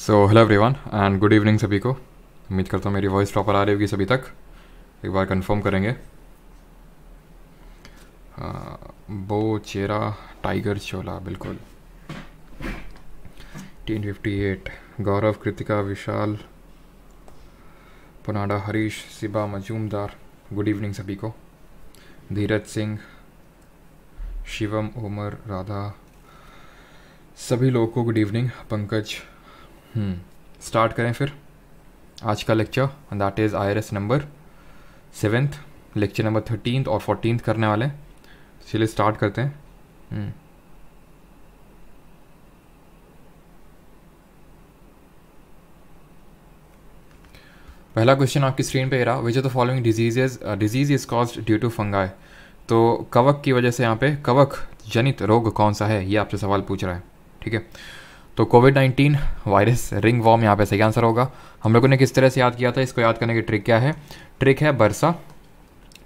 So hello everyone and good evening सभी को उम्मीद करता हूँ मेरी वॉइस प्रॉपर आ रही होगी सभी तक एक बार कंफर्म करेंगे बो चेरा टाइगर चोला बिल्कुल एट गौरव कृतिका विशाल पुनाडा हरीश सिबा मजूमदार गुड इवनिंग सभी को धीरज सिंह शिवम उमर राधा सभी लोगों को गुड इवनिंग पंकज स्टार्ट हम्म, करें फिर आज का lecture that is I R S number seventh lecture number thirteen और फोर्टीन करने वाले चलिए स्टार्ट करते हैं हम्म। पहला क्वेश्चन आपकी स्क्रीन पे रहा which are the following diseases disease is caused due to fungi तो कवक की वजह से यहाँ पे कवक जनित रोग कौन सा है ये आपसे सवाल पूछ रहा है ठीक है तो covid nineteen virus ringworm यहाँ पे सही आंसर होगा हम लोगों ने किस तरह से याद किया था इसको याद करने की ट्रिक क्या है ट्रिक है बरसा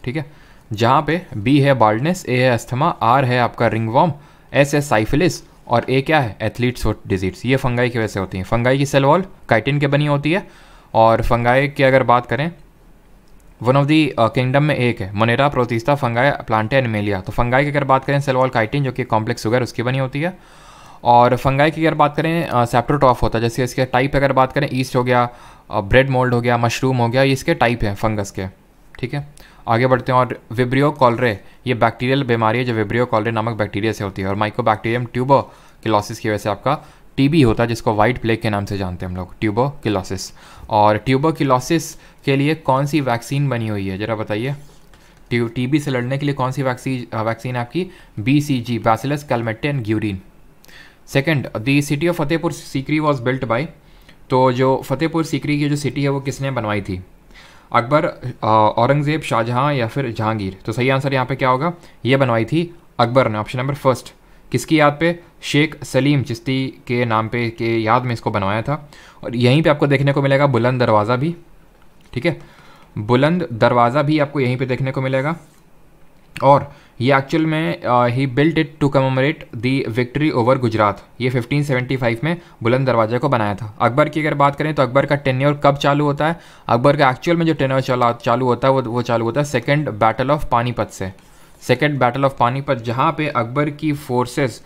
ठीक है जहाँ पे बी है बाल्डनेस ए है अस्थमा आर है आपका रिंग वॉम एस है साइफिलिस और ए क्या है एथलीट्स फुट डिजीज ये फंगाई की वजह से होती है फंगाई की सेल वॉल काइटिन के बनी होती है और फंगाई की अगर बात करें वन ऑफ दी किंगडम में एक है monera protista fungi plantae animalia तो फंगाई की अगर बात करें सेल वॉल काइटिन जो कि कॉम्प्लेक्स शुगर उसकी बनी होती है और फंगाई की अगर बात करें सेप्टोटॉफ होता है जैसे इसके टाइप अगर बात करें ईस्ट हो गया ब्रेड मोल्ड हो गया मशरूम हो गया ये इसके टाइप हैं फंगस के ठीक है आगे बढ़ते हैं और विब्रियो कॉलरे ये बैक्टीरियल बीमारी है जो विब्रियो कॉलरे नामक बैक्टीरिया से होती है और बैक्टीरियम ट्यूबो किलोसिस की वजह से आपका टीबी होता है जिसको वाइट प्लेग के नाम से जानते हैं हम लोग ट्यूबो किलोसिस और ट्यूबो किलोसिस के लिए कौन सी वैक्सीन बनी हुई है ज़रा बताइए टीबी से लड़ने के लिए कौन सी वैक्सीन वैक्सीन आपकी B C G bacillus Calmette Guerin second the city of Fatehpur Sikri was built by तो जो फतेहपुर सीकरी की जो सिटी है वो किसने बनवाई थी अकबर औरंगज़ेब शाहजहाँ या फिर जहांगीर तो सही आंसर यहाँ पे क्या होगा ये बनवाई थी अकबर ने ऑप्शन नंबर फर्स्ट किसकी याद पे शेख सलीम चिश्ती के नाम पे के याद में इसको बनवाया था और यहीं पे आपको देखने को मिलेगा बुलंद दरवाज़ा भी ठीक है बुलंद दरवाज़ा भी आपको यहीं पे देखने को मिलेगा और ये एक्चुअल में ही built it to commemorate the victory over Gujarat ये 1575 में बुलंद दरवाजा को बनाया था अकबर की अगर बात करें तो अकबर का टेन्योर कब चालू होता है अकबर का एक्चुअल में जो टेन्योर चालू होता है वो वो चालू होता है सेकेंड बैटल ऑफ पानीपत से सेकेंड बैटल ऑफ पानीपत जहाँ पे अकबर की फोर्सेज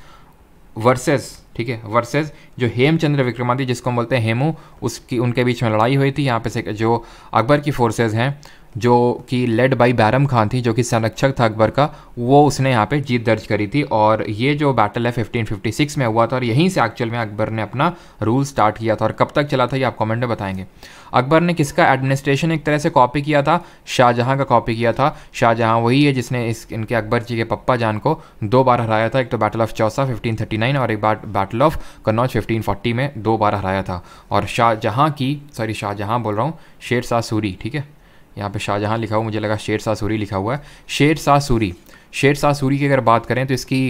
वर्सेस ठीक है वर्सेस जो हेमचंद्र विक्रमादित्य जिसको हम बोलते हैं हेमू उसकी उनके बीच में लड़ाई हुई थी यहाँ पे से जो अकबर की फोर्सेज हैं जो कि लेड बाई बैरम खान थी जो कि संरक्षक था अकबर का वो उसने यहाँ पे जीत दर्ज करी थी और ये जो बैटल है 1556 में हुआ था और यहीं से एक्चुअल में अकबर ने अपना रूल स्टार्ट किया था और कब तक चला था ये आप कमेंट में बताएंगे अकबर ने किसका एडमिनिस्ट्रेशन एक तरह से कॉपी किया था शाहजहाँ का कॉपी किया था शाहजहाँ वही है जिसने इस इनके अकबर जी के पप्पा जान को दो बार हराया था एक तो बैटल ऑफ चौसा फिफ्टीन और एक बार बैटल ऑफ कन्नौज फिफ्टीन में दो बार हराया था और शाहजहाँ की सॉरी शाहजहाँ बोल रहा हूँ शेर शाह सूरी ठीक है यहाँ पे शाहजहाँ लिखा हुआ मुझे लगा शेर शाह सूरी लिखा हुआ है शेर शाह सूरी शेर शाह सूरी की अगर बात करें तो इसकी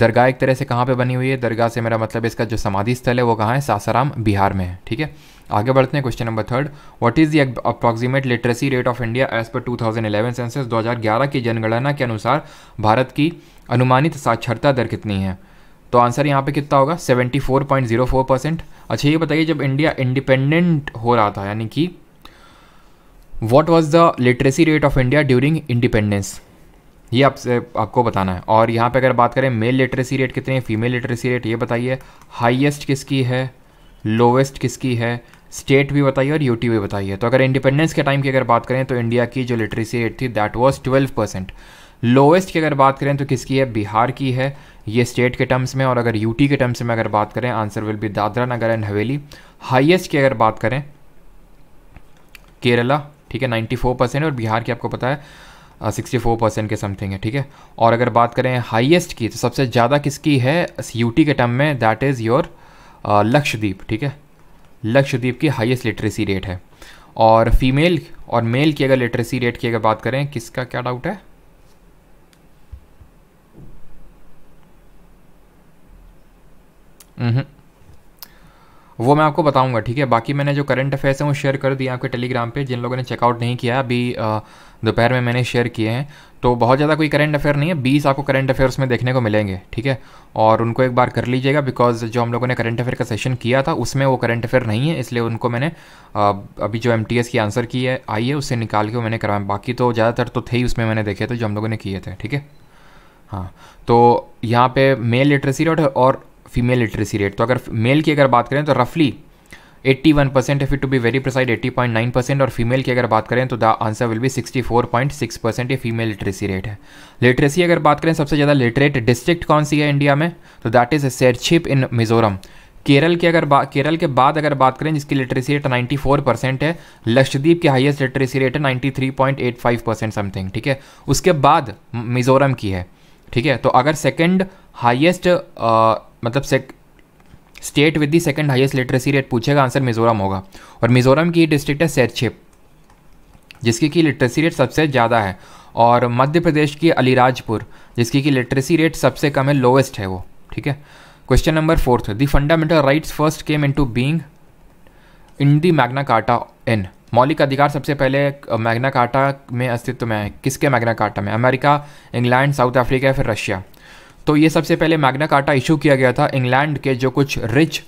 दरगाह एक तरह से कहाँ पे बनी हुई है दरगाह से मेरा मतलब इसका जो समाधि स्थल है वो कहाँ है सासाराम बिहार में है ठीक है आगे बढ़ते हैं question number third what is the approximate literacy rate of India as per 2011 census 2011 की जनगणना के अनुसार भारत की अनुमानित साक्षरता दर कितनी है तो आंसर यहाँ पे कितना होगा 74.04 परसेंट अच्छा ये बताइए जब इंडिया इंडिपेंडेंट हो रहा था यानी कि what was the literacy rate of India during independence ये आपसे आपको बताना है और यहाँ पे अगर बात करें मेल लिटरेसी रेट कितनी है फीमेल लिटरेसी रेट ये बताइए हाईएस्ट किसकी है लोवेस्ट किसकी है स्टेट भी बताइए और यूटी भी बताइए तो अगर इंडिपेंडेंस के टाइम की अगर बात करें तो इंडिया की जो लिटरेसी रेट थी that was twelve percent lowest की अगर बात करें तो किसकी है बिहार की है ये स्टेट के टर्म्स में और अगर यूटी के टर्म्स में अगर बात करें answer will be Dadra Nagar and Haveli highest की अगर बात करें केरला ठीक है 94 परसेंट और बिहार की आपको पता है सिक्सटी फोर परसेंट के समथिंग है ठीक है और अगर बात करें हाईएस्ट की तो सबसे ज़्यादा किसकी है यूटी के टर्म में दैट इज़ योर लक्षद्वीप ठीक है लक्षद्वीप की हाईएस्ट लिटरेसी रेट है और फीमेल और मेल की अगर लिटरेसी रेट की अगर बात करें किसका क्या डाउट है हम्म वो मैं आपको बताऊंगा ठीक है बाकी मैंने जो करंट अफेयर्स हैं वो शेयर कर दिए आपके टेलीग्राम पे जिन लोगों ने चेकआउट नहीं किया अभी दोपहर में मैंने शेयर किए हैं तो बहुत ज़्यादा कोई करंट अफेयर नहीं है बीस आपको करंट अफेयर्स में देखने को मिलेंगे ठीक है और उनको एक बार कर लीजिएगा बिकॉज जो हम लोगों ने करंट अफेयर का सेशन किया था उसमें वो करंट अफेयर नहीं है इसलिए उनको मैंने अभी जो एम की आंसर की है आई है उससे निकाल के मैंने करवाया बाकी तो ज़्यादातर तो थे ही उसमें मैंने देखे थे जो हम लोगों ने किए थे ठीक है हाँ तो यहाँ पे मेल लिटरेसी रेट और फीमेल लिटरेसी रेट तो अगर मेल की अगर बात करें तो रफली 81 percent if it to be very point 80.9 percent और फीमेल की अगर बात करें तो the answer will be 64.6 percent ये फीमेल लिटरेसी रेट है लिटरेसी अगर बात करें सबसे ज़्यादा लिटरेट डिस्ट्रिक्ट कौन सी है इंडिया में तो that is Serchhip in Mizoram Kerala की अगर बात केरल के बाद अगर बात करें जिसकी लिटरेसी रेट 94 परसेंट है लक्षद्वीप की हाईएस्ट लिटरेसी रेट है 93.85 परसेंट समथिंग ठीक है उसके बाद मिजोरम की है ठीक है तो अगर सेकंड हाईएस्ट मतलब सेक state with the second highest literacy rate पूछेगा आंसर मिजोरम होगा और मिजोरम की डिस्ट्रिक्ट है सैरछेप जिसकी की लिटरेसी रेट सबसे ज़्यादा है और मध्य प्रदेश की अलीराजपुर जिसकी की लिटरेसी रेट सबसे कम है लोएस्ट है वो ठीक है question number fourth the fundamental rights first came into being in the Magna Carta in मौलिक अधिकार सबसे पहले मैग्ना काटा में अस्तित्व में है किसके मैग्ना काटा में अमेरिका इंग्लैंड साउथ अफ्रीका या फिर रशिया तो ये सबसे पहले मैग्ना कार्टा इशू किया गया था इंग्लैंड के जो कुछ रिच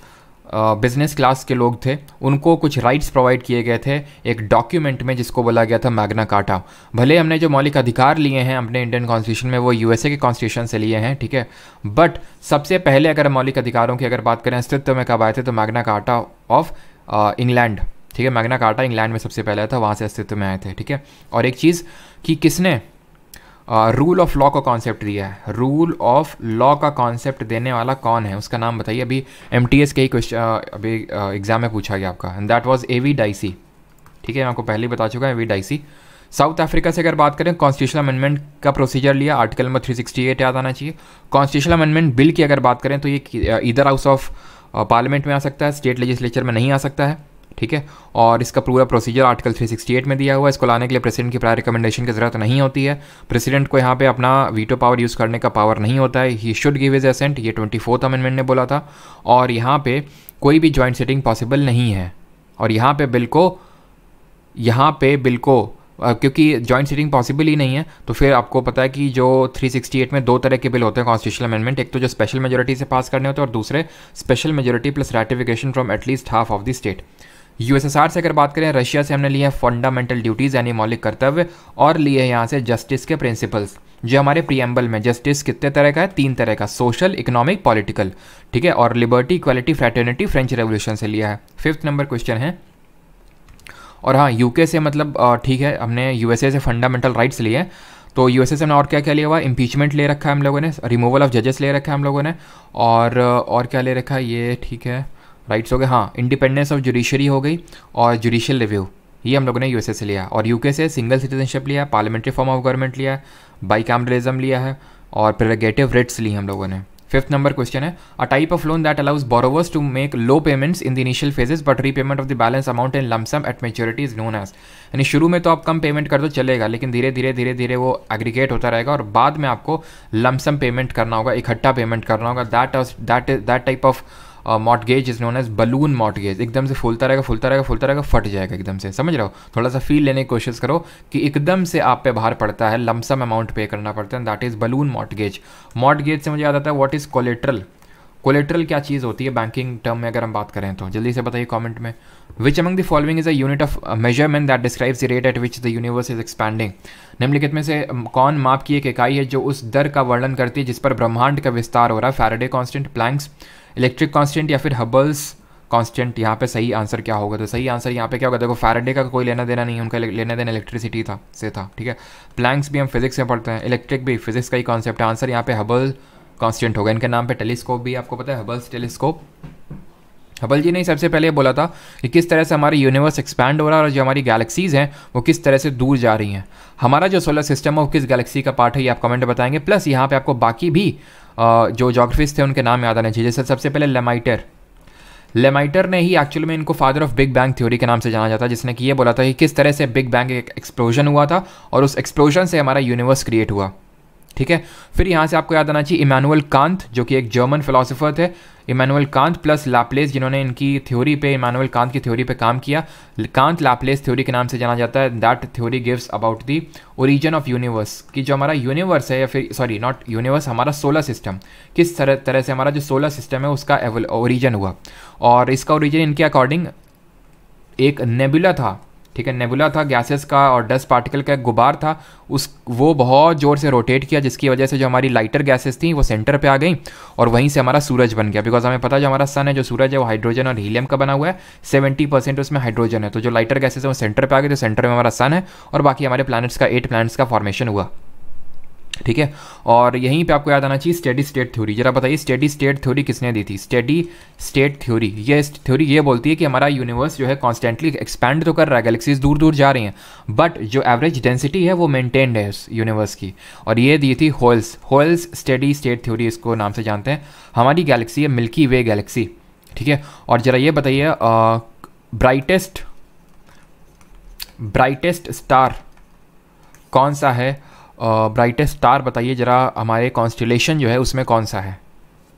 बिजनेस क्लास के लोग थे उनको कुछ राइट्स प्रोवाइड किए गए थे एक डॉक्यूमेंट में जिसको बोला गया था मैग्ना कार्टा भले हमने जो मौलिक अधिकार लिए हैं अपने इंडियन कॉन्स्टिट्यूशन में वो यूएसए के कॉन्स्टिट्यूशन से लिए हैं ठीक है बट सबसे पहले अगर मौलिक अधिकारों की अगर बात करें अस्तित्व में कब आए थे तो मैग्ना कार्टा ऑफ इंग्लैंड ठीक है मैग्ना कार्टा इंग्लैंड में सबसे पहला था वहाँ से अस्तित्व में आए थे ठीक है और एक चीज़ कि किसने रूल ऑफ लॉ का कॉन्सेप्ट दिया है रूल ऑफ लॉ का कॉन्सेप्ट देने वाला कौन है उसका नाम बताइए अभी एम टी एस के ही क्वेश्चन अभी एग्जाम में पूछा गया आपका and that was A V Dicey ठीक है मैं आपको पहले ही बता चुका है A V Dicey South Africa से अगर बात करें कॉन्स्टिट्यूशन अमेंडमेंट का प्रोसीजर लिया आर्टिकल नंबर 368 याद आना चाहिए कॉन्स्टिट्यूशन अमेंडमेंट बिल की अगर बात करें तो ये इधर हाउस ऑफ पार्लियामेंट में आ सकता है स्टेट लेजिस्लेचर में नहीं आ सकता है ठीक है और इसका पूरा प्रोसीजर आर्टिकल 368 में दिया हुआ है इसको लाने के लिए प्रेसिडेंट की प्रायर रिकमेंडेशन की ज़रूरत नहीं होती है प्रेसिडेंट को यहाँ पे अपना वीटो पावर यूज़ करने का पावर नहीं होता है ही शुड गिव इज असेंट ये ट्वेंटी फोर्थ अमेंडमेंट ने बोला था और यहाँ पे कोई भी ज्वाइंट सिटिंग पॉसिबल नहीं है और यहाँ पे बिल को यहाँ पे बिल को क्योंकि जॉइंट सीटिंग पॉसिबल ही नहीं है तो फिर आपको पता है कि जो 368 में दो तरह के बिल होते हैं कॉन्स्टिट्यूशन अमेंडमेंट एक तो जो स्पेशल मेजोरिटी से पास करने होते हैं और दूसरे special majority plus ratification from at least half of the state USSR से अगर बात करें रशिया से हमने लिए हैं फंडामेंटल ड्यूटीज़ यानी मौलिक कर्तव्य और लिए हैं यहाँ से जस्टिस के प्रिंसिपल्स जो हमारे प्रियम्बल में जस्टिस कितने तरह का है तीन तरह का सोशल इकोनॉमिक पॉलिटिकल ठीक है और liberty equality fraternity French revolution से लिया है फिफ्थ नंबर क्वेश्चन है और हाँ यूके से मतलब ठीक है हमने यूएसए से फंडामेंटल राइट्स लिए हैं तो यूएसए से हमने और क्या क्या लिया हुआ इम्पीचमेंट ले रखा है हम लोगों ने रिमूवल ऑफ जजेस ले रखा है हम लोगों ने और और क्या ले रखा है ये ठीक है राइट्स हो गए हाँ इंडिपेंडेंस ऑफ जुडिशरी हो गई और जुडिशियल रिव्यू ये हम लोगों ने यूएसए से लिया और यूके से सिंगल सिटीजनशिप लिया पार्लियामेंट्री फॉर्म ऑफ गवर्नमेंट लिया बाई कैमरिज्म लिया है और प्रेगेटिव रेट्स लिए हम लोगों ने फिफ्थ नंबर क्वेश्चन है a type of loan that allows borrowers to make low payments in the initial phases but repayment of the balance amount in lump sum at maturity is known as यानी शुरू में तो आप कम payment कर दो चलेगा लेकिन धीरे धीरे धीरे धीरे वो एग्रीगेट होता रहेगा और बाद में आपको लमसम पेमेंट करना होगा इकट्ठा पेमेंट करना होगा that that that type of mortgage is known as balloon mortgage एकदम से फूलता रहेगा फूलता रहेगा फूलता रहेगा फट जाएगा एकदम से समझ रहे हो थोड़ा सा फील लेने की कोशिश करो कि एकदम से आप पे भार पड़ता है लमसम अमाउंट पे करना पड़ता है that is balloon mortgage mortgage से मुझे याद आता है वॉट इज़ कोलेट्रल कोलेट्रल क्या चीज़ होती है बैंकिंग टर्म में अगर हम बात करें तो जल्दी से बताइए कमेंट में which among the following is a unit of measurement that describes the rate at which the universe is expanding निम्नलिखित में से um, कौन माप की एक इकाई है जो उस दर का वर्णन करती है जिस पर ब्रह्मांड का विस्तार हो रहा है Faraday constant Planck's electric constant या फिर हबल्स कॉन्स्टेंट यहाँ पे सही आंसर क्या होगा तो सही आंसर यहाँ पे क्या होगा देखो फैराडे का कोई लेना देना नहीं उनका लेना देना इलेक्ट्रिसिटी था से था ठीक है प्लैंक्स भी हम फिजिक्स में पढ़ते हैं इलेक्ट्रिक भी फिजिक्स का ही कॉन्सेप्ट है आंसर यहाँ पे हबल कॉन्स्टेंट होगा इनके नाम पे टेलीस्कोप भी आपको पता है हबल्स टेलीस्कोप हबल जी ने सबसे पहले बोला था कि किस तरह से हमारा यूनिवर्स एक्सपैंड हो रहा है और जो हमारी गैलेक्सीज़ हैं वो किस तरह से दूर जा रही हैं हमारा जो सोलर सिस्टम है वो किस गैलेक्सी का पार्ट है ये आप कमेंट बताएंगे प्लस यहाँ पे आपको बाकी भी जो जोग्राफिस्ट थे उनके नाम याद आने चाहिए जैसे सबसे पहले लेमाइटर लेमाइटर ने ही एक्चुअली में इनको father of big bang theory के नाम से जाना जाता है जिसने कि ये बोला था कि किस तरह से बिग बैंग एक एक्सप्लोजन हुआ था और उस एक्सप्लोजन से हमारा यूनिवर्स क्रिएट हुआ ठीक है फिर यहाँ से आपको याद आना चाहिए इमानुअल कांत जो कि एक जर्मन फिलोसोफर थे इमानुअल कांत प्लस लापलेस जिन्होंने इनकी थ्योरी पे इमानुअल कांत की थ्योरी पे काम किया कांत लापलेस थ्योरी के नाम से जाना जाता है that theory gives about the origin of universe कि जो हमारा यूनिवर्स है या फिर सॉरी नॉट यूनिवर्स हमारा सोलर सिस्टम किस तरह तरह से हमारा जो सोलर सिस्टम है उसका ओरिजन हुआ और इसका ओरिजन इनके अकॉर्डिंग एक नेबुला था ठीक है नेबुला था गैसेस का और डस्ट पार्टिकल का गुबार था उस वो बहुत ज़ोर से रोटेट किया जिसकी वजह से जो हमारी लाइटर गैसेस थी वो सेंटर पे आ गई और वहीं से हमारा सूरज बन गया बिकॉज हमें पता जो हमारा सन है जो सूरज है वो हाइड्रोजन और हीलियम का बना हुआ है सेवेंटी परसेंट उसमें हाइड्रोजन है तो जो लाइटर गैसेस है वो सेंटर पर आ गए तो सेंटर में हमारा सन है और बाकी हमारे प्लानट्स का एट प्लानट्स का फॉर्मेशन हुआ ठीक है और यहीं पे आपको याद आना चाहिए स्टेडी स्टेट थ्योरी जरा बताइए स्टेडी स्टेट थ्योरी किसने दी थी स्टेडी स्टेट थ्योरी ये थ्योरी ये बोलती है कि हमारा यूनिवर्स जो है कॉन्स्टेंटली एक्सपैंड तो कर रहा है गैलेक्सीज दूर दूर जा रही हैं बट जो एवरेज डेंसिटी है वो मेनटेन्ड है उस यूनिवर्स की और ये दी थी Hoyle's Hoyle's steady state theory इसको नाम से जानते हैं हमारी गैलेक्सी है मिल्की वे गैलेक्सी ठीक है और जरा ये बताइए ब्राइटेस्ट ब्राइटेस्ट स्टार कौन सा है ब्राइटेस्ट स्टार बताइए ज़रा हमारे कॉन्स्टिलेशन जो है उसमें कौन सा है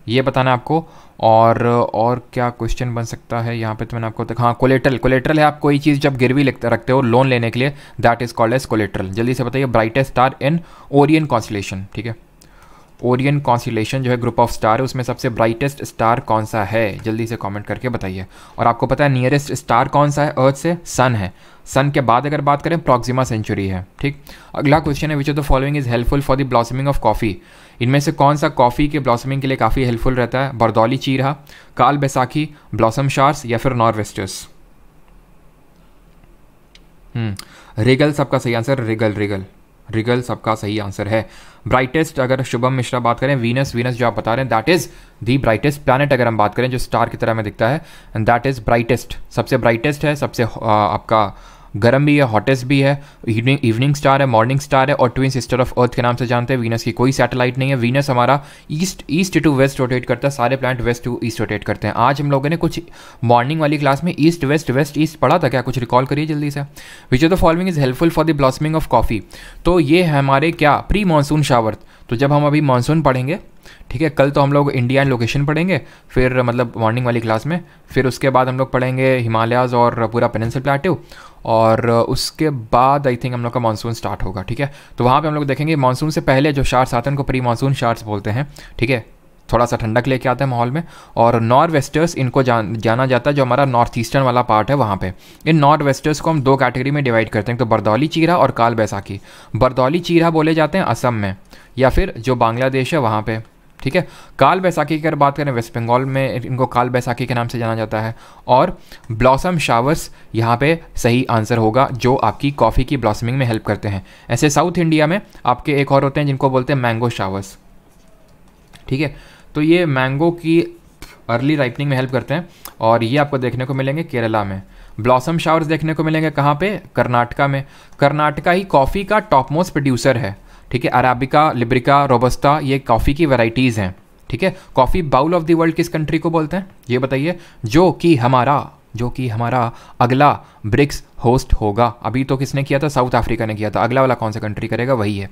ये बताना आपको और और क्या क्वेश्चन बन सकता है यहाँ पे तो मैंने आपको देखा हाँ कोलेट्रल कोलेट्रल है आप कोई चीज़ जब गिरवी रखते हो लोन लेने के लिए that is called as collateral जल्दी से बताइए brightest star in Orion constellation ठीक है ओरियन कॉन्स्टिलेशन जो है ग्रुप ऑफ स्टार है उसमें सबसे ब्राइटेस्ट स्टार कौन सा है जल्दी से कॉमेंट करके बताइए और आपको पता है नियरेस्ट स्टार कौन सा है अर्थ से सन है सन के बाद अगर बात करें प्रॉक्सिमा सेंचुरी है ठीक अगला क्वेश्चन है which of the following is helpful for the blossoming of coffee इनमें से कौन सा कॉफ़ी के ब्लॉसमिंग के लिए काफ़ी हेल्पफुल रहता है बरदौली चीरा काल बैसाखी ब्लॉसम शार्स या फिर नॉर्वेस्टर्स हम्म, रिगल सबका सही आंसर रिगल रिगल रिगल सबका सही आंसर है ब्राइटेस्ट अगर शुभम मिश्रा बात करें वीनस वीनस जो आप बता रहे हैं that is the brightest planet अगर हम बात करें जो स्टार की तरह में दिखता है एंड दैट इज ब्राइटेस्ट सबसे ब्राइटेस्ट है सबसे आपका गर्म भी है हॉटेस्ट भी है इवनिंग इवनिंग स्टार है मॉर्निंग स्टार है और ट्विन सिस्टर ऑफ अर्थ के नाम से जानते हैं वीनस की कोई सैटेलाइट नहीं है वीनस हमारा east east to west rotate करता है सारे planet west to east rotate करते हैं आज हम लोगों ने कुछ मॉर्निंग वाली क्लास में ईस्ट वेस्ट वेस्ट ईस्ट पढ़ा था क्या कुछ रिकॉल करिए जल्दी से which of the following is helpful for the blossoming of coffee तो ये है हमारे क्या प्री मानसून शावर तो जब हम अभी मानसून पढ़ेंगे ठीक है कल तो हम लोग इंडिया एंड लोकेशन पढ़ेंगे फिर मतलब मॉर्निंग वाली क्लास में फिर उसके बाद हम लोग पढ़ेंगे हिमालयाज और पूरा पेनसल प्लेट्यू और उसके बाद आई थिंक हम लोग का मानसून स्टार्ट होगा ठीक है तो वहाँ पे हम लोग देखेंगे मानसून से पहले जो शार्ट्स आते हैं उनको प्री मानसून शार्स बोलते हैं ठीक है थोड़ा सा ठंडक लेके आता है माहौल में और नॉर्थ वेस्टर्स इनको जान जाना जाता है जो हमारा नॉर्थ ईस्टर्न वाला पार्ट है वहाँ पे इन नॉर्थ वेस्टर्स को हम दो कैटेगरी में डिवाइड करते हैं तो बरदौली चीरा और काल बैसाखी बरदौली चीरा बोले जाते हैं असम में या फिर जो बांग्लादेश है वहाँ पर ठीक है काल बैसाखी की अगर बात करें वेस्ट बंगाल में इनको काल बैसाखी के नाम से जाना जाता है और ब्लॉसम शावर्स यहाँ पे सही आंसर होगा जो आपकी कॉफ़ी की ब्लॉसमिंग में हेल्प करते हैं ऐसे साउथ इंडिया में आपके एक और होते हैं जिनको बोलते हैं मैंगो शावर्स ठीक है तो ये मैंगो की अर्ली राइपनिंग में हेल्प करते हैं और ये आपको देखने को मिलेंगे केरला में ब्लॉसम शावर्स देखने को मिलेंगे कहाँ पे कर्नाटका में कर्नाटका ही कॉफ़ी का टॉप मोस्ट प्रोड्यूसर है ठीक है अराबिका लिब्रिका रोबस्ता ये कॉफ़ी की वैराइटीज़ हैं ठीक है coffee bowl of the world किस कंट्री को बोलते हैं ये बताइए जो कि हमारा जो कि हमारा अगला ब्रिक्स होस्ट होगा अभी तो किसने किया था साउथ अफ्रीका ने किया था अगला वाला कौन सा कंट्री करेगा वही है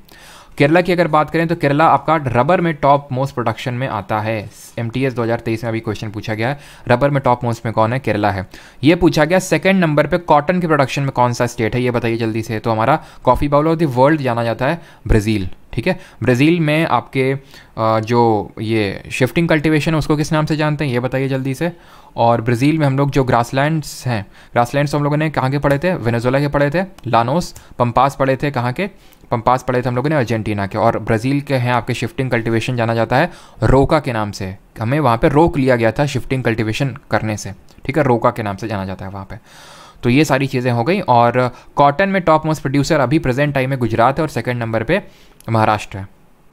केरला की अगर बात करें तो केरला आपका रबर में टॉप मोस्ट प्रोडक्शन में आता है एम टी एस दो हज़ार तेईस में अभी क्वेश्चन पूछा गया है रबर में टॉप मोस्ट में कौन है केरला है ये पूछा गया सेकेंड नंबर पर कॉटन के प्रोडक्शन में कौन सा स्टेट है ये बताइए जल्दी से तो हमारा coffee bowl of the world जाना जाता है ब्राज़ील ठीक है ब्राज़ील में आपके जो ये शिफ्टिंग कल्टिवेशन है उसको किस नाम से जानते हैं ये बताइए जल्दी से और ब्राज़ील में हम लोग जो ग्रासलैंड्स हैं ग्रासलैंड्स हम लोगों ने कहाँ के पढ़े थे वेनेजुएला के पढ़े थे लानोस पंपास पढ़े थे कहाँ के पंपास पढ़े थे हम लोगों ने अर्जेंटीना के और ब्राज़ील के हैं आपके शिफ्टिंग कल्टिवेशन जाना जाता है रोका के नाम से हमें वहाँ पर रोक लिया गया था शिफ्टिंग कल्टिवेशन करने से ठीक है रोका के नाम से जाना जाता है वहाँ पर तो ये सारी चीज़ें हो गई और कॉटन में टॉप मोस्ट प्रोड्यूसर अभी प्रेजेंट टाइम में गुजरात है और सेकेंड नंबर पर महाराष्ट्र है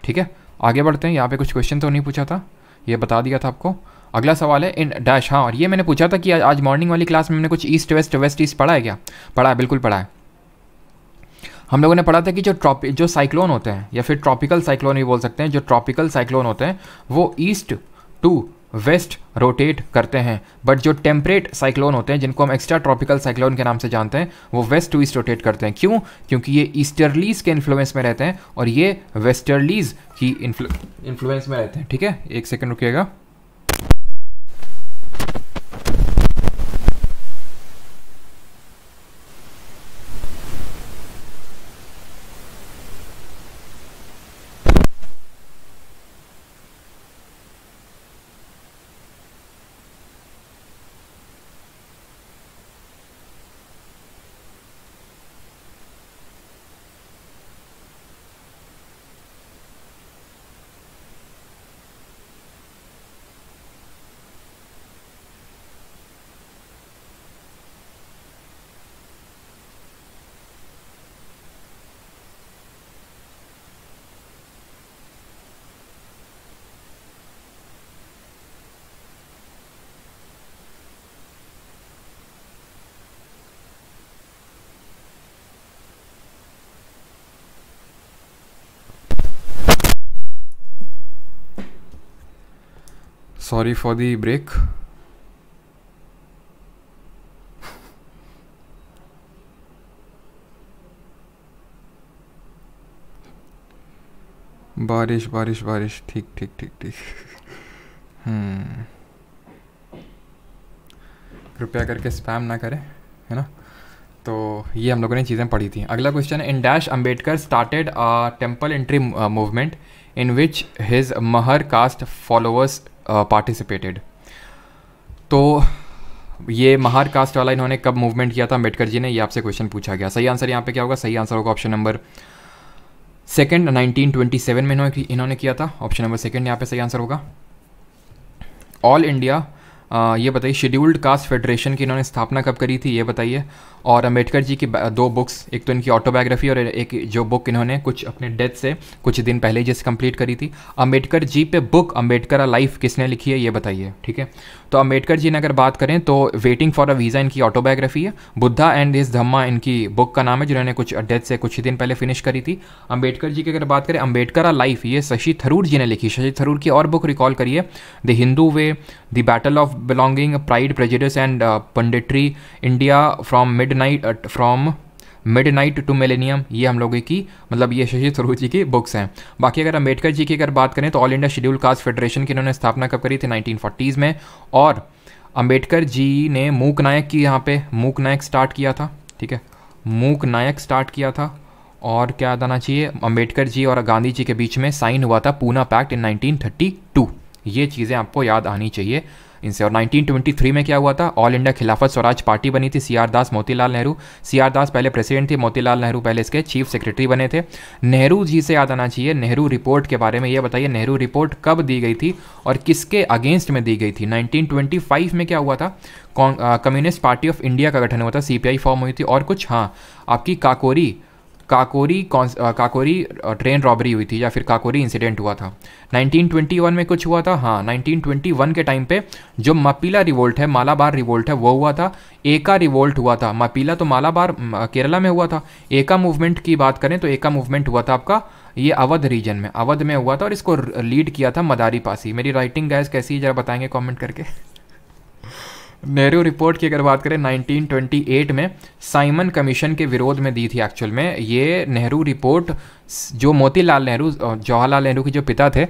ठीक है आगे बढ़ते हैं यहाँ पे कुछ क्वेश्चन तो नहीं पूछा था ये बता दिया था आपको अगला सवाल है इन डैश हाँ और ये मैंने पूछा था कि आज मॉर्निंग वाली क्लास में मैंने कुछ ईस्ट वेस्ट वेस्ट ईस्ट पढ़ा है क्या पढ़ा है बिल्कुल पढ़ा है हम लोगों ने पढ़ा था कि जो ट्रॉपि जो साइक्लोन होते हैं या फिर ट्रॉपिकल साइक्लोन भी बोल सकते हैं जो ट्रॉपिकल साइक्लोन होते हैं वो ईस्ट टू वेस्ट रोटेट करते हैं बट जो टेम्परेट साइक्लोन होते हैं जिनको हम एक्स्ट्रा ट्रॉपिकल साइक्लोन के नाम से जानते हैं वो वेस्ट टू ईस्ट रोटेट करते हैं क्यों क्योंकि ये ईस्टर्लीज के इन्फ्लुएंस में रहते हैं और ये वेस्टर्लीज की इन्फ्लुएंस में रहते हैं ठीक है एक सेकेंड रुकिएगा सॉरी फॉर दी ब्रेक बारिश बारिश बारिश ठीक ठीक ठीक ठीक हम्म। कृपया करके स्पैम ना करें है ना तो ये हम लोगों ने चीज़ें पढ़ी थी अगला क्वेश्चन है in dash Ambedkar started a temple entry movement in which his Mahar caste followers participated uh, तो ये महार कास्ट वाला इन्होंने कब मूवमेंट किया था अंबेडकर जी ने ये आपसे क्वेश्चन पूछा गया सही आंसर यहाँ पे क्या होगा सही आंसर होगा ऑप्शन नंबर सेकंड 1927 में इन्होंने इन्होंने किया था ऑप्शन नंबर सेकंड यहाँ पे सही आंसर होगा ऑल इंडिया uh, ये बताइए शेड्यूल्ड कास्ट फेडरेशन की इन्होंने स्थापना कब करी थी ये बताइए और अम्बेडकर जी की दो बुक्स एक तो इनकी ऑटोबायोग्राफी और एक जो बुक इन्होंने कुछ अपने डेथ से कुछ दिन पहले ही जैसे कंप्लीट करी थी अम्बेडकर जी पे बुक अम्बेडकर लाइफ किसने लिखी है ये बताइए ठीक है तो अम्बेडकर जी ने अगर बात करें तो वेटिंग फॉर अ वीज़ा इनकी ऑटोबायोग्राफी है बुद्धा एंड इस धम्मा इनकी बुक का नाम है जिन्होंने कुछ डेथ से कुछ ही दिन पहले फिनिश करी थी अम्बेडकर जी की अगर बात करें अम्बेडकर लाइफ ये शशि थरूर जी ने लिखी शशि थरूर की और बुक रिकॉल करिए the Hindu way the battle of belonging pride prejudice and punditry India from mid midnight from midnight to millennium ये हम लोगों की मतलब ये शशि थरूर जी की बुक्स हैं बाकी अगर अम्बेडकर जी की अगर बात करें तो all India scheduled caste federation की इन्होंने स्थापना कब करी थी 1940s में और अम्बेडकर जी ने मूक नायक की यहाँ पे मूक नायक स्टार्ट किया था ठीक है मूक नायक स्टार्ट किया था और क्या बताना चाहिए अम्बेडकर जी और गांधी जी के बीच में साइन हुआ था पूना पैक्ट इन 1932 ये चीज़ें आपको याद आनी चाहिए इनसे और 1923 में क्या हुआ था ऑल इंडिया खिलाफत स्वराज पार्टी बनी थी C R Das Motilal Nehru C R Das पहले प्रेसिडेंट थे मोतीलाल नेहरू पहले इसके चीफ सेक्रेटरी बने थे नेहरू जी से याद आना चाहिए नेहरू रिपोर्ट के बारे में ये बताइए नेहरू रिपोर्ट कब दी गई थी और किसके अगेंस्ट में दी गई थी नाइनटीन में क्या हुआ था कम्युनिस्ट पार्टी ऑफ इंडिया का गठन हुआ था सीपीआई फॉर्म हुई थी और कुछ हाँ आपकी काकोरी काकोरी काकोरी ट्रेन रॉबरी हुई थी या फिर काकोरी इंसिडेंट हुआ था 1921 में कुछ हुआ था हाँ 1921 के टाइम पे जो मपीला रिवोल्ट है मालाबार रिवोल्ट है वो हुआ था एका रिवोल्ट हुआ था मपीला तो मालाबार केरला में हुआ था एका मूवमेंट की बात करें तो एका मूवमेंट हुआ था आपका ये अवध रीजन में अवध में हुआ था और इसको लीड किया था मदारी पासी मेरी राइटिंग गैस कैसी है जरा बताएंगे कॉमेंट करके नेहरू रिपोर्ट की अगर बात करें 1928 में साइमन कमीशन के विरोध में दी थी एक्चुअल में ये नेहरू रिपोर्ट जो मोतीलाल नेहरू जवाहरलाल नेहरू के जो पिता थे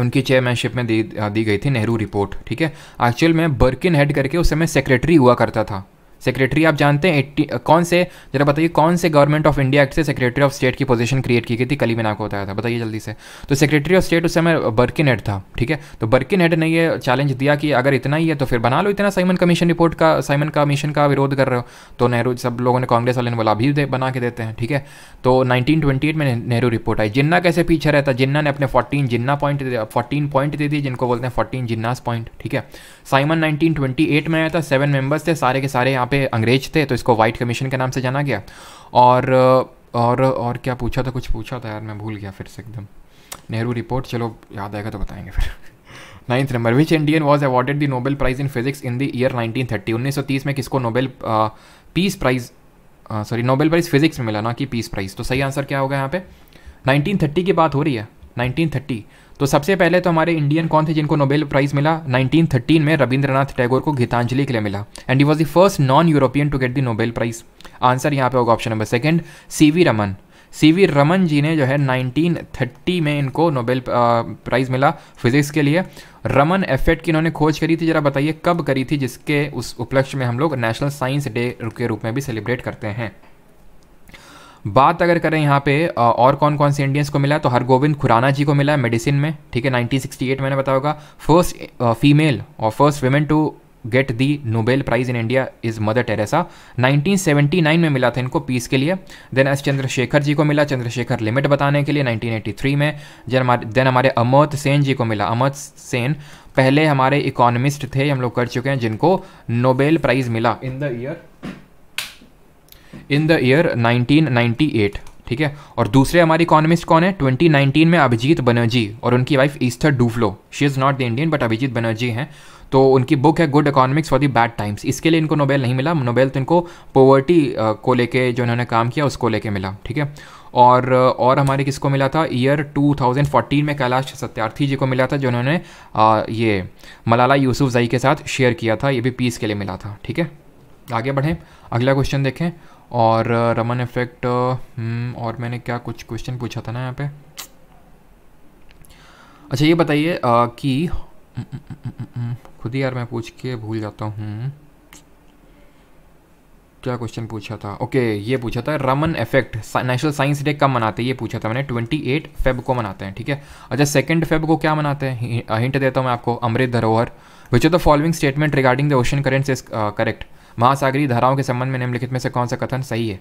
उनकी चेयरमैनशिप में दी दी गई थी नेहरू रिपोर्ट ठीक है एक्चुअल में बर्किन हेड करके उस समय सेक्रेटरी हुआ करता था सेक्रेटरी आप जानते हैं एट्टी कौन से जरा बताइए कौन से गवर्नमेंट ऑफ इंडिया एक्ट से सेक्रेटरी ऑफ स्टेट की पोजीशन क्रिएट की गई थी कली मिना को बताया था बताइए जल्दी से तो सेक्रेटरी ऑफ स्टेट उस समय बर्किन हेड था ठीक है तो बर्किन हेड ने ये चैलेंज दिया कि अगर इतना ही है तो फिर बना लो इतना साइमन कमीशन रिपोर्ट का साइमन कमीशन का विरोध कर रहे हो तो नेहरू सब लोगों ने कांग्रेस वाले ने बोला अभी बना के देते हैं ठीक है तो नाइनटीन में नेहरू रिपोर्ट आई जिन्ना कैसे पीछे रहता जिन्ना ने अपने fourteen Jinnah point fourteen point दे दिए जिनको बोलते हैं फोर्टीन जिन्नास पॉइंट ठीक है साइमन नाइनटीन में आया था सेवन मेंबर्स थे सारे के सारे यहाँ पे अंग्रेज थे तो इसको वाइट कमीशन के नाम से जाना गया और और और क्या पूछा था कुछ पूछा था यार मैं भूल गया फिर से एकदम नेहरू रिपोर्ट चलो याद आएगा तो बताएंगे फिर ninth number which Indian was awarded the Nobel prize in physics in the year 1930 1930 में किसको Nobel peace prize sorry Nobel prize physics में मिला ना कि पीस प्राइज तो सही आंसर क्या होगा यहाँ पे 1930 की बात हो रही है 1930 तो सबसे पहले तो हमारे इंडियन कौन थे जिनको नोबेल प्राइज़ मिला 1913 में रविंद्रनाथ टैगोर को गीतांजलि के लिए मिला and he was the first non European to get the Nobel prize answer यहाँ पे होगा option number second C V Raman C V Raman ji ने जो है 1930 में इनको नोबेल प्राइज़ मिला फिजिक्स के लिए रमन एफेक्ट की इन्होंने खोज करी थी जरा बताइए कब करी थी जिसके उस उपलक्ष्य में हम लोग नेशनल साइंस डे के रूप में भी सेलिब्रेट करते हैं बात अगर करें यहाँ पे और कौन कौन से इंडियंस को मिला तो हरगोविंद खुराना जी को मिला मेडिसिन में ठीक है 1968 मैंने बताया होगा फर्स्ट फीमेल और first women to get the Nobel prize in India is mother Teresa 1979 में मिला था इनको पीस के लिए देन एस चंद्रशेखर जी को मिला चंद्रशेखर लिमिट बताने के लिए 1983 में जन हमारे देन हमारे अमर्त सेन जी को मिला अमर्त सेन पहले हमारे इकोनॉमिस्ट थे हम लोग कर चुके हैं जिनको नोबेल प्राइज मिला in the year in the year 1998 ठीक है और दूसरे हमारे इकोनॉमिस्ट कौन है 2019 में अभिजीत बनर्जी और उनकी wife Esther Duflo she is not the Indian but Abhijit Banerjee हैं तो उनकी बुक है good economics for the bad times इसके लिए इनको नोबेल नहीं मिला नोबेल तो इनको पोवर्टी को लेके जो इन्होंने काम किया उसको लेके मिला ठीक है और और हमारे किसको मिला था ईयर 2014 में कैलाश सत्यार्थी जी को मिला था जिन्होंने ये मलाला यूसुफ जई के साथ शेयर किया था ये भी पीस के लिए मिला था ठीक है आगे बढ़ें अगला क्वेश्चन देखें और Raman uh, effect uh, hmm, और मैंने क्या कुछ क्वेश्चन पूछा था ना यहाँ पे अच्छा ये बताइए uh, कि hmm, hmm, खुद ही यार मैं पूछ के भूल जाता हूँ क्या क्वेश्चन पूछा था ओके ये पूछा था Raman effect national science day कब मनाते हैं ये पूछा था मैंने ट्वेंटी एट फेब को मनाते हैं ठीक है अच्छा सेकेंड फेब को क्या मनाते हैं हिंट देता हूँ मैं आपको Amrit Dharohar which are the following statement regarding the ocean currents is correct महासागरीय धाराओं के संबंध में निम्नलिखित में से कौन सा कथन सही है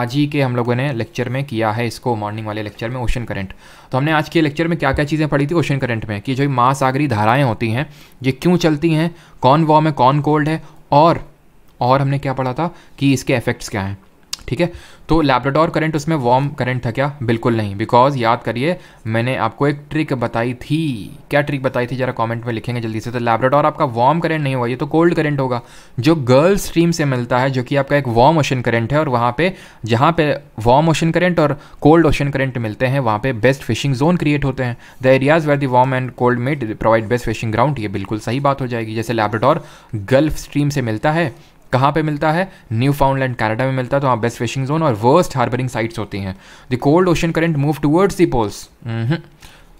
आज ही के हम लोगों ने लेक्चर में किया है इसको मॉर्निंग वाले लेक्चर में ओशन करंट तो हमने आज के लेक्चर में क्या क्या चीज़ें पढ़ी थी ओशन करंट में कि जो महासागरीय धाराएँ होती हैं ये क्यों चलती हैं कौन वॉम है कौन कोल्ड है और और हमने क्या पढ़ा था कि इसके इफेक्ट्स क्या हैं ठीक है तो लैब्राडोर करंट उसमें वार्म करंट था क्या बिल्कुल नहीं बिकॉज याद करिए मैंने आपको एक ट्रिक बताई थी क्या ट्रिक बताई थी जरा कमेंट में लिखेंगे जल्दी से तो लैब्राडोर आपका वार्म करंट नहीं हुआ ये तो कोल्ड करंट होगा जो गर्ल स्ट्रीम से मिलता है जो कि आपका एक वार्म ओशन करंट है और वहाँ पर जहाँ पे वार्म ओशन करंट और कोल्ड ओशन करंट मिलते हैं वहाँ पर बेस्ट फिशिंग जोन क्रिएट होते हैं the areas where the warm and cold meet provide best fishing ground ये बिल्कुल सही बात हो जाएगी जैसे लैब्राडोर गल्फ स्ट्रीम से मिलता है कहाँ पे मिलता है न्यू फाउंडलैंड कैनेडा में मिलता है तो वहाँ बेस्ट फिशिंग जोन और वर्स्ट हार्बरिंग साइट्स होती हैं the cold ocean current move towards the poles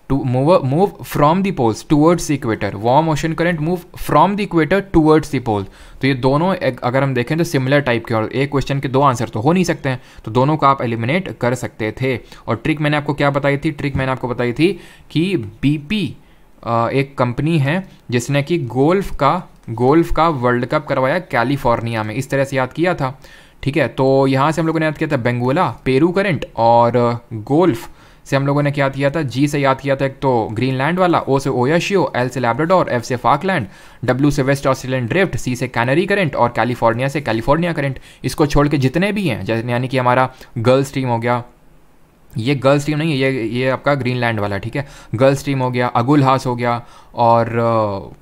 to move move from the poles towards the equator warm ocean current move from the equator towards the pole तो ये दोनों अगर हम देखें तो सिमिलर टाइप के और एक क्वेश्चन के दो आंसर तो हो नहीं सकते हैं तो दोनों को आप एलिमिनेट कर सकते थे और ट्रिक मैंने आपको क्या बताई थी ट्रिक मैंने आपको बताई थी कि बीपी एक कंपनी है जिसने कि गोल्फ का गोल्फ का वर्ल्ड कप करवाया कैलिफोर्निया में इस तरह से याद किया था ठीक है तो यहाँ से हम लोगों ने याद किया था बेंगोला पेरू करंट और गोल्फ से हम लोगों ने क्या किया था जी से याद किया था एक तो ग्रीनलैंड वाला ओ से ओयाशियो एल से लैब्राडोर एफ से फाकलैंड डब्ल्यू से वेस्ट ऑस्ट्रेलियन ड्रिफ्ट सी से कैनरी करंट और कैलिफोर्निया से कैलिफोर्निया करंट इसको छोड़ के जितने भी हैं जैसे यानी कि हमारा गर्ल्स टीम हो गया ये गर्ल्स टीम नहीं है ये ये आपका ग्रीन लैंड वाला ठीक है गर्ल्स टीम हो गया अगुल हास हो गया और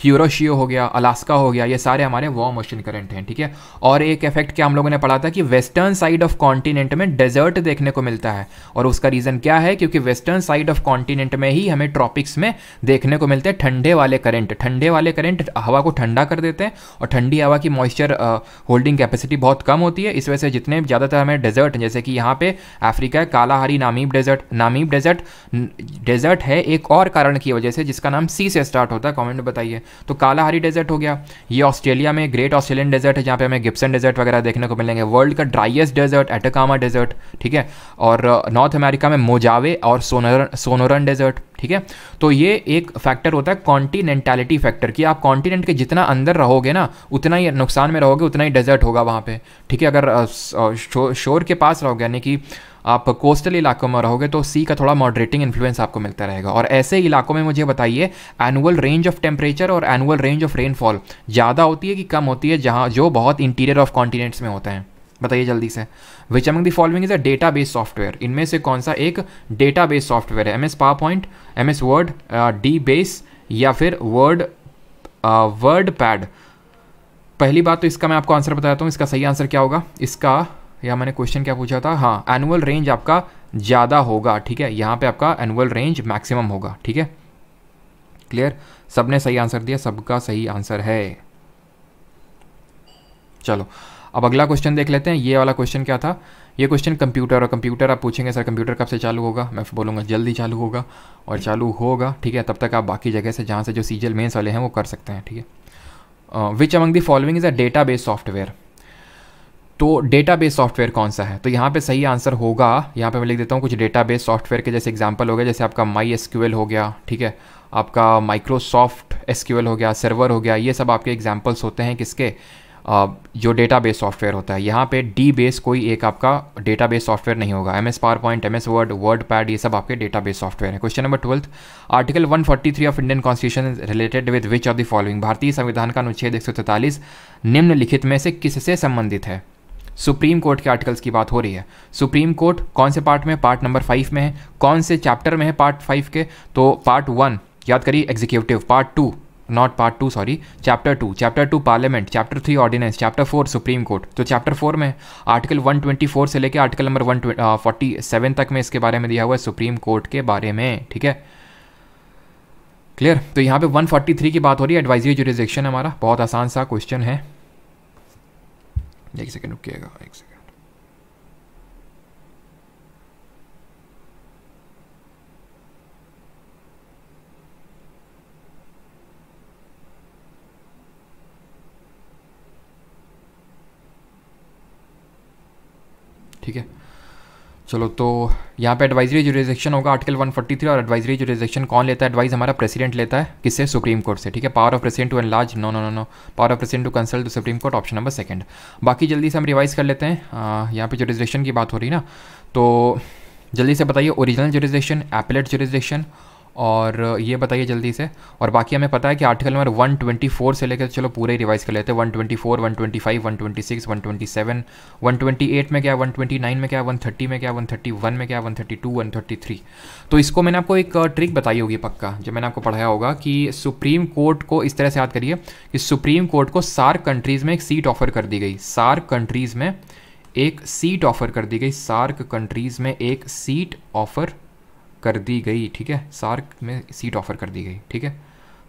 क्यूरोशियो uh, हो गया अलास्का हो गया ये सारे हमारे वॉम ओशन करंट हैं ठीक है और एक इफेक्ट क्या हम लोगों ने पढ़ा था कि वेस्टर्न साइड ऑफ कॉन्टिनेंट में डेजर्ट देखने को मिलता है और उसका रीज़न क्या है क्योंकि वेस्टर्न साइड ऑफ कॉन्टिनेंट में ही हमें ट्रॉपिक्स में देखने को मिलते हैं ठंडे वाले करंट ठंडे वाले करंट हवा को ठंडा कर देते हैं और ठंडी हवा की मॉइस्चर होल्डिंग कैपेसिटी बहुत कम होती है इस वजह से जितने ज़्यादातर हमें डेजर्ट जैसे कि यहाँ पे Africa Kalahari Nami Namib desert Namib desert desert है एक और कारण की वजह से जिसका नाम सी से स्टार्ट होता है कॉमेंट बताइए तो कालाहारी डेजर्ट हो गया ये ऑस्ट्रेलिया में ग्रेट ऑस्ट्रेलियन डेजर्ट है जहाँ पे हमें गिप्सन डेजर्ट वगैरह देखने को मिलेंगे वर्ल्ड का ड्राइएस्ट डेजर्ट एटकामा डेजर्ट ठीक है और नॉर्थ uh, अमेरिका में मोजावे और सोनर सोनोरन डेजर्ट ठीक है तो ये एक फैक्टर होता है कॉन्टीनेंटैलिटी फैक्टर कि आप कॉन्टिनेंट के जितना अंदर रहोगे ना उतना ही नुकसान में रहोगे उतना ही डेजर्ट होगा वहाँ पे ठीक है अगर शो, शोर के पास रहोगे यानी कि आप कोस्टल इलाकों में रहोगे तो सी का थोड़ा मॉडरेटिंग इन्फ्लुएंस आपको मिलता रहेगा और ऐसे इलाकों में मुझे बताइए एनुअल रेंज ऑफ टेम्परेचर और एनुअल रेंज ऑफ रेनफॉल ज़्यादा होती है कि कम होती है जहाँ जो बहुत इंटीरियर ऑफ कॉन्टिनेंट्स में होते हैं बताइए जल्दी से which among the following is a database software इनमें से कौन सा एक डेटा बेस सॉफ्टवेयर है M S power PowerPoint M S Word D base या फिर वर्ड वर्ड पैड पहली बात तो इसका मैं आपको आंसर बताता हूँ इसका सही आंसर क्या होगा इसका या मैंने क्वेश्चन क्या पूछा था हाँ एनुअल रेंज आपका ज़्यादा होगा ठीक है यहाँ पे आपका एनुअल रेंज मैक्सिमम होगा ठीक है क्लियर सबने सही आंसर दिया सबका सही आंसर है चलो अब अगला क्वेश्चन देख लेते हैं ये वाला क्वेश्चन क्या था ये क्वेश्चन कंप्यूटर और कंप्यूटर आप पूछेंगे सर कंप्यूटर कब से चालू होगा मैं बोलूँगा जल्दी चालू होगा और चालू होगा ठीक है तब तक आप बाकी जगह से जहाँ से जो सीजल मेन्स वाले हैं वो कर सकते हैं ठीक है which among the following is a database software तो डेटा बेस सॉफ्टवेयर कौन सा है तो यहाँ पे सही आंसर होगा यहाँ पे मैं लिख देता हूँ कुछ डेटा बेस सॉफ्टवेयर के जैसे एग्जाम्पल हो गया जैसे आपका माई एस हो गया ठीक है आपका माइक्रोसॉफ्ट एस हो गया सर्वर हो गया ये सब आपके एग्जाम्पल्स होते हैं किसके जो डेटाबेस सॉफ्टवेयर होता है यहाँ पे डी बेस कोई एक आपका डेटाबेस सॉफ्टवेयर नहीं होगा M S power PowerPoint M S Word WordPad ये सब आपके डेटाबेस सॉफ्टवेयर है question number twelfth article 143 of Indian constitution related with which of the following भारतीय संविधान का अनुच्छेद एक निम्नलिखित में से किससे संबंधित है सुप्रीम कोर्ट के आर्टिकल्स की बात हो रही है सुप्रीम कोर्ट कौन से पार्ट में पार्ट नंबर फाइव में है कौन से चैप्टर में है पार्ट फाइव के तो पार्ट वन याद करिए executive part two not part two sorry chapter two chapter two parliament chapter three ordinance chapter four supreme court तो चैप्टर फोर में आर्टिकल 124 से लेकर article number one forty seven तक में इसके बारे में दिया हुआ है सुप्रीम कोर्ट के बारे में ठीक है क्लियर तो यहाँ पे 143 की बात हो रही है एडवाइजरी जो है हमारा बहुत आसान सा क्वेश्चन है एक सेकेंड रुकिएगा एक सेकेंड ठीक है चलो तो यहाँ पे एडवाइजरी जुरिजेक्शन होगा आर्टिकल 143 और एडवाइजरी जुरिजेक्शन कौन लेता है एडवाइस हमारा प्रेसिडेंट लेता है किससे सुप्रीम कोर्ट से ठीक है power of president to enlarge no no no no power of president to consult to supreme court option number second बाकी जल्दी से हम रिवाइज कर लेते हैं यहाँ पर जुरिजेक्शन की बात हो रही ना तो जल्दी से बताइए ओरिजिनल जुरिजेक्शन एपलेट जुरिजेक्शन और ये बताइए जल्दी से और बाकी हमें पता है कि आर्टिकल नंबर 124 से लेकर चलो पूरे रिवाइज कर लेते हैं 124, 125, 126, 127, 128 में क्या 129 में क्या 130 में क्या 131 में क्या 132, 133 तो इसको मैंने आपको एक ट्रिक बताई होगी पक्का जब मैंने आपको पढ़ाया होगा कि सुप्रीम कोर्ट को इस तरह से याद करिए कि सुप्रीम कोर्ट को सार्क कंट्रीज़ में एक सीट ऑफर कर दी गई सार्क कंट्रीज़ में एक सीट ऑफर कर दी गई सार्क कंट्रीज़ में एक सीट ऑफर कर दी गई ठीक है सार्क में सीट ऑफर कर दी गई ठीक है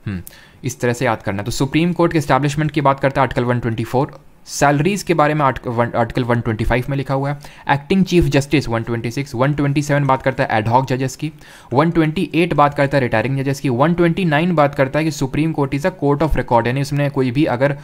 हम्म, इस तरह से याद करना तो सुप्रीम कोर्ट के इस्टेब्लिशमेंट की बात करते हैं आर्टिकल 124 सैलरीज के बारे में आर्टिकल 125 में लिखा हुआ है एक्टिंग चीफ जस्टिस 126 127 बात करता है एडहॉक जजेस की 128 बात करता है रिटायरिंग जजेस की 129 बात करता है कि supreme court is a court of record यानी उसमें कोई भी अगर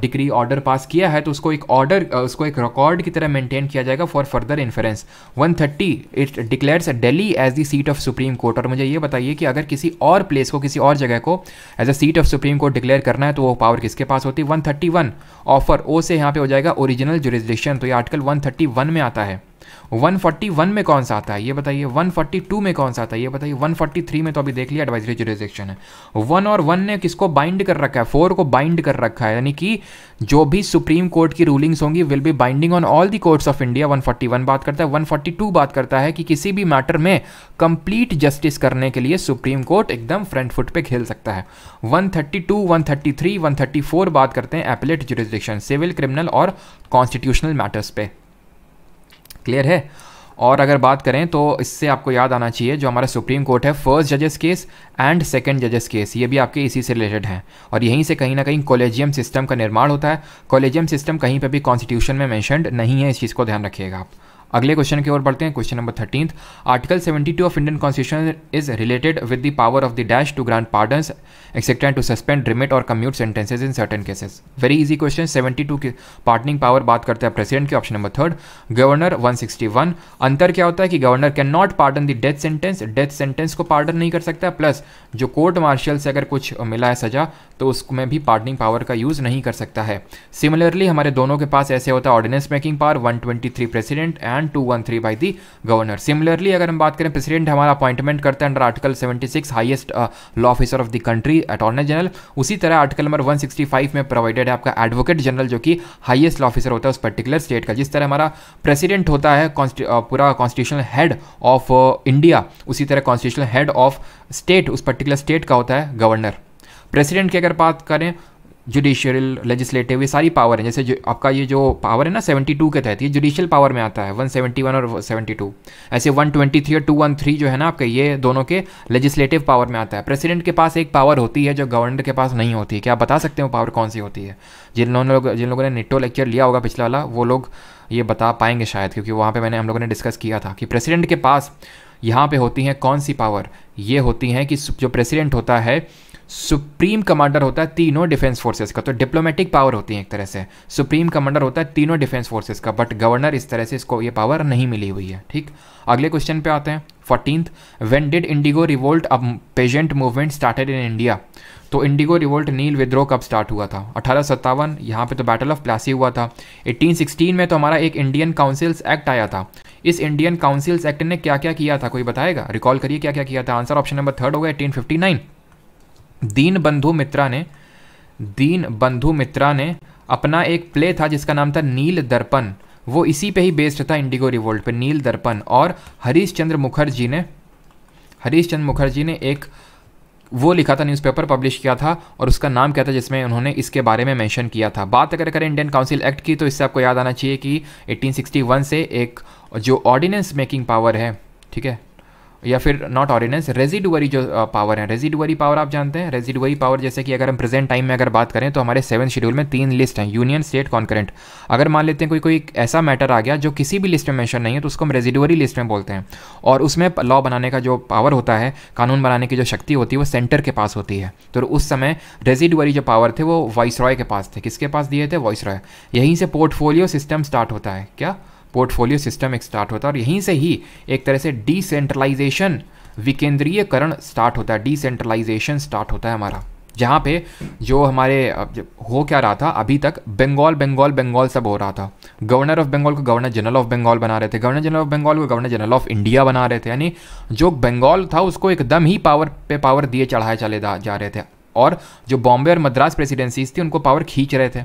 डिग्री ऑर्डर पास किया है तो उसको एक ऑर्डर उसको एक रिकॉर्ड की तरह मेंटेन किया जाएगा for further inference 130 it declares Delhi as the seat of supreme court और मुझे ये बताइए कि अगर किसी और प्लेस को किसी और जगह को as a seat of supreme court declare करना है तो वो पावर किसके पास होती है वन ऑफर ओ से यहाँ पे हो जाएगा ओरिजिनल जुरिस्डिक्शन तो ये आर्टिकल वन में आता है 141 में कौन सा आता है ये बताइए 142 में कौन सा आता है ये बताइए 143 में तो अभी देख लिया एडवाइजरी जुरिस्डिक्शन है वन और वन ने किसको बाइंड कर रखा है फोर को बाइंड कर रखा है यानी कि जो भी सुप्रीम कोर्ट की रूलिंग्स होंगी will be binding on all the courts of India 141 बात करता है 142 बात करता है कि किसी भी मैटर में कंप्लीट जस्टिस करने के लिए सुप्रीम कोर्ट एकदम फ्रंट फुट पे खेल सकता है 132, 133, 134 बात करते हैं एपलेट जुरिस्डिक्शन सिविल क्रिमिनल और कॉन्स्टिट्यूशनल मैटर्स पे क्लियर है और अगर बात करें तो इससे आपको याद आना चाहिए जो हमारा सुप्रीम कोर्ट है फर्स्ट जजेस केस एंड सेकंड जजेस केस ये भी आपके इसी से रिलेटेड हैं और यहीं से कहीं ना कहीं कॉलेजियम सिस्टम का निर्माण होता है कॉलेजियम सिस्टम कहीं पर भी कॉन्स्टिट्यूशन में मैंशनड नहीं है इस चीज़ को ध्यान रखिएगा आप अगले क्वेश्चन की ओर बढ़ते हैं question number thirteen article seventy two of Indian constitution is related with the power of the dash to grant pardon etcetera to suspend remit और commute sentences in certain cases very easy question seventy two की pardoning power बात करते हैं president की option number third governor one sixty one अंतर क्या होता है कि governor can not pardon the death sentence death sentence को पार्डन नहीं कर सकता प्लस जो कोर्ट मार्शल से अगर कुछ मिला है सजा तो उसमें भी पार्टनिंग पावर का यूज़ नहीं कर सकता है सिमिलरली हमारे दोनों के पास ऐसे होता है ordinance making power one twenty three president and and two one three by the governor similarly अगर हम बात करें प्रेसिडेंट हमारा अपॉइंटमेंट करते हैं under article seventy six highest law officer of the country attorney general उसी तरह article number one sixty five में प्रोवाइडेड है आपका एडवोकेट जनरल जो कि हाइएस्ट लॉ ऑफिसर होता है उस पर्टिकुलर स्टेट का जिस तरह हमारा प्रेसिडेंट होता है uh, पूरा कॉन्स्टिट्यूशनल हेड ऑफ इंडिया उसी तरह कॉन्स्टिट्यूशनल हेड ऑफ स्टेट उस पर्टिकुलर स्टेट का होता है गवर्नर प्रेसिडेंट की अगर बात करें जुडिशियल लेजिस्लेटिव ये सारी पावर है जैसे जो आपका ये जो पावर है ना 72 के तहत ये जुडिशियल पावर में आता है 171 और 72 ऐसे 123 और 213 जो है ना आपके ये दोनों के लेजिस्लेटिव पावर में आता है प्रेसिडेंट के पास एक पावर होती है जो गवर्नर के पास नहीं होती है क्या आप बता सकते हो पावर कौन सी होती है जिन लोगों लोग जिन लोगों ने निटो लेक्चर लिया होगा पिछला वाला वो लोग ये बता पाएंगे शायद क्योंकि वहाँ पर मैंने हम लोगों ने डिस्कस किया था कि प्रेसिडेंट के पास यहाँ पर होती हैं कौन सी पावर ये होती हैं कि जो प्रेसिडेंट होता है सुप्रीम कमांडर होता है तीनों डिफेंस फोर्सेस का तो डिप्लोमेटिक पावर होती है एक तरह से सुप्रीम कमांडर होता है तीनों डिफेंस फोर्सेस का बट गवर्नर इस तरह से इसको ये पावर नहीं मिली हुई है ठीक अगले क्वेश्चन पे आते हैं fourteen when did indigo revolt अब peasant movement started in India तो इंडिगो रिवोल्ट नील विद्रोह कब स्टार्ट हुआ था अठारह सत्तावन यहाँ पे तो बैटल ऑफ प्लासी हुआ था 1816 में तो हमारा एक इंडियन काउंसिल्स एक्ट आया था इस इंडियन काउंसिल्स एक्ट ने क्या क्या किया था कोई बताएगा रिकॉल करिए क्या क्या किया था आंसर ऑप्शन नंबर थर्ड होगा एटीन दीन बंधु मित्रा ने दीन बंधु मित्रा ने अपना एक प्ले था जिसका नाम था नील दर्पण वो इसी पे ही बेस्ड था इंडिगो रिवोल्ट पे नील दर्पण और हरीश चंद्र मुखर्जी ने हरीश चंद्र मुखर्जी ने एक वो लिखा था न्यूज़पेपर पब्लिश किया था और उसका नाम क्या था जिसमें उन्होंने इसके बारे में मेंशन किया था बात अगर करें इंडियन काउंसिल एक्ट की तो इससे आपको याद आना चाहिए कि 1861 से एक जो ऑर्डिनेंस मेकिंग पावर है ठीक है या फिर नॉट ऑर्डिनेंस रेजिडुअरी जो पावर है रेजिडुअरी पावर आप जानते हैं रेजिडुअरी पावर जैसे कि अगर हम प्रेजेंट टाइम में अगर बात करें तो हमारे सेवन शेड्यूल में तीन लिस्ट हैं यूनियन स्टेट कॉन्करेंट अगर मान लेते हैं कोई कोई ऐसा मैटर आ गया जो किसी भी लिस्ट में मैंशन नहीं है तो उसको हम रेजिडुअरी लिस्ट में बोलते हैं और उसमें लॉ बनाने का जो पावर होता है कानून बनाने की जो शक्ति होती है वो सेंटर के पास होती है तो उस समय रेजिडुअरी जो पावर थे वो वॉइस रॉय के पास थे किसके पास दिए थे वॉइस रॉय यहीं से पोर्टफोलियो सिस्टम स्टार्ट होता है क्या पोर्टफोलियो सिस्टम एक स्टार्ट होता है और यहीं से ही एक तरह से डिसेंट्रलाइजेशन विकेंद्रीयकरण स्टार्ट होता है डिसेंट्रलाइजेशन स्टार्ट होता है हमारा जहाँ पे जो हमारे हो क्या रहा था अभी तक बंगाल बंगाल बंगाल सब हो रहा था गवर्नर ऑफ बंगाल को गवर्नर जनरल ऑफ बंगाल बना रहे थे गवर्नर जनरल ऑफ बंगाल को गवर्नर जनरल ऑफ इंडिया बना रहे थे यानी जो बंगाल था उसको एकदम ही पावर पे पावर दिए चढ़ाए चले जा रहे थे और जो बॉम्बे और मद्रास प्रेसिडेंसीज थी उनको पावर खींच रहे थे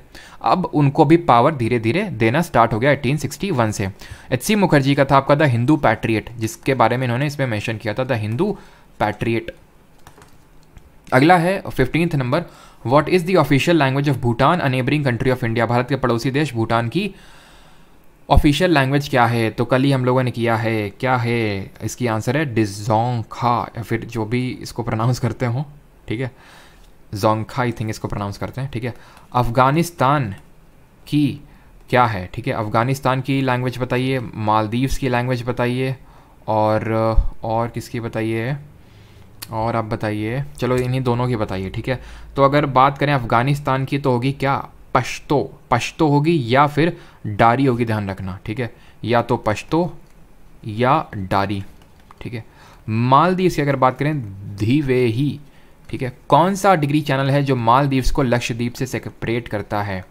अब उनको भी पावर धीरे धीरे देना स्टार्ट हो गया 1861 से एच सी मुखर्जी का था आपका द हिंदू पैट्रियट जिसके बारे में इन्होंने इसमें मेंशन किया था द हिंदू पैट्रियट अगला है fifteenth number what is the official language of Bhutan a neighbouring country of India Bharat के पड़ोसी देश भूटान की ऑफिशियल लैंग्वेज क्या है तो कल ही हम लोगों ने किया है क्या है इसकी आंसर है डिजोंग खा या फिर जो भी इसको प्रोनाउंस करते हो ठीक है जोंका आई थिंक इसको प्रोनाउंस करते हैं ठीक है अफ़गानिस्तान की क्या है ठीक है अफ़गानिस्तान की लैंग्वेज बताइए मालदीव्स की लैंग्वेज बताइए और और किसकी बताइए और आप बताइए चलो इन्हीं दोनों की बताइए ठीक है तो अगर बात करें अफ़गानिस्तान की तो होगी क्या पश्तो पश्तो होगी या फिर डारी होगी ध्यान रखना ठीक है या तो पश्तो या डारी ठीक है मालदीव की अगर बात करें धीवे ही ठीक है कौन सा डिग्री चैनल है जो मालदीव्स को लक्षद्वीप से सेपरेट करता है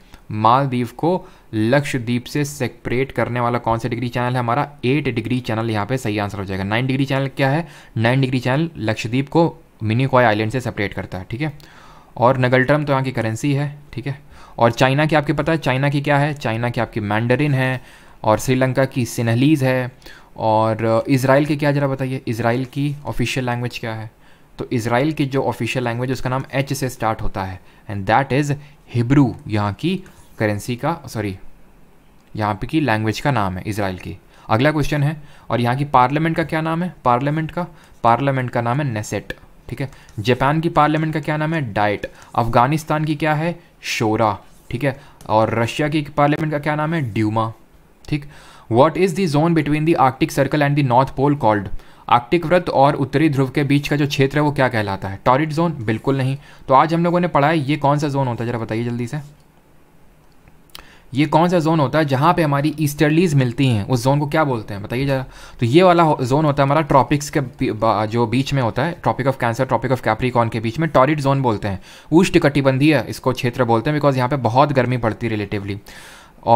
मालदीव को लक्षद्वीप से सेपरेट करने वाला कौन सा डिग्री चैनल है हमारा एट डिग्री चैनल यहाँ पे सही आंसर हो जाएगा नाइन डिग्री चैनल क्या है नाइन डिग्री चैनल लक्षद्वीप को मिनीकॉय आइलैंड से सेपरेट करता है ठीक है और ट्रम तो यहाँ की करेंसी है ठीक है और चाइना की आपके पता है चाइना की क्या है चाइना की आपकी मैंडरिन है और श्रीलंका की सिनहलीज़ है और इसराइल की क्या ज़रा बताइए इसराइल की ऑफिशियल लैंग्वेज क्या है तो इसराइल की जो ऑफिशियल लैंग्वेज उसका नाम एच से स्टार्ट होता है एंड दैट इज़ हिब्रू यहाँ की करेंसी का सॉरी यहाँ पे की लैंग्वेज का नाम है इसराइल की अगला क्वेश्चन है और यहाँ की पार्लियामेंट का क्या नाम है पार्लियामेंट का पार्लियामेंट का नाम है नेसेट ठीक है जापान की पार्लियामेंट का क्या नाम है डाइट अफगानिस्तान की क्या है शोरा ठीक है और रशिया की पार्लियामेंट का क्या नाम है ड्यूमा ठीक what is the zone between the arctic circle and the north pole called arctic व्रत और उत्तरी ध्रुव के बीच का जो क्षेत्र है वो क्या कहलाता है टॉरिड जोन बिल्कुल नहीं तो आज हम लोगों ने पढ़ा है ये कौन सा जोन होता है जरा बताइए जल्दी से ये कौन सा जोन होता है जहाँ पे हमारी ईस्टर्लीज मिलती हैं उस जोन को क्या बोलते हैं बताइए जरा तो ये वाला जोन होता है हमारा ट्रॉपिक्स के जो बीच में होता है tropic of cancer tropic of capricorn के बीच में टॉरिड जोन बोलते हैं उष्ट कटिबंधीय इसको क्षेत्र बोलते हैं बिकॉज यहाँ पे बहुत गर्मी पड़ती है रिलेटिवली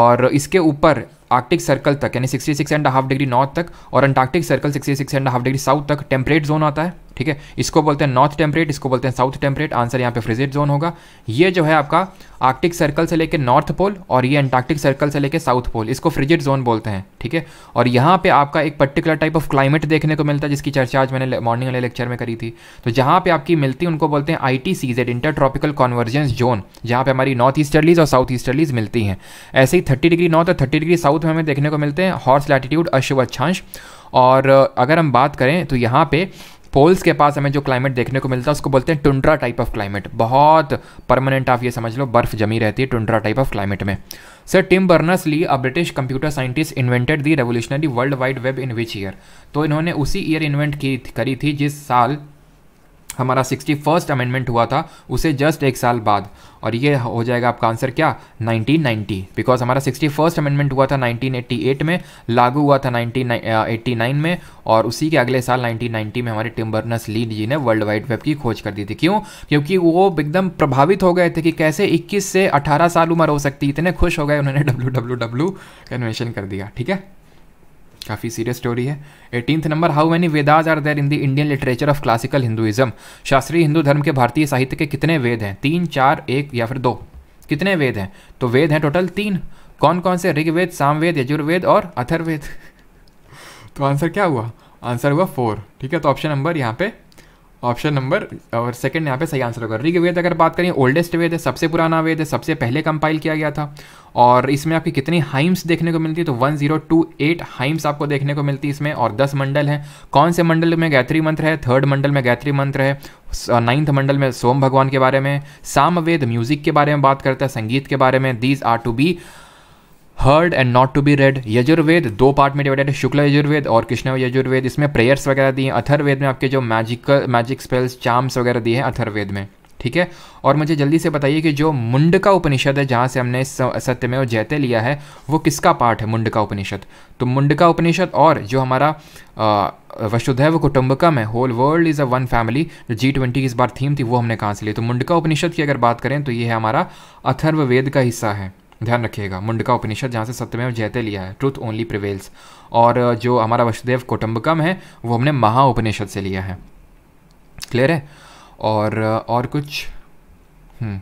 और इसके ऊपर आर्टिक सर्कल तक यानी sixty six and half degree north तक और antarctic circle sixty six and half degree south तक टेम्परेट जोन आता है ठीक है इसको बोलते हैं नॉर्थ टेम्परेट इसको बोलते हैं साउथ टेम्परेट आंसर यहाँ पे फ्रिजेट जोन होगा ये जो है आपका आर्टिक सर्कल से लेकर नॉर्थ पोल और ये अंटार्कटिक सर्कल से लेकर साउथ पोल इसको फ्रिजिट जोन बोलते हैं ठीक है और यहाँ पे आपका एक पर्टिकुलर टाइप ऑफ क्लाइमेट देखने को मिलता है जिसकी चर्चा आज मैंने मॉर्निंग वाले लेक्चर में करी थी तो जहाँ पर आपकी मिलती है उनको बोलते हैं I T C Z inter tropical convergence zone जहाँ पर हमारी नॉर्थ ईस्टर्लीज और साउथ ईस्टर्लीज मिलती हैं ऐसे ही थर्टी डिग्री नॉर्थ और थर्टी डिग्री साउथ साउथ में हमें देखने को मिलते हैं हॉर्स लैटिट्यूड अशुभ अक्षांश और अगर हम बात करें तो यहाँ पे पोल्स के पास हमें जो क्लाइमेट देखने को मिलता है उसको बोलते हैं टुंड्रा टाइप ऑफ क्लाइमेट बहुत परमानेंट आप ये समझ लो बर्फ जमी रहती है टुंड्रा टाइप ऑफ क्लाइमेट में Sir Tim Berners Lee a British computer scientist invented the revolutionary world wide web in which year तो इन्होंने उसी ईयर इन्वेंट की करी थी जिस साल हमारा सिक्सटी फर्स्ट अमेंडमेंट हुआ था उसे जस्ट एक साल बाद और ये हो जाएगा आपका आंसर क्या 1990 बिकॉज हमारा सिक्सटी फर्स्ट अमेंडमेंट हुआ था 1988 में लागू हुआ था 1989 में और उसी के अगले साल 1990 में हमारे टिम्बरनस ली जी ने वर्ल्ड वाइड वेब की खोज कर दी थी क्यों क्योंकि वो एकदम प्रभावित हो गए थे कि कैसे 21 से 18 साल उम्र हो सकती इतने खुश हो गए उन्होंने डब्ल्यू डब्ल्यू डब्ल्यू कन्वेंशन कर दिया ठीक है काफ़ी सीरियस स्टोरी है eighteenth number how many Vedas are there in the Indian literature of classical Hinduism शास्त्रीय हिंदू धर्म के भारतीय साहित्य के कितने वेद हैं तीन चार एक या फिर दो कितने वेद हैं तो वेद हैं टोटल तीन कौन कौन से ऋग्वेद सामवेद यजुर्वेद और अथर्वेद तो आंसर क्या हुआ आंसर हुआ फोर ठीक है तो ऑप्शन नंबर यहाँ पे ऑप्शन नंबर और सेकंड यहाँ पे सही आंसर होगा रिग वेद अगर बात करें ओल्डेस्ट वेद है सबसे पुराना वेद है सबसे पहले कंपाइल किया गया था और इसमें आपकी कितनी हाइम्स देखने को मिलती है तो 1028 हाइम्स आपको देखने को मिलती है इसमें और 10 मंडल हैं कौन से मंडल में गायत्री मंत्र है थर्ड मंडल में गायत्री मंत्र है नाइन्थ मंडल में सोम भगवान के बारे में सामवेद म्यूजिक के बारे में बात करता है संगीत के बारे में these are to be heard and not to be read Yajurveda दो पार्ट में डिवाइडेड है शुक्ला यजुर्वेद और कृष्ण यजुर्वेद इसमें प्रेयर्स वगैरह दिए हैं अथर्वेद में आपके जो मैजिकल मैजिक स्पेल्स चार्म्स वगैरह दिए हैं अथर्वेद में ठीक है और मुझे जल्दी से बताइए कि जो मुंड का उपनिषद है जहाँ से हमने सत्य में और जैते लिया है वो किसका पार्ट है मुंड का उपनिषद तो मुंड का उपनिषद और जो हमारा वसुधैव कुटुंबकम है whole world is a one family जो जी ट्वेंटी की इस बार थीम थी वो हमने कहाँ से ली तो मुंडका उपनिषद की अगर बात करें तो ये है हमारा अथर्ववेद का हिस्सा है ध्यान रखिएगा मुंडका उपनिषद जहाँ से सत्यमेव जयते लिया है ट्रूथ ओनली प्रिवेल्स और जो हमारा वसुदेव कोटम्बकम है वो हमने महा उपनिषद से लिया है क्लियर है और और कुछ हम्म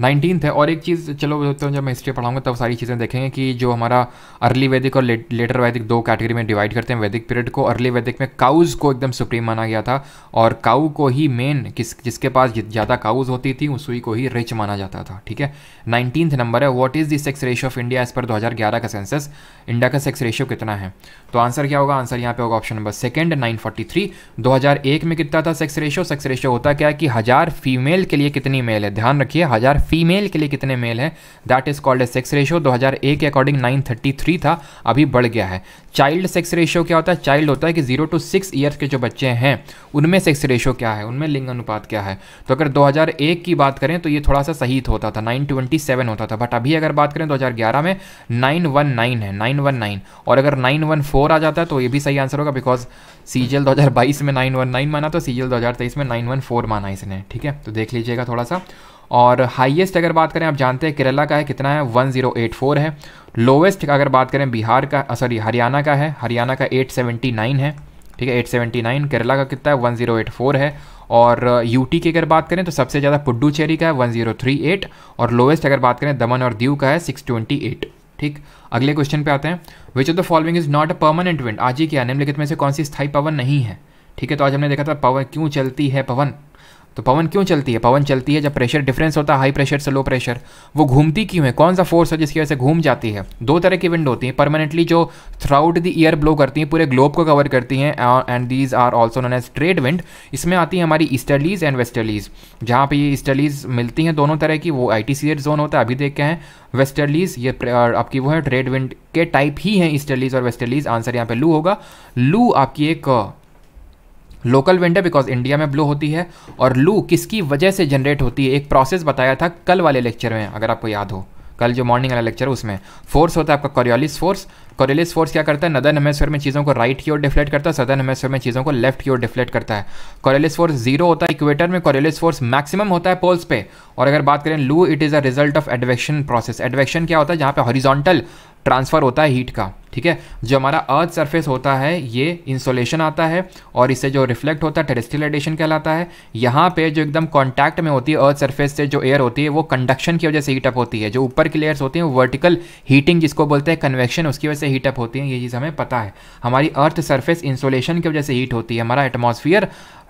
नाइनटीन है और एक चीज़ चलो बोलते तो हैं जब मैं हिस्ट्री पढ़ाऊंगा तब सारी चीज़ें देखेंगे कि जो हमारा अर्ली वैदिक और लेटर वैदिक दो कैटेगरी में डिवाइड करते हैं वैदिक पीरियड को अर्ली वैदिक में काउज को एकदम सुप्रीम माना गया था और काऊ को ही मेन किस जिसके पास ज़्यादा काउज होती थी उसी को ही रिच माना जाता था ठीक है नाइनटीन नंबर है what is the sex ratio of India as per दो का सेंसस इंडिया का सेक्स रेशियो कितना है तो आंसर क्या होगा आंसर यहाँ पे होगा ऑप्शन नंबर सेकंड 943 2001 में कितना था सेक्स रेशियो सेक्स रेशियो होता क्या है कि हज़ार फीमेल के लिए कितनी मेल है ध्यान रखिए हज़ार फीमेल के लिए कितने मेल है that is called a sex ratio 2001 के अकॉर्डिंग 933 था अभी बढ़ गया है चाइल्ड सेक्स रेशियो क्या होता है चाइल्ड होता है कि जीरो टू सिक्स ईयर्स के जो बच्चे हैं उनमें सेक्स रेशियो क्या है उनमें लिंग अनुपात क्या है तो अगर 2001 की बात करें तो ये थोड़ा सा सही होता था 927 होता था बट अभी अगर बात करें 2011 में 919 है 919 और अगर 914 आ जाता है तो ये भी सही आंसर होगा बिकॉज सी जी में नाइन माना तो सी जी में नाइन माना इसने ठीक है तो देख लीजिएगा थोड़ा सा और हाईएस्ट अगर बात करें आप जानते हैं केरला का है कितना है 1084 है लोवेस्ट अगर बात करें बिहार का सॉरी हरियाणा का है हरियाणा का 879 है ठीक है 879 केरला का कितना है 1084 है और यूटी की अगर बात करें तो सबसे ज़्यादा पुडुचेरी का है 1038 और लोवेस्ट अगर बात करें दमन और दीव का है 628 ठीक अगले क्वेश्चन पे आते हैं which of the following is not a permanent wind आज ही क्या निम्नलिखित में से कौन सी स्थाई पवन नहीं है ठीक है तो आज हमने देखा था पवन क्यों चलती है पवन तो पवन क्यों चलती है पवन चलती है जब प्रेशर डिफरेंस होता है हाई प्रेशर से लो प्रेशर वो घूमती क्यों है कौन सा फोर्स है जिसकी वजह से घूम जाती है दो तरह की विंड होती हैं परमानेंटली जो throughout the year blow करती हैं पूरे ग्लोब को कवर करती हैं and these are also known as trade wind इसमें आती है हमारी ईस्टर्लीज एंड वेस्टर्लीज जहाँ पर ये ईस्टर्लीज मिलती हैं दोनों तरह की वो आई टी सी जोन होता है अभी देख के हैं वेस्टर्लीज ये आपकी वो है ट्रेड विंड के टाइप ही हैं ईस्टर्लीज और वेस्टर्लीज आंसर यहाँ पे लू होगा लू आपकी एक लोकल है बिकॉज इंडिया में ब्लू होती है और लू किसकी वजह से जनरेट होती है एक प्रोसेस बताया था कल वाले लेक्चर में अगर आपको याद हो कल जो मॉर्निंग वाला लेक्चर उसमें फोर्स होता है आपका कॉरियोलिस फोर्स कॉरियोलिस फोर्स क्या करता है नदन हेमेस्फेयर में चीज़ों को राइट की ओर डिफ्लेक्ट करता है सदन हेमेस्फेयर में चीज़ों को लेफ्ट की ओर डिफ्लेक्ट करता है कॉरियोलिस फोर्स जीरो होता है इक्वेटर में कॉरियोलिस फोर्स मैक्सिमम होता है पोल्स पे और अगर बात करें लू it is a result of advection process advection क्या होता है जहाँ पे हॉरिजॉन्टल ट्रांसफर होता है हीट का ठीक है जो हमारा अर्थ सरफेस होता है ये इंसोलेशन आता है और इससे जो रिफ्लेक्ट होता है टेरेस्ट्रियल रेडिएशन कहलाता है यहाँ पे जो एकदम कांटेक्ट में होती है अर्थ सरफेस से जो एयर होती है वो कंडक्शन की वजह से हीटअप होती है जो ऊपर की लेयर्स होती हैं वर्टिकल हीटिंग जिसको बोलते हैं कन्वेक्शन उसकी वजह से हीटअप होती है ये चीज़ हमें पता है हमारी अर्थ सर्फेस इंसोलेशन की वजह से हीट होती है हमारा एटमोसफियर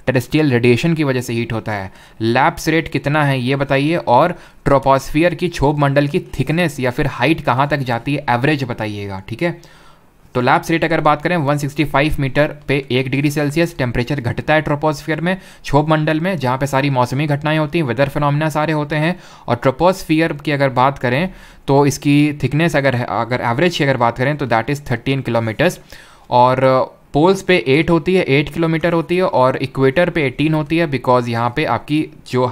टेरेस्टियल रेडिएशन की वजह से हीट होता है लैप्स रेट कितना है ये बताइए और ट्रोपोस्फियर की क्षोभ मंडल की थिकनेस या फिर हाइट कहाँ तक जाती है एवरेज बताइएगा ठीक है तो लैप्स रेट अगर बात करें 165 मीटर पे एक डिग्री सेल्सियस टेम्परेचर घटता है ट्रोपोस्फियर में क्षोभ मंडल में जहाँ पे सारी मौसमी घटनाएं होती हैं वेदर फिनोमिना सारे होते हैं और ट्रोपोस्फियर की अगर बात करें तो इसकी थिकनेस अगर अगर एवरेज की अगर बात करें तो दैट इज़ थर्टीन किलोमीटर्स और पोल्स पे एट होती है एट किलोमीटर होती है और इक्वेटर पे एटीन होती है बिकॉज यहाँ पे आपकी जो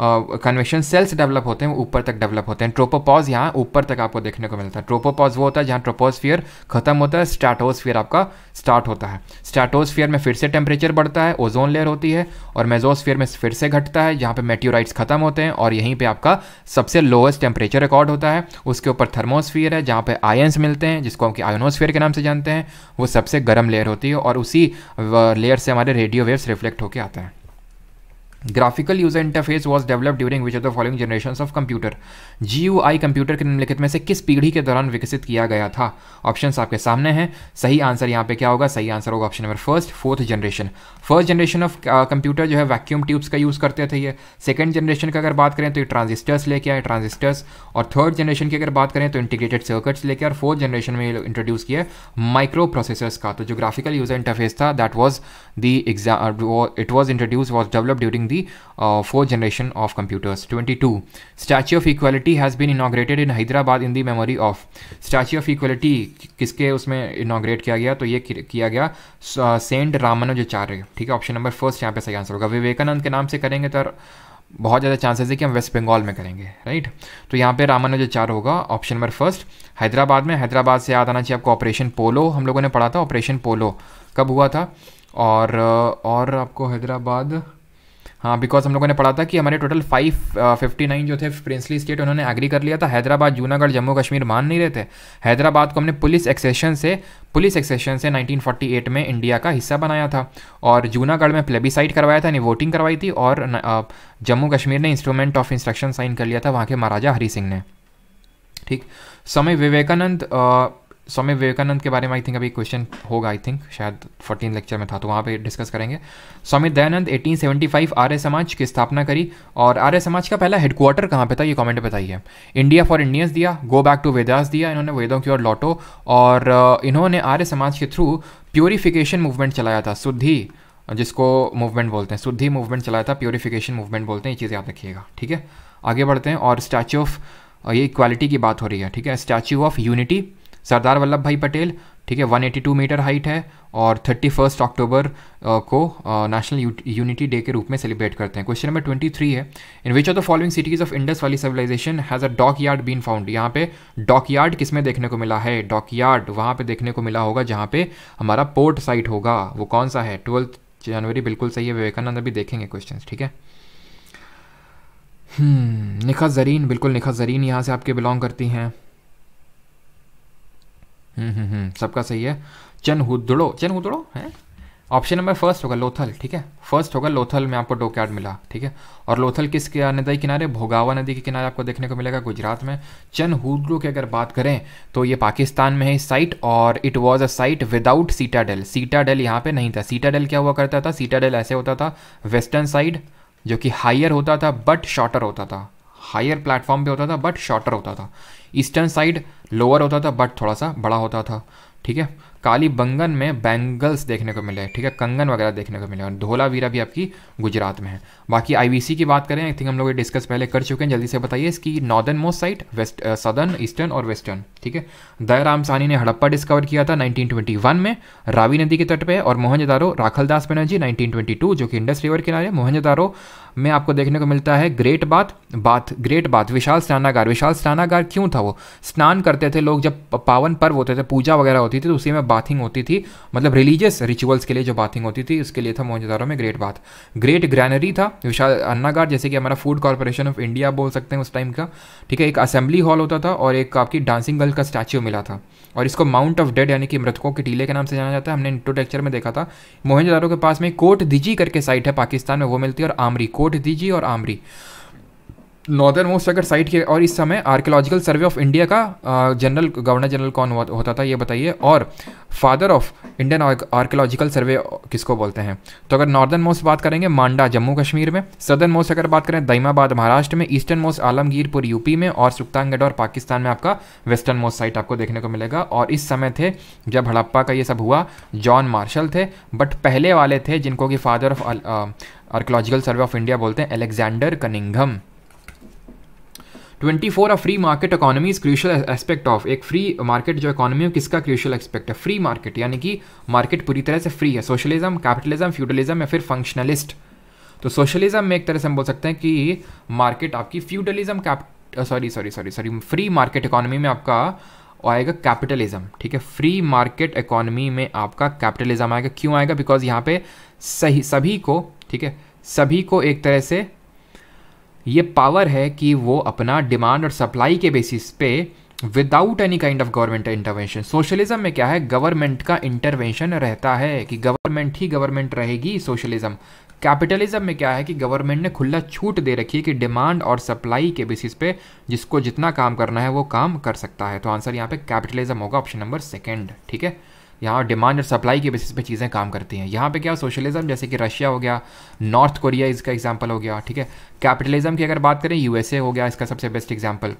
कन्वेक्शन सेल्स डेवलप होते हैं वो ऊपर तक डेवलप होते हैं ट्रोपोपॉज यहाँ ऊपर तक आपको देखने को मिलता है ट्रोपोपॉज वो होता है जहाँ ट्रोपोस्फियर खत्म होता है स्टार्टोस्फियर आपका स्टार्ट होता है स्टार्टोस्फियर में फिर से टेम्परेचर बढ़ता है ओजोन लेयर होती है और मेजोस्फियर में फिर से घटता है जहाँ पर मेट्योराइट्स खत्म होते हैं और यहीं पर आपका सबसे लोएस्ट टेम्परेचर रिकॉर्ड होता है उसके ऊपर थर्मोस्फियर है जहाँ पर आयन्स मिलते हैं जिसको हम आयोनोस्फियर के नाम से जानते हैं वो सबसे गर्म लेयर होती है और उसी लेयर से हमारे रेडियो वेव्स रिफ्लेक्ट होकर आते हैं graphical user interface was develop during which of the following generation of computer G U I computer के निम्नलिखित में से किस पीढ़ी के दौरान विकसित किया गया था ऑप्शन आपके सामने हैं सही आंसर यहाँ पे क्या होगा सही आंसर होगा option number first fourth generation first generation of computer जो है वैक्यूम ट्यूब्स का यूज़ करते थे ये सेकेंड जनरेशन का अगर बात करें तो ये ट्रांजिस्टर्स लेके आए ट्रांजिस्टर्स और थर्ड जनरेशन की अगर बात करें तो इंटीग्रेटेड सर्किट्स लेके और फोर्थ जनरेशन में इंट्रोड्यूस किया माइक्रो प्रोसेसर्स का तो जो ग्राफिकल यूजर इंटरफेस था that was the exam it was introduce was develop during the uh, fourth generation of computers. 22. Statue of Equality has been inaugurated in Hyderabad in the memory of Statue of Equality किसके उसमें inaugurate किया गया तो ये किया गया Saint Ramanujacharya ठीक है ऑप्शन नंबर फर्स्ट यहाँ पे सही आंसर होगा विवेकानंद के नाम से करेंगे तो बहुत ज़्यादा चांसेस है कि हम वेस्ट बंगाल में करेंगे राइट तो यहाँ पे रामानुजाचार्य होगा ऑप्शन नंबर फर्स्ट हैदराबाद में हैदराबाद से याद आना चाहिए आपको ऑपरेशन पोलो हम लोगों ने पढ़ा था ऑपरेशन पोलो कब हुआ था और और आपको हैदराबाद हाँ बिकॉज हम लोगों ने पढ़ा था कि हमारे टोटल फाइव फिफ्टी नाइन जो थे प्रिंसली स्टेट उन्होंने एग्री कर लिया था हैदराबाद जूनागढ़ जम्मू कश्मीर मान नहीं रहे थे हैदराबाद को हमने पुलिस एक्सेशन से पुलिस एक्सेशन से 1948 में इंडिया का हिस्सा बनाया था और जूनागढ़ में प्लेबिसाइड करवाया था यानी वोटिंग करवाई थी और uh, जम्मू कश्मीर ने इंस्ट्रूमेंट ऑफ इंस्ट्रक्शन साइन कर लिया था वहाँ के महाराजा हरी सिंह ने ठीक स्वामी विवेकानंद uh, स्वामी विवेकानंद के बारे में आई थिंक अभी क्वेश्चन होगा आई थिंक शायद फोर्टीन लेक्चर में था तो वहाँ पे डिस्कस करेंगे स्वामी दयानंद 1875 आर्य समाज की स्थापना करी और आर्य समाज का पहला हेडक्वार्टर कहाँ पे था ये कमेंट बताइए इंडिया फॉर इंडियंस दिया गो बैक टू वेदास दिया इन्होंने वेदों की ओर लौटो और इन्होंने आर्य समाज के थ्रू प्योरीफिकेशन मूवमेंट चलाया था शुद्धि जिसको मूवमेंट बोलते हैं शुद्धि मूवमेंट चलाया था प्योरीफिकेशन मूवमेंट बोलते हैं ये चीज़ याद रखिएगा ठीक है आगे बढ़ते हैं और स्टैचू ऑफ ये इक्वालिटी की बात हो रही है ठीक है statue of unity Sardar Vallabh Bhai Patel ठीक है 182 मीटर हाइट है और थर्टी फर्स्ट अक्टूबर को नेशनल यूनिटी डे के रूप में सेलिब्रेट करते हैं क्वेश्चन नंबर 23 है in which of the following cities of Indus valley civilisation has a dock yard been found यहाँ पे डॉक यार्ड किस में देखने को मिला है डॉक यार्ड वहाँ पे देखने को मिला होगा जहाँ पे हमारा पोर्ट साइट होगा वो कौन सा है ट्वेल्थ जनवरी बिल्कुल सही है विवेकानंद अभी देखेंगे क्वेश्चन ठीक है हम्म, निखा जरीन बिल्कुल निखा जरीन यहाँ से आपके बिलोंग करती हैं हम्म, हम्म, हम्म, सबका सही है चनहुदड़ो हुदड़ो हुदड़ो है ऑप्शन नंबर फर्स्ट होगा लोथल ठीक है फर्स्ट होगा लोथल में आपको डोकयार्ड मिला ठीक है और लोथल किस नदी किनारे भोगावा नदी के किनारे आपको देखने को मिलेगा गुजरात में चन हुडरू की अगर बात करें तो ये पाकिस्तान में है साइट और it was a site without citadel citadel यहाँ पे नहीं था सीटाडेल क्या हुआ करता था सीटाडेल ऐसे होता था वेस्टर्न साइड जो कि हायर होता था बट शॉर्टर होता था हायर प्लेटफॉर्म पर होता था बट शॉर्टर होता था ईस्टर्न साइड लोअर होता था बट थोड़ा सा बड़ा होता था ठीक है काली बंगन में बैंगल्स देखने को मिले ठीक है कंगन वगैरह देखने को मिले और धोलावीरा भी आपकी गुजरात में है बाकी आईवीसी की बात करें आई थिंक हम लोग ये डिस्कस पहले कर चुके हैं जल्दी से बताइए इसकी northern most site west southern eastern और वेस्टर्न ठीक है दयाराम सानी ने हड़प्पा डिस्कवर किया था 1921 में रावी नदी के तट पर और मोहनजदारो राखलदास बनर्जी 1922 जो कि इंडस रिवर किनारे मोहनजदारो में आपको देखने को मिलता है great bath bath great bath विशाल स्नानागार विशाल स्नानागार क्यों था वो स्नान करते थे लोग जब पावन पर्व होते थे पूजा वगैरह होती थी तो उसी में बाथिंग होती थी मतलब रिलीजियस रिचुअल्स के लिए जो बाथिंग होती थी उसके लिए था मोहनजोदारो में ग्रेट बाथ ग्रेट ग्रैनरी था विशाल अन्नागार जैसे कि हमारा फूड कॉरपोरेशन ऑफ इंडिया बोल सकते हैं उस टाइम का ठीक है एक असेंबली हॉल होता था और एक आपकी डांसिंग गर्ल का स्टैच्यू मिला था और इसको माउंट ऑफ डेड यानी कि मृतकों के टीले के नाम से जाना जाता है हमने इंट्रोटेक्चर में देखा था मोहनजोदारो के पास में कोट दीजी करके साइट है पाकिस्तान में वो मिलती है और आमरी कोट दीजी और आमरी नॉर्दर्न मोस्ट अगर साइट के और इस समय आर्कियोलॉजिकल सर्वे ऑफ इंडिया का जनरल गवर्नर जनरल कौन होता था ये बताइए और father of Indian archaeological survey किसको बोलते हैं तो अगर नॉर्दर्न मोस्ट बात करेंगे मांडा जम्मू कश्मीर में सदर्न मोस्ट अगर बात करें दईमाबाद महाराष्ट्र में ईस्टर्न मोस्ट आलमगीरपुर यूपी में और सुल्तानगढ़ और पाकिस्तान में आपका वेस्टर्न मोस्ट साइट आपको देखने को मिलेगा और इस समय थे जब हड़प्पा का ये सब हुआ जॉन मार्शल थे बट पहले वाले थे जिनको कि father of archaeological survey of India बोलते हैं Alexander Cunningham twenty four a free market economy is crucial aspect of एक फ्री मार्केट जो इकोनॉमी है किसका क्रूशल एस्पेक्ट है फ्री मार्केट यानी कि मार्केट पूरी तरह से फ्री है सोशलिज्म कैपिटलिज्म फ्यूडलिज्म या फिर फंक्शनलिस्ट तो सोशलिज्म में एक तरह से हम बोल सकते हैं कि मार्केट आपकी feudalism cap sorry sorry sorry sorry free market economy में आपका आएगा कैपिटलिज्म ठीक है फ्री मार्केट इकोनॉमी में आपका कैपिटलिज्म आएगा क्यों आएगा बिकॉज यहाँ पे सही सभी को ठीक है सभी को एक तरह से ये पावर है कि वो अपना डिमांड और सप्लाई के बेसिस पे without any kind of government intervention socialism में क्या है गवर्नमेंट का इंटरवेंशन रहता है कि गवर्नमेंट ही गवर्नमेंट रहेगी सोशलिज्म कैपिटलिज्म में क्या है कि गवर्नमेंट ने खुला छूट दे रखी है कि डिमांड और सप्लाई के बेसिस पे जिसको जितना काम करना है वो काम कर सकता है तो आंसर यहाँ पे कैपिटलिज्म होगा ऑप्शन नंबर सेकेंड ठीक है यहाँ डिमांड और सप्लाई के बेसिस पे चीज़ें काम करती हैं यहाँ पे क्या सोशलिज्म जैसे कि रशिया हो गया नॉर्थ कोरिया इसका एग्जांपल हो गया ठीक है कैपिटलिज्म की अगर बात करें यूएसए हो गया इसका सबसे बेस्ट एग्जांपल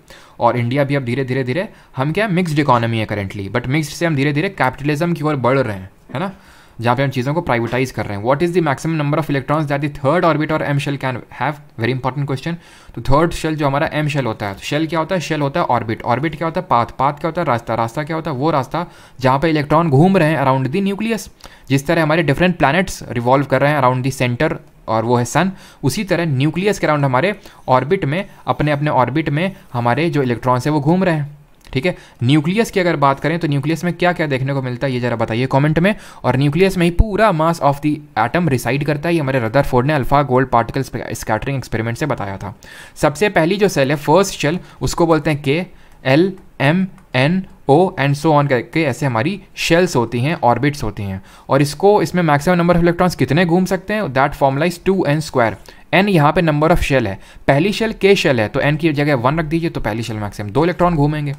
और इंडिया भी अब धीरे धीरे धीरे हम क्या मिक्सड इकोनॉमी है करेंटली बट मिक्सड से हम धीरे धीरे कैपिटलिज्म की ओर बढ़ रहे हैं है ना जहाँ पे हम चीज़ों को प्राइवेटाइज कर रहे हैं what is the maximum number of electrons that the third orbit और M shell can have very important question तो थर्ड शेल जो हमारा एम शेल होता है तो शेल क्या होता है शेल होता है ऑर्बिट ऑर्बिट क्या होता है पाथ पाथ क्या होता है रास्ता रास्ता क्या होता है वो रास्ता जहाँ पे इलेक्ट्रॉन घूम रहे हैं अराउंड द न्यूक्लियस जिस तरह हमारे डिफरेंट प्लानट्स रिवॉल्व कर रहे हैं अराउंड दी सेंटर और वो है सन उसी तरह न्यूक्लियस के अराउंड हमारे ऑर्बिट में अपने अपने ऑर्बिट में हमारे जो इलेक्ट्रॉन्स हैं वो घूम रहे हैं ठीक है न्यूक्लियस की अगर बात करें तो न्यूक्लियस में क्या क्या देखने को मिलता है ये जरा बताइए कमेंट में और न्यूक्लियस में ही पूरा mass of the atom reside करता है ये हमारे फोर्ड ने alpha gold particles scattering experiment से बताया था सबसे पहली जो सेल है फर्स्ट शेल उसको बोलते हैं K L M N O and so on करके ऐसे हमारी शेल्स होती हैं ऑर्बिट्स होती हैं और इसको इसमें मैक्सिमम नंबर ऑफ इलेक्ट्रॉन्स कितने घूम सकते हैं that formula is two n square n यहाँ पे नंबर ऑफ शेल है पहली शेल के शेल है तो एन की जगह वन रख दीजिए तो पहली शेल मैक्सिमम दो इलेक्ट्रॉन घूमेंगे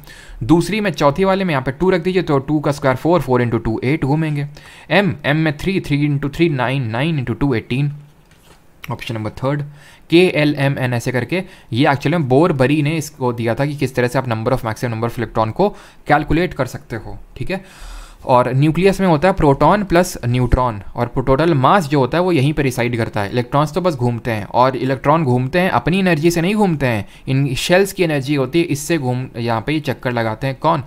दूसरी में चौथी वाले में यहाँ पे टू रख दीजिए तो टू का square four four into two eight घूमेंगे एम एम में three three into three nine nine into two eighteen option number third K L M N ऐसे करके ये एक्चुअली में बोर बरी ने इसको दिया था कि किस तरह से आप number of maximum number of electron को कैलकुलेट कर सकते हो ठीक है और न्यूक्लियस में होता है प्रोटॉन प्लस न्यूट्रॉन और टोटल मास जो होता है वो यहीं पर रिसाइड करता है इलेक्ट्रॉन्स तो बस घूमते हैं और इलेक्ट्रॉन घूमते हैं अपनी एनर्जी से नहीं घूमते हैं इन शेल्स की एनर्जी होती है इससे घूम यहाँ पर ये चक्कर लगाते हैं कौन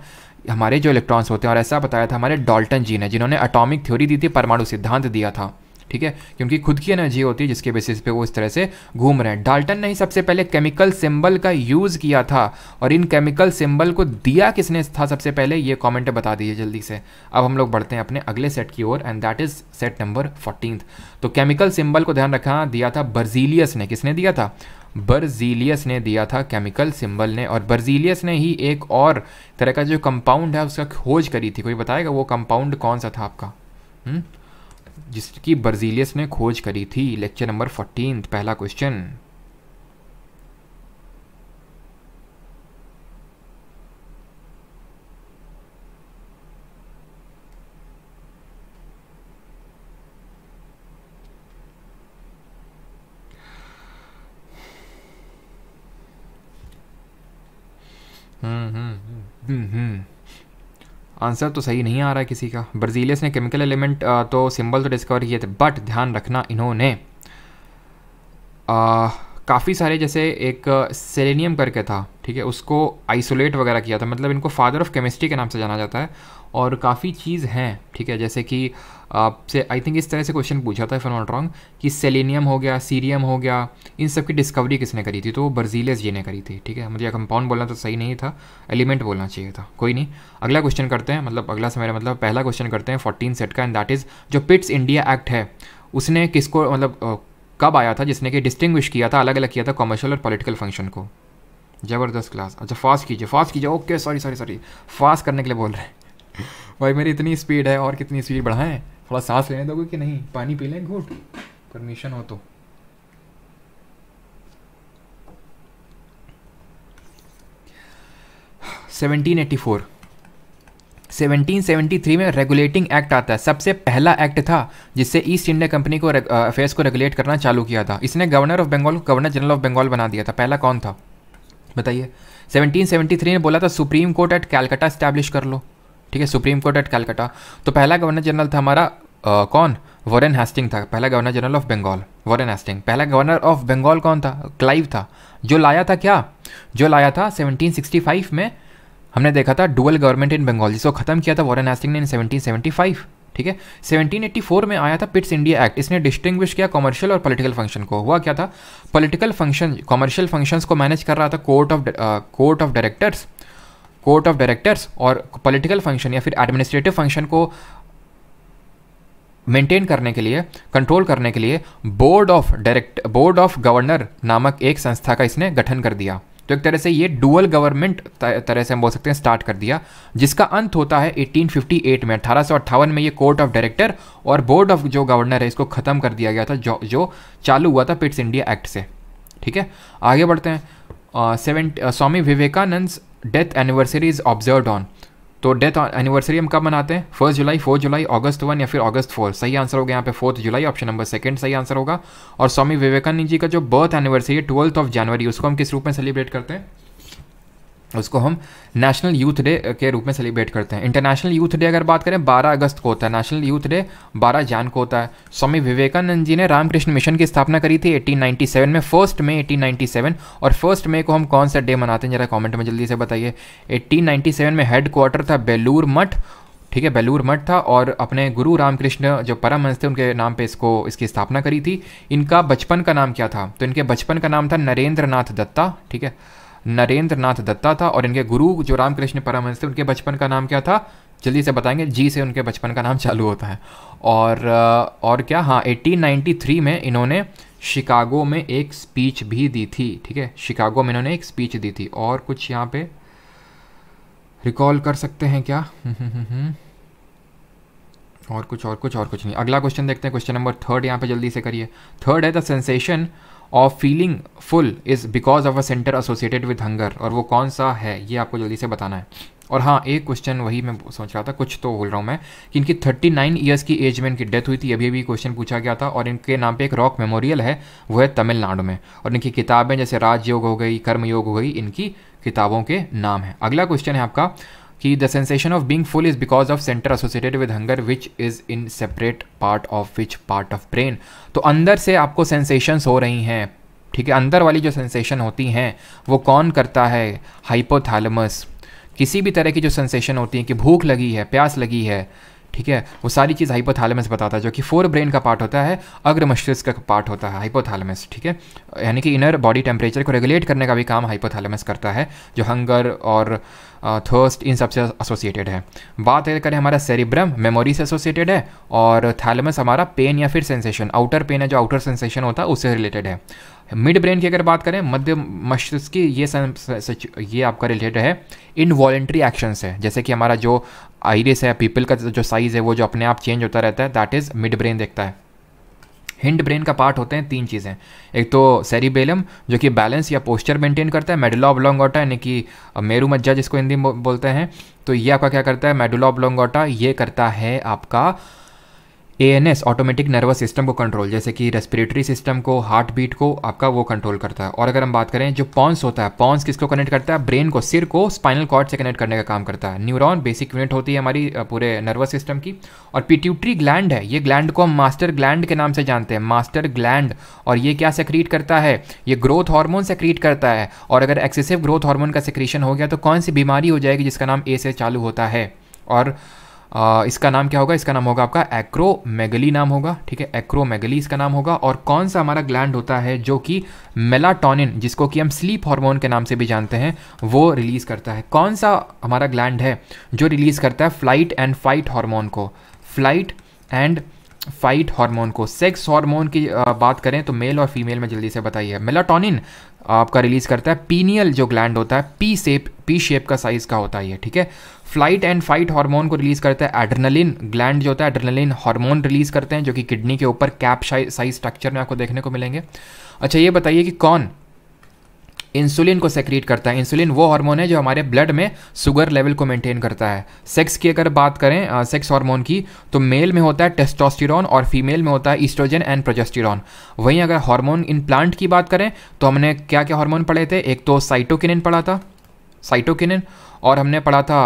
हमारे जो इलेक्ट्रॉन्स होते हैं और ऐसा बताया था हमारे डॉल्टन जी ने जिन्होंने अटोमिक थ्योरी दी थी परमाणु सिद्धांत दिया था ठीक है क्योंकि खुद की एनर्जी होती है जिसके बेसिस पे वो इस तरह से घूम रहे हैं डाल्टन ने ही सबसे पहले केमिकल सिंबल का यूज़ किया था और इन केमिकल सिंबल को दिया किसने था सबसे पहले ये कमेंट बता दीजिए जल्दी से अब हम लोग बढ़ते हैं अपने अगले सेट की ओर and that is set number fourteen तो केमिकल सिंबल को ध्यान रखा दिया था बर्जीलियस ने किसने दिया था बर्जीलियस ने दिया था केमिकल सिंबल ने और बर्जीलियस ने ही एक और तरह का जो कंपाउंड है उसका खोज करी थी कोई बताएगा वो कंपाउंड कौन सा था आपका हुँ? हम्म? जिसकी बर्जीलियस ने खोज करी थी लेक्चर नंबर फोर्टीन पहला क्वेश्चन हम्म हम्म हम्म हम्म, हम्म। आंसर तो सही नहीं आ रहा है किसी का ब्रजीलियस ने केमिकल एलिमेंट तो सिंबल तो डिस्कवर किए थे बट ध्यान रखना इन्होंने काफ़ी सारे जैसे एक सेलेनियम करके था ठीक है उसको आइसोलेट वगैरह किया था मतलब इनको फादर ऑफ केमिस्ट्री के नाम से जाना जाता है और काफ़ी चीज़ हैं ठीक है जैसे कि आपसे आई थिंक इस तरह से क्वेश्चन पूछा था इफ़ रॉन्ग कि सेलेनियम हो गया सीरियम हो गया इन सब की डिस्कवरी किसने करी थी तो वो बर्जीलेस जी ने करी थी ठीक है मुझे कंपाउंड बोलना तो सही नहीं था एलिमेंट बोलना चाहिए था कोई नहीं अगला क्वेश्चन करते हैं मतलब अगला से मेरा मतलब पहला क्वेश्चन करते हैं फोर्टीन सेट का एंड दैट इज़ जो पिट्स इंडिया एक्ट है उसने किसको मतलब कब आया था जिसने कि डिस्टिंग्विश किया था अलग अलग किया था कॉमर्शियल और पॉलिटिकल फंक्शन को ज़बरदस्त क्लास अच्छा फास्ट कीजिए फास्ट कीजिए okay sorry sorry sorry fast करने के लिए बोल रहे हैं भाई मेरी इतनी स्पीड है और कितनी स्पीड बढ़ाएं थोड़ा सांस लेने दोगे कि नहीं पानी पी लें घूट परमिशन हो तो सेवनटीन एटी फोर 1773 में रेगुलेटिंग एक्ट आता है सबसे पहला एक्ट था जिससे ईस्ट इंडिया कंपनी को अफेयर्स को रेगुलेट करना चालू किया था इसने गवर्नर ऑफ बंगाल को गवर्नर जनरल ऑफ बंगाल बना दिया था पहला कौन था बताइए 1773 ने बोला था supreme court at Calcutta establish कर लो ठीक है सुप्रीम कोर्ट एट कैलकाटा तो पहला गवर्नर जनरल था हमारा आ, कौन वॉरेन हेस्टिंग था पहला governor general of Bengal Warren Hasting पहला गवर्नर ऑफ बंगाल कौन था क्लाइव था जो लाया था क्या जो लाया था 1765 में हमने देखा था डुअल गवर्नमेंट इन बंगाल जिसको खत्म किया था वॉरन हेस्टिंग ने इन 1775 ठीक है 1784 में आया था पिट्स इंडिया एक्ट इसने डिस्टिंग्विश किया कॉमर्शियल और पॉलिटिकल फंक्शन को हुआ क्या था पॉलिटिकल फंक्शन कॉमर्शियल फंक्शंस को मैनेज कर रहा था court of court of directors court of directors और पॉलिटिकल फंक्शन या फिर एडमिनिस्ट्रेटिव फंक्शन को मेंटेन करने के लिए कंट्रोल करने के लिए board of direct board of governor नामक एक संस्था का इसने गठन कर दिया तो एक तरह से ये डुअल गवर्नमेंट तरह से हम बोल सकते हैं स्टार्ट कर दिया जिसका अंत होता है 1858 में अठारह में ये कोर्ट ऑफ डायरेक्टर और बोर्ड ऑफ जो गवर्नर है इसको ख़त्म कर दिया गया था जो जो चालू हुआ था पिट्स इंडिया एक्ट से ठीक है आगे बढ़ते हैं seven Swami Vivekananda death anniversary is observe on तो डेथ एनिवर्सरी हम कब मनाते हैं first July fourth July August one या फिर अगस्त फोर सही आंसर होगा यहाँ पे fourth July option number second सही आंसर होगा और स्वामी विवेकानंद जी का जो बर्थ एनिवर्सरी है ट्वेल्थ ऑफ जनवरी उसको हम किस रूप में सेलिब्रेट करते हैं उसको हम नेशनल यूथ डे के रूप में सेलिब्रेट करते हैं इंटरनेशनल यूथ डे अगर बात करें 12 अगस्त को होता है नेशनल यूथ डे 12 जान को होता है स्वामी विवेकानंद जी ने रामकृष्ण मिशन की स्थापना करी थी 1897 में फर्स्ट मे 1897 और फर्स्ट मे को हम कौन सा डे मनाते हैं जरा कमेंट में जल्दी से बताइए 1897 में हेड क्वार्टर था बेलूर मठ ठीक है बेलूर मठ था और अपने गुरु रामकृष्ण जो परमहंस थे उनके नाम पे इसको इसकी स्थापना करी थी इनका बचपन का नाम क्या था तो इनके बचपन का नाम था नरेंद्र नाथ दत्ता ठीक है नरेंद्र नाथ दत्ता था और इनके गुरु जो रामकृष्ण परमहंस थे उनके बचपन का नाम क्या था जल्दी से बताएंगे जी से उनके बचपन का नाम चालू होता है और और क्या हाँ 1893 में इन्होंने शिकागो में एक स्पीच भी दी थी ठीक है शिकागो में इन्होंने एक स्पीच दी थी और कुछ यहाँ पे रिकॉल कर सकते हैं क्या और कुछ और कुछ और कुछ नहीं अगला क्वेश्चन देखते हैं क्वेश्चन नंबर थर्ड यहाँ पे जल्दी से करिए थर्ड है द सेंसेशन और feeling full is because of a centre associated with hunger और वो कौन सा है ये आपको जल्दी से बताना है और हाँ एक क्वेश्चन वही मैं सोच रहा था कुछ तो बोल रहा हूँ मैं कि इनकी 39 ईयर्स की एज में इनकी डेथ हुई थी अभी अभी क्वेश्चन पूछा गया था और इनके नाम पे एक रॉक मेमोरियल है वो है तमिलनाडु में और इनकी किताबें जैसे राजयोग हो गई कर्मयोग हो गई इनकी किताबों के नाम है अगला क्वेश्चन है आपका कि the sensation of being full is because of centre associated with hunger which is in separate part of which part of brain तो अंदर से आपको सेंसेशन हो रही हैं ठीक है अंदर वाली जो सेंसेशन होती हैं वो कौन करता है हाइपोथैलमस किसी भी तरह की जो सेंसेशन होती है कि भूख लगी है प्यास लगी है ठीक है वो सारी चीज़ हाइपोथैलमस बताता है जो कि फोर ब्रेन का पार्ट होता है अग्र मस्तिष्क का पार्ट होता है हाइपोथैलमस ठीक है यानी कि इनर बॉडी टेम्परेचर को रेगुलेट करने का भी काम हाइपोथैलमस करता है जो हंगर और थर्स्ट इन सबसे एसोसिएटेड है बात अगर करें हमारा सेरिब्रम मेमोरी से एसोसिएटेड है और थैलमस हमारा पेन या फिर सेंसेशन आउटर पेन है जो आउटर सेंसेशन होता है उससे रिलेटेड है मिड ब्रेन की अगर बात करें मध्य मस्तिष्क की ये ये आपका रिलेटेड है इनवॉलेंट्री एक्शंस है जैसे कि हमारा जो आइरिस है पीपल का जो साइज़ है वो जो अपने आप चेंज होता रहता है दैट इज़ मिड ब्रेन देखता है हिंड ब्रेन का पार्ट होते हैं तीन चीज़ें एक तो सेरिबेलम जो कि बैलेंस या पोस्चर मेंटेन करता है मेडुला लॉन्गोटा यानी कि मेरू मज्जा जिसको हिंदी बोलते हैं तो ये आपका क्या करता है मेडुला लॉन्गोटा ये करता है आपका A N S automatic nervous system को कंट्रोल जैसे कि रेस्पिरेटरी सिस्टम को हार्ट बीट को आपका वो कंट्रोल करता है और अगर हम बात करें जो पॉन्स होता है पॉन्स किसको कनेक्ट करता है ब्रेन को सिर को स्पाइनल कॉर्ड से कनेक्ट करने का काम करता है न्यूरॉन बेसिक यूनिट होती है हमारी पूरे नर्वस सिस्टम की और पिट्यूटरी ग्लैंड है ये ग्लैंड को हम मास्टर ग्लैंड के नाम से जानते हैं मास्टर ग्लैंड और ये क्या सेक्रिएट करता है ये ग्रोथ हार्मोन सेक्रिएट करता है और अगर एक्सेसिव ग्रोथ हार्मोन का सेक्रीशन हो गया तो कौन सी बीमारी हो जाएगी जिसका नाम ए से चालू होता है और इसका नाम क्या होगा इसका नाम होगा आपका एक्रोमेगली नाम होगा ठीक है एक्रोमेगली इसका नाम होगा और कौन सा हमारा ग्लैंड होता है जो कि मेलाटोनिन जिसको कि हम स्लीप हार्मोन के नाम से भी जानते हैं वो रिलीज़ करता है कौन सा हमारा ग्लैंड है जो रिलीज़ करता है फ्लाइट एंड फाइट हार्मोन को फ्लाइट एंड फाइट हार्मोन को सेक्स हार्मोन की बात करें तो मेल और फीमेल में जल्दी से बताइए मेलाटोनिन आपका रिलीज़ करता है पीनियल जो ग्लैंड होता है पी सेप पी शेप का साइज़ का होता है ठीक है फ्लाइट एंड फाइट हार्मोन को रिलीज करता है एड्रेनलिन ग्लैंड जो होता है एड्रेनलिन हार्मोन रिलीज करते हैं जो कि किडनी के ऊपर कैप साइज स्ट्रक्चर में आपको देखने को मिलेंगे अच्छा ये बताइए कि कौन इंसुलिन को सेक्रेट करता है इंसुलिन वो हार्मोन है जो हमारे ब्लड में शुगर लेवल को मेंटेन करता है सेक्स की अगर बात करें आ, सेक्स हार्मोन की तो मेल में होता है टेस्टोस्टिरॉन और फीमेल में होता है ईस्ट्रोजन एंड प्रोजेस्टिरॉन वहीं अगर हार्मोन इन प्लांट की बात करें तो हमने क्या क्या हार्मोन पढ़े थे एक तो साइटोकिनिन पढ़ा था साइटोकिनिन और हमने पढ़ा था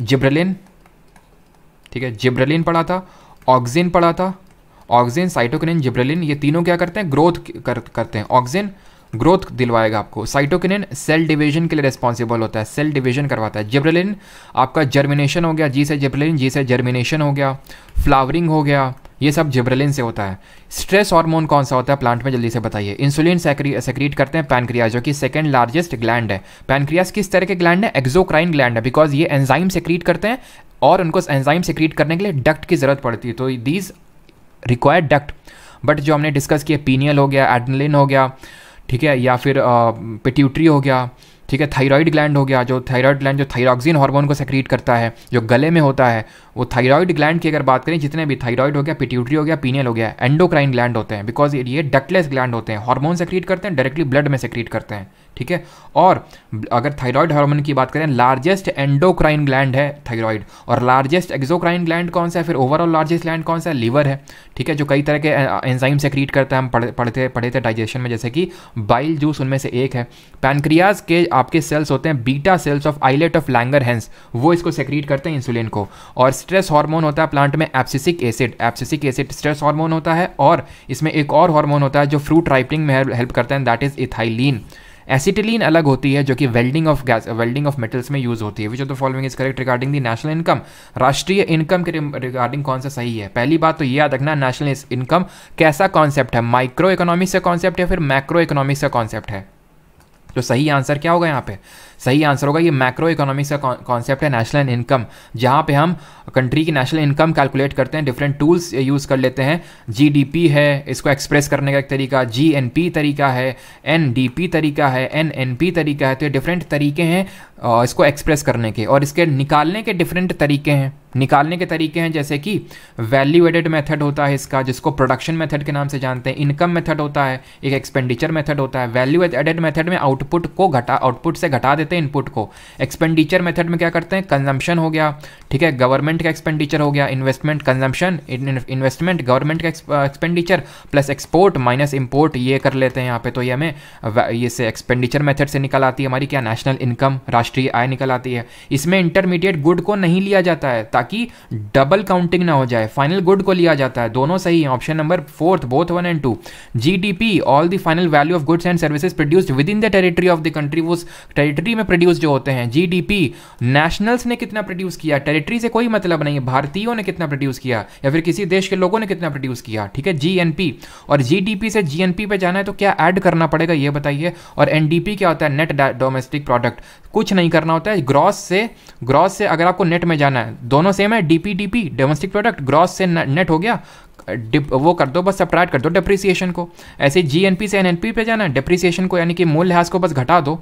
जिब्रलिन ठीक है जिब्रलिन पढ़ा था ऑक्सिन पढ़ा था ऑक्सिन साइटोकिनिन जिब्रलिन ये तीनों क्या करते हैं ग्रोथ कर, करते हैं ऑक्सिन ग्रोथ दिलवाएगा आपको साइटोकिनिन सेल डिवीजन के लिए रेस्पॉन्सिबल होता है सेल डिवीजन करवाता है जिब्रेलिन आपका जर्मिनेशन हो गया जी से जिब्रेलिन जी से जर्मिनेशन हो गया फ्लावरिंग हो गया ये सब जिब्रेलिन से होता है स्ट्रेस हार्मोन कौन सा होता है प्लांट में जल्दी से बताइए इंसुलिन सेक्रीट करते हैं पैनक्रिया जो कि सेकेंड लार्जेस्ट ग्लैंड है पैनक्रियास किस तरह के ग्लैंड है एक्जोक्राइन ग्लैंड है बिकॉज ये एंजाइम सेक्रीट करते हैं और उनको एंजाइम सेक्रीट करने के लिए डक्ट की ज़रूरत पड़ती है तो दीज रिक्वायर्ड डक्ट बट जो हमने डिस्कस किया पीनियल हो गया एडनलिन हो गया ठीक है या फिर पिट्यूटरी हो गया ठीक है थायराइड ग्लैंड हो गया जो थायराइड ग्लैंड जो थायरॉक्सिन हार्मोन को सेक्रीट करता है जो गले में होता है वो थायराइड ग्लैंड की अगर बात करें जितने भी थायराइड हो गया पिट्यूटरी हो गया पीनियल हो गया एंडोक्राइन ग्लैंड होते हैं बिकॉज ये डकलेस ग्लैंड होते हैं हार्मोन सेक्रीट करते हैं डायरेक्टली ब्लड में सेक्रीट करते हैं ठीक है और अगर थायराइड हार्मोन की बात करें लार्जेस्ट एंडोक्राइन ग्लैंड है थायराइड और लार्जेस्ट एक्जोक्राइन ग्लैंड कौन सा है फिर ओवरऑल लार्जेस्ट ग्लैंड कौन सा है लीवर है ठीक है जो कई तरह के एंजाइम सेक्रीट करता है हम पढ़, पढ़ते पढ़े थे डाइजेशन में जैसे कि बाइल जूस उनमें से एक है पैनक्रियाज के आपके सेल्स होते हैं beta cells of islet of Langerhans वो इसको सेक्रीट करते हैं इंसुलिन को और स्ट्रेस हार्मोन होता है प्लांट में abscisic acid abscisic acid stress hormone होता है और इसमें एक और हार्मोन होता है जो फ्रूट राइपनिंग में हेल्प करता है दैट इज इथाइलिन एसिटिलीन अलग होती है जो कि welding of gas welding of metals में यूज होती है which of the following is correct regarding the national income राष्ट्रीय इनकम के रिगार्डिंग कौन सा सही है पहली बात तो ये याद रखना नेशनल इनकम कैसा कॉन्सेप्ट है माइक्रो इकोनॉमिक्स का कॉन्सेप्ट या फिर मैक्रो इकोनॉमिक्स का कॉन्सेप्ट है तो सही आंसर क्या होगा यहाँ पे सही आंसर होगा ये मैक्रो इकोनॉमिक्स का कॉन्सेप्ट है नेशनल इनकम जहाँ पे हम कंट्री की नेशनल इनकम कैलकुलेट करते हैं डिफरेंट टूल्स यूज़ कर लेते हैं जीडीपी है इसको एक्सप्रेस करने का एक तरीका जी तरीका है एन तरीका है एन तरीका है तो ये डिफरेंट तरीके हैं इसको एक्सप्रेस करने के और इसके निकालने के डिफरेंट तरीके हैं निकालने के तरीके हैं जैसे कि वैल्यू एडेड मेथड होता है इसका जिसको प्रोडक्शन मेथड के नाम से जानते हैं इनकम मेथड होता है एक एक्सपेंडिचर मेथड होता है वैल्यू एडेड मेथड में आउटपुट को घटा आउटपुट से घटा देते देते हैं इनपुट को एक्सपेंडिचर मेथड में क्या करते हैं कंजम्पशन हो गया ठीक है गवर्नमेंट का एक्सपेंडिचर हो गया इन्वेस्टमेंट कंजम्पशन इन्वेस्टमेंट गवर्नमेंट का expenditure plus export minus import ये कर लेते हैं यहाँ पे तो ये हमें इसे एक्सपेंडिचर मेथड से निकल आती है हमारी क्या नेशनल इनकम राष्ट्रीय आय निकल आती है इसमें इंटरमीडिएट गुड को नहीं लिया जाता है ताकि डबल काउंटिंग ना हो जाए फाइनल गुड को लिया जाता है दोनों सही है option number fourth both one and two जी all the final value of goods and services produced within the territory of the country उस टेरिटरी में प्रोड्यूस जो होते हैं जीडीपी नेशनल्स ने कितना प्रोड्यूस किया टेरिटरी से कोई मतलब नहीं है भारतीयों ने कितना प्रोड्यूस किया या फिर किसी देश के लोगों ने कितना प्रोड्यूस किया ठीक है जीएनपी और जीडीपी से जीएनपी पे जाना है तो क्या ऐड करना पड़ेगा ये बताइए और एनडीपी क्या होता है नेट डोमेस्टिक प्रोडक्ट कुछ नहीं करना होता है ग्रॉस से ग्रॉस से अगर आपको नेट में जाना है दोनों सेम है DP DP domestic product gross से नेट हो गया वो कर दो बस सप्राइट कर दो डिप्रिसिएशन को ऐसे जीएनपी से एनएनपी पे जाना है डिप्रिसिएशन को यानी कि मूल लिहाज को बस घटा दो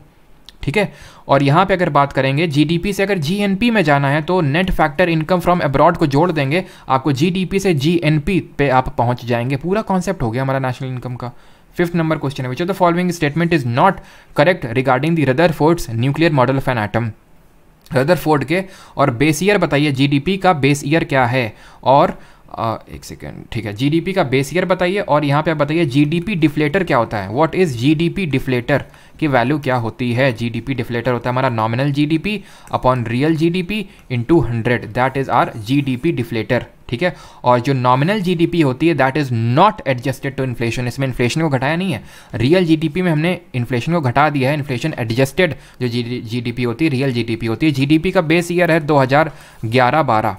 ठीक है और यहाँ पे अगर बात करेंगे जीडीपी से अगर जीएनपी में जाना है तो net factor income from abroad को जोड़ देंगे आपको जीडीपी से जीएनपी पे आप पहुँच जाएंगे पूरा कॉन्सेप्ट हो गया हमारा नेशनल इनकम का फिफ्थ नंबर क्वेश्चन है which of the following statement is not correct regarding the Rutherford's nuclear model of an atom Rutherford के और बेस ईयर बताइए जीडीपी का बेस ईयर क्या है और आ, एक सेकेंड ठीक है जीडीपी का बेस ईयर बताइए और यहाँ पे आप बताइए जीडीपी डिफ्लेटर क्या होता है व्हाट इज़ जीडीपी डिफ्लेटर की वैल्यू क्या होती है जीडीपी डिफ्लेटर होता है हमारा nominal GDP upon real GDP into 100 that is our GDP deflator ठीक है और जो नॉमिनल जीडीपी होती है that is not adjusted to inflation इसमें इन्फ्लेशन को घटाया नहीं है रियल जीडीपी में हमने इन्फ्लेशन को घटा दिया है इन्फ्लेशन एडजस्टेड जो जीडीपी होती है रियल जीडीपी होती है जीडीपी का बेस ईयर है 2011-12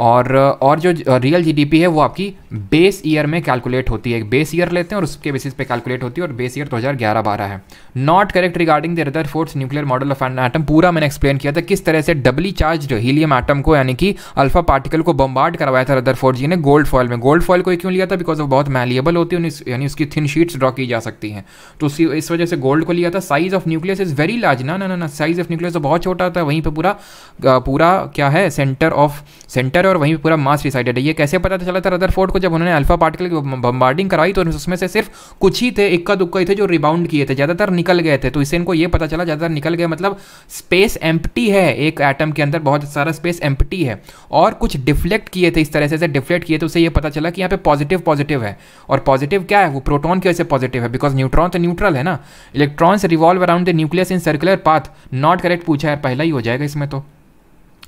और और जो रियल जीडीपी है वो आपकी बेस ईयर में कैलकुलेट होती है बेस ईयर लेते हैं और उसके बेसिस पे कैलकुलेट होती है और बेस ईयर 2011-12 है not correct regarding the Rutherford nuclear model of an atom पूरा मैंने एक्सप्लेन किया था किस तरह से डबली चार्ज हीलियम एटम को यानी कि अल्फा पार्टिकल को बम्बार्ड करवाया था रदर फोर्स जी ने गोल्ड फॉयल में गोल्ड फॉयल को क्यों लिया था बिकॉज वो बहुत मैलिएबल होती है यानी उसकी थिन शीट्स ड्रॉ की जा सकती हैं तो उसी इस वजह से गोल्ड को लिया था size of nucleus is very large ना ना ना साइज ऑफ न्यूक्लियस तो बहुत छोटा था वहीं पर पूरा पूरा क्या है सेंटर ऑफ सेंटर है और वहीं पूरा मास रिसाइडेड है ये कैसे पता चला था रदरफोर्ड को जब उन्होंने अल्फा पार्टिकल की बम्बार्डिंग कराई तो उसमें से सिर्फ कुछ ही थे इक्का दुक्का ही थे जो रिबाउंड किए थे ज़्यादातर निकल गए थे तो इससे इनको ये पता चला ज़्यादातर निकल गए मतलब स्पेस एम्प्टी है एक एटम के अंदर बहुत सारा स्पेस एम्प्टी है और कुछ डिफ्लेक्ट किए थे इस तरह से डिफ्लेक्ट किए तो उसे यह पता चला कि यहाँ पे पॉजिटिव पॉजिटिव है और पॉजिटिव क्या है वो प्रोटोन की वजह से पॉजिटिव है बिकॉज न्यूट्रॉन तो न्यूट्रल है ना electrons revolve around the nucleus in circular path not correct पूछा है पहला ही हो जाएगा इसमें तो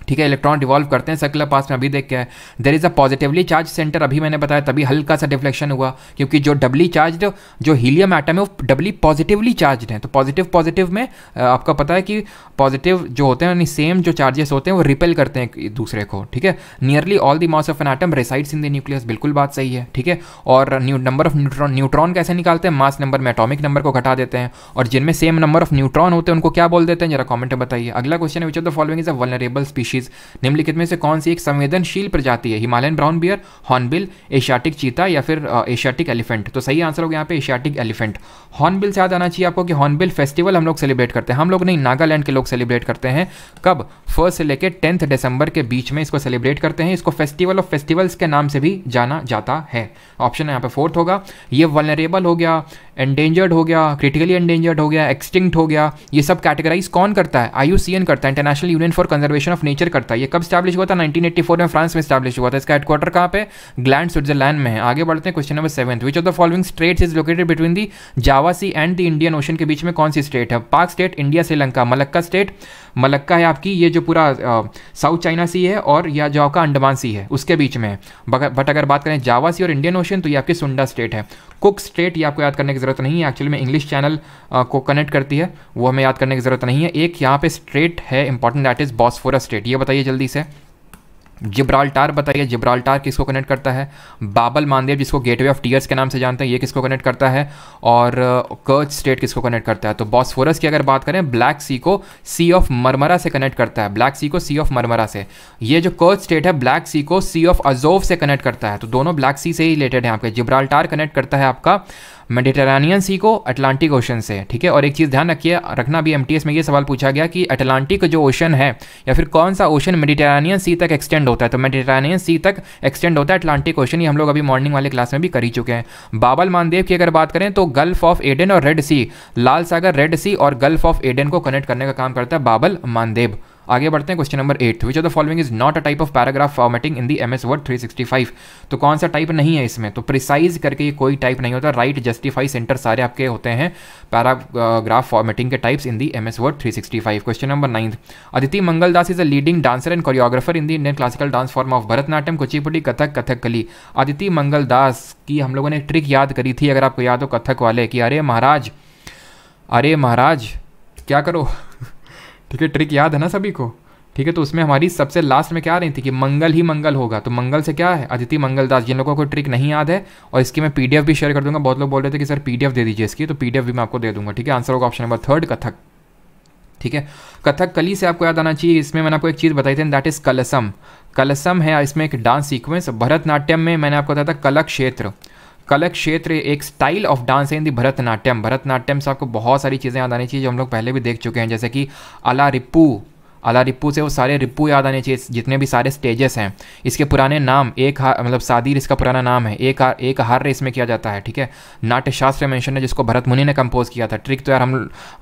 ठीक है इलेक्ट्रॉन रिवॉल्व करते हैं सर्कुलर पास में अभी देख के है there is a positively charge centre अभी मैंने बताया तभी हल्का सा डिफ्लेक्शन हुआ क्योंकि जो डबली चार्ज जो हीलियम एटम है वो डबली पॉजिटिवली चार्ज है तो पॉजिटिव पॉजिटिव में आपका पता है कि पॉजिटिव जो होते हैं यानी सेम जो चार्जेस होते हैं वो रिपेल करते हैं दूसरे को ठीक है nearly all the mass of an atom resides in the nucleus बिल्कुल बात सही है ठीक है और नंबर ऑफ न्यूट्रॉन न्यूट्रॉन कैसे निकालते हैं मास नंबर में एटॉमिक नंबर को घटा देते हैं और जिनमें सेम नंबर ऑफ न्यूट्रॉन होते हैं उनको क्या बोल देते हैं जरा कॉमेंट में बताइए अगला क्वेश्चन है which of the following is a vulnerable species species निम्नलिखित में से कौन सी एक संवेदनशील प्रजाति है Himalayan brown bear hornbill Asiatic cheetah या फिर एशियाटिक एलिफेंट तो सही आंसर होगा यहाँ पे एशियाटिक एलिफेंट हॉर्नबिल से याद आना चाहिए आपको कि हॉर्नबिल फेस्टिवल हम लोग सेलिब्रेट करते हैं हम लोग नहीं नागालैंड के लोग सेलिब्रेट करते हैं कब फर्स्ट से लेकर टेंथ दिसंबर के बीच में इसको सेलिब्रेट करते हैं इसको फेस्टिवल ऑफ फेस्टिवल्स के नाम से भी जाना जाता है ऑप्शन यहाँ पे फोर्थ होगा ये वनरेबल हो गया एंडेंजर्ड हो गया क्रिटिकली एंडेंजर्ड हो गया एक्सटिंक्ट हो गया ये सब कैटेगराइज कौन करता है आई करता है International Union for Conservation of Nature manufacture करता है ये कब स्टैब्लिश हुआ था 1984 में फ्रांस में स्टैब्लिश हुआ था इसका हेडक्वार्टर कहाँ पे ग्लैंड स्विट्जरलैंड में है आगे बढ़ते हैं question number seven which of the following states is located between the Java Sea and the Indian Ocean के बीच में कौन सी स्टेट है Palk state India Sri Lanka Malacca state Malacca है आपकी ये जो पूरा साउथ चाइना सी है और या जो आपका अंडमान सी है उसके बीच में है बट अगर बात करें जावा सी और इंडियन ओशन तो ये आपकी सुंडा स्टेट है कुक स्टेट ये आपको याद करने की ज़रूरत नहीं है एक्चुअली में इंग्लिश चैनल को कनेक्ट करती है वो हमें याद करने की ज़रूरत नहीं है एक यहाँ पे स्ट्रेट है important that is Bosphorus state ये बताइए जल्दी से जिब्राल्टार बताइए जिब्राल्टार किसको कनेक्ट करता है बाबल मानदेव जिसको गेटवे ऑफ टीयर्स के नाम से जानते हैं ये किसको कनेक्ट करता है और कर्च uh, स्टेट किसको कनेक्ट करता है तो बॉस्फोरस की अगर बात करें ब्लैक सी को सी ऑफ मरमरा से कनेक्ट करता है ब्लैक सी को सी ऑफ मरमरा से ये जो कर्च स्टेट है ब्लैक सी को सी ऑफ अजोव से कनेक्ट करता है तो दोनों ब्लैक सी से ही रिलेटेड है आपके जिब्राल्टार कनेक्ट करता है आपका मेडिटेरानियन सी को अटलांटिक ओशन से ठीक है और एक चीज़ ध्यान रखिए रखना भी एम में ये सवाल पूछा गया कि अटलांटिक जो ओशन है या फिर कौन सा ओशन मेडिटेरानियन सी तक एक्सटेंड होता है तो मेडिटेरानियन सी तक एक्सटेंड होता है अटलांटिक ओशन ये हम लोग अभी मॉर्निंग वाले क्लास में भी कर ही चुके हैं बाबल मानदेव की अगर बात करें तो गल्फ ऑफ एडन और रेड सी लाल सागर रेड सी और गल्फ ऑफ एडन को कनेक्ट करने का काम करता है बाबल मानदेव आगे बढ़ते हैं question number eight which of the following is not a type of paragraph formatting in the M S Word three sixty five तो कौन सा टाइप नहीं है इसमें तो प्रिसाइज करके ये कोई टाइप नहीं होता राइट जस्टिफाई सेंटर सारे आपके होते हैं पैराग्राफ फॉर्मेटिंग के types in the M S Word three sixty five question number ninth Aditi Mangaldas is a leading dancer and choreographer in the Indian classical dance form of Bharatanatyam Kuchipudi Kathak Kathakali Aditi Mangaldas की हम लोगों ने एक ट्रिक याद करी थी अगर आपको याद हो कथक वाले कि अरे महाराज अरे महाराज क्या करो ठीक है ट्रिक याद है ना सभी को ठीक है तो उसमें हमारी सबसे लास्ट में क्या आ रही थी कि मंगल ही मंगल होगा तो मंगल से क्या है अदिति मंगलदास जिन लोगों को ट्रिक नहीं याद है और इसकी मैं पीडीएफ भी शेयर कर दूंगा बहुत लोग बोल रहे थे कि सर पीडीएफ दे दीजिए इसकी तो पीडीएफ भी मैं आपको दे दूंगा ठीक है आंसर होगा ऑप्शन नंबर थर्ड कथक ठीक है कथक कली से आपको याद आना चाहिए इसमें मैंने आपको एक चीज़ बताई थी दैट इज़ कलसम कलसम है इसमें एक डांस सीक्वेंस भरतनाट्यम में मैंने आपको बताया था कलक क्षेत्र कलक क्षेत्र एक स्टाइल ऑफ डांस है इन दी भरतनाट्यम भरतनाट्यम से आपको बहुत सारी चीज़ें याद आनी चाहिए जो हम लोग पहले भी देख चुके हैं जैसे कि अला रिपू आला रिप्पू से वो सारे रिप्पू याद आने चाहिए जितने भी सारे स्टेजेस हैं इसके पुराने नाम एक हार मतलब सादिर इसका पुराना नाम है एक हार एक हार्य इसमें किया जाता है ठीक है नाट्यशास्त्र मेंशन है जिसको भरत मुनि ने कंपोज किया था ट्रिक तो यार हम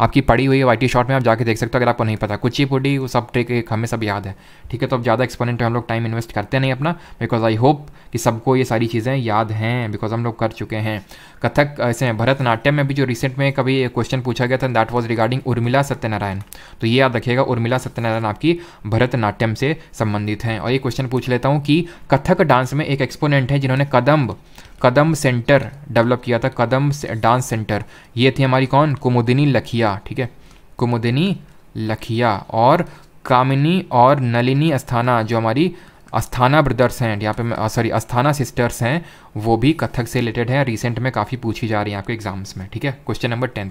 आपकी पड़ी हुई है वाइटी शॉट में आप जाके देख सकते हो अगर आपको नहीं पता कुची पुडी वो सब ट्रिक एक हमें सब याद है ठीक है तो अब ज़्यादा एक्सपोनेंट हम लोग टाइम इन्वेस्ट करते नहीं अपना बिकॉज आई होप कि सबको ये सारी चीज़ें याद हैं बिकॉज हम लोग कर चुके हैं कथक ऐसे भरतनाट्यम में भी जो रिसेंट में कभी क्वेश्चन पूछा गया था that was regarding Urmila Satyanarayana तो ये याद रखिएगा उर्मिला सत्यनारायण ज़्यादा आपकी भरतनाट्यम से संबंधित हैं और ये क्वेश्चन पूछ लेता हूँ कि कथक डांस में एक एक्सपोनेंट है जिन्होंने कदम्ब कदम सेंटर डेवलप किया था कदम से, डांस सेंटर ये थी हमारी कौन कुमुदिनी लखिया ठीक है कुमुदिनी लखिया और कामिनी और नलिनी अस्थाना जो हमारी अस्थाना ब्रदर्स हैं यहाँ पे सॉरी अस्थाना सिस्टर्स हैं वो भी कथक से रिलेटेड हैं रिसेंट में काफ़ी पूछी जा रही है आपके एग्जाम्स में ठीक है क्वेश्चन नंबर टेंथ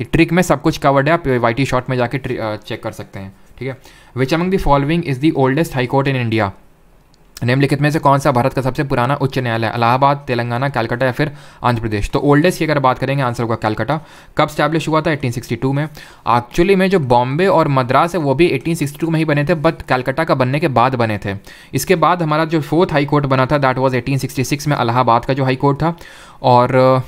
ये ट्रिक में सब कुछ कवर्ड है आप वाई शॉट में जाके चेक कर सकते हैं ठीक है which among the following is the oldest high court in India निम्नलिखित में से कौन सा भारत का सबसे पुराना उच्च न्यायालय अलाहाबाद तेलंगाना कलकत्ता या फिर आंध्र प्रदेश तो ओल्डेस्ट की अगर बात करेंगे आंसर होगा कलकत्ता कब स्टैब्लिश हुआ था 1862 में एक्चुअली में जो बॉम्बे और मद्रास है वो भी 1862 में ही बने थे बट कलकत्ता का बनने के बाद बने थे इसके बाद हमारा जो फोर्थ हाई कोर्ट बना था दैट वॉज एटीन में अलाहाबाद का जो हाई कोर्ट था और uh,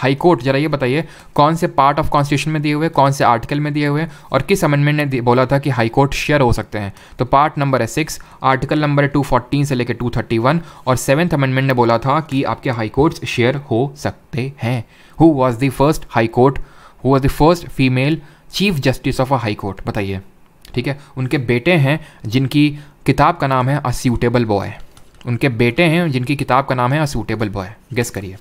हाई कोर्ट जरा ये बताइए कौन से पार्ट ऑफ कॉन्स्टिट्यूशन में दिए हुए कौन से आर्टिकल में दिए हुए और किस अमेंडमेंट ने बोला था कि हाई कोर्ट शेयर हो सकते हैं तो पार्ट नंबर है सिक्स आर्टिकल नंबर है टू फोर्टीन से लेकर टू थर्टी वन और सेवन्थ अमेंडमेंट ने बोला था कि आपके हाई कोर्ट शेयर हो सकते हैं who was the first high court who was the first female chief justice of a high court बताइए ठीक है उनके बेटे हैं जिनकी किताब का नाम है अ सूटेबल बॉय उनके बेटे हैं जिनकी किताब का नाम है अ सूटेबल बॉय गेस करिए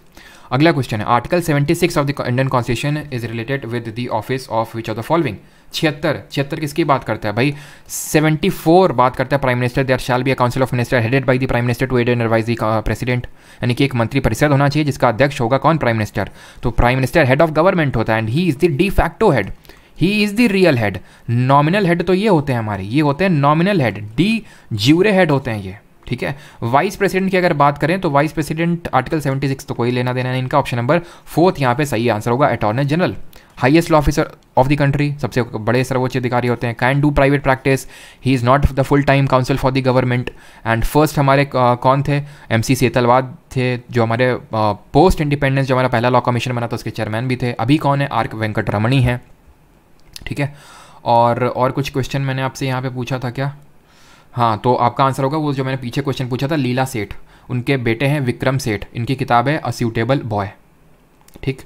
अगला क्वेश्चन है article 76 of the Indian constitution is related with the office of which of the following छिहत्तर छिहत्तर किसकी बात करता है भाई 74 बात करता है prime minister there shall be a council of minister headed by the prime minister to aid and advise president यानी कि एक मंत्री परिषद होना चाहिए जिसका अध्यक्ष होगा कौन प्राइम मिनिस्टर तो prime minister head of government होता है and he is the de facto head he is the real head nominal head तो ये होते हैं हमारे ये होते हैं nominal head de jure head होते हैं ये ठीक है वाइस प्रेसिडेंट की अगर बात करें तो वाइस प्रेसिडेंट आर्टिकल 76 तो कोई लेना देना नहीं इनका ऑप्शन नंबर फोर्थ यहाँ पे सही आंसर होगा attorney general highest officer of the country सबसे बड़े सर्वोच्च अधिकारी होते हैं can do private practice he is not the full time counsel for the government and first हमारे कौन थे एम सी सेतलवाद थे जो हमारे पोस्ट इंडिपेंडेंस जो हमारा पहला लॉ कमीशन बना था उसके चेयरमैन भी थे अभी कौन है आर वेंकट रमणी है ठीक है और और कुछ क्वेश्चन मैंने आपसे यहाँ पे पूछा था क्या हाँ तो आपका आंसर होगा वो जो मैंने पीछे क्वेश्चन पूछा था लीला सेठ उनके बेटे हैं विक्रम सेठ इनकी किताब है अ सूटेबल बॉय ठीक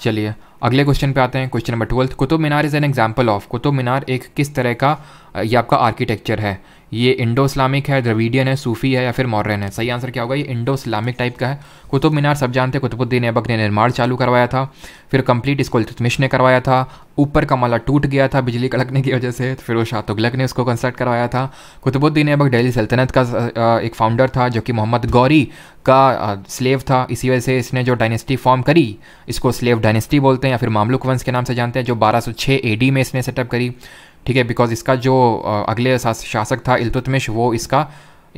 चलिए अगले क्वेश्चन पे आते हैं question number twelfth Qutub Minar is an example of Qutub Minar एक किस तरह का ये आपका आर्किटेक्चर है ये इंडो इस्लामिक है द्रविडियन है सूफी है या फिर मॉरन है सही आंसर क्या होगा ये इंडो इस्लामिक टाइप का है कुतुब मीनार सब जानते कुतुबुद्दीन ऐबक ने निर्माण चालू करवाया था फिर कंप्लीट इसको इल्तुतमिश ने करवाया था ऊपर का माला टूट गया था बिजली कड़कने की वजह से तो फिर वो शाह तुगलक ने उसको कंस्ट्रक्ट करवाया था कुतुबुद्दीन ऐबक डेली सल्तनत का एक फाउंडर था जो कि मोहम्मद गौरी का स्लेव था इसी वजह से इसने जो डायनेस्टी फॉर्म करी इसको स्लेव डायनेस्टी बोलते हैं या फिर मामलुक वंश के नाम से जानते हैं जो ए डी में इसने सेटअप करी ठीक है बिकॉज इसका जो अगले शासक था इल्तुतमिश वो इसका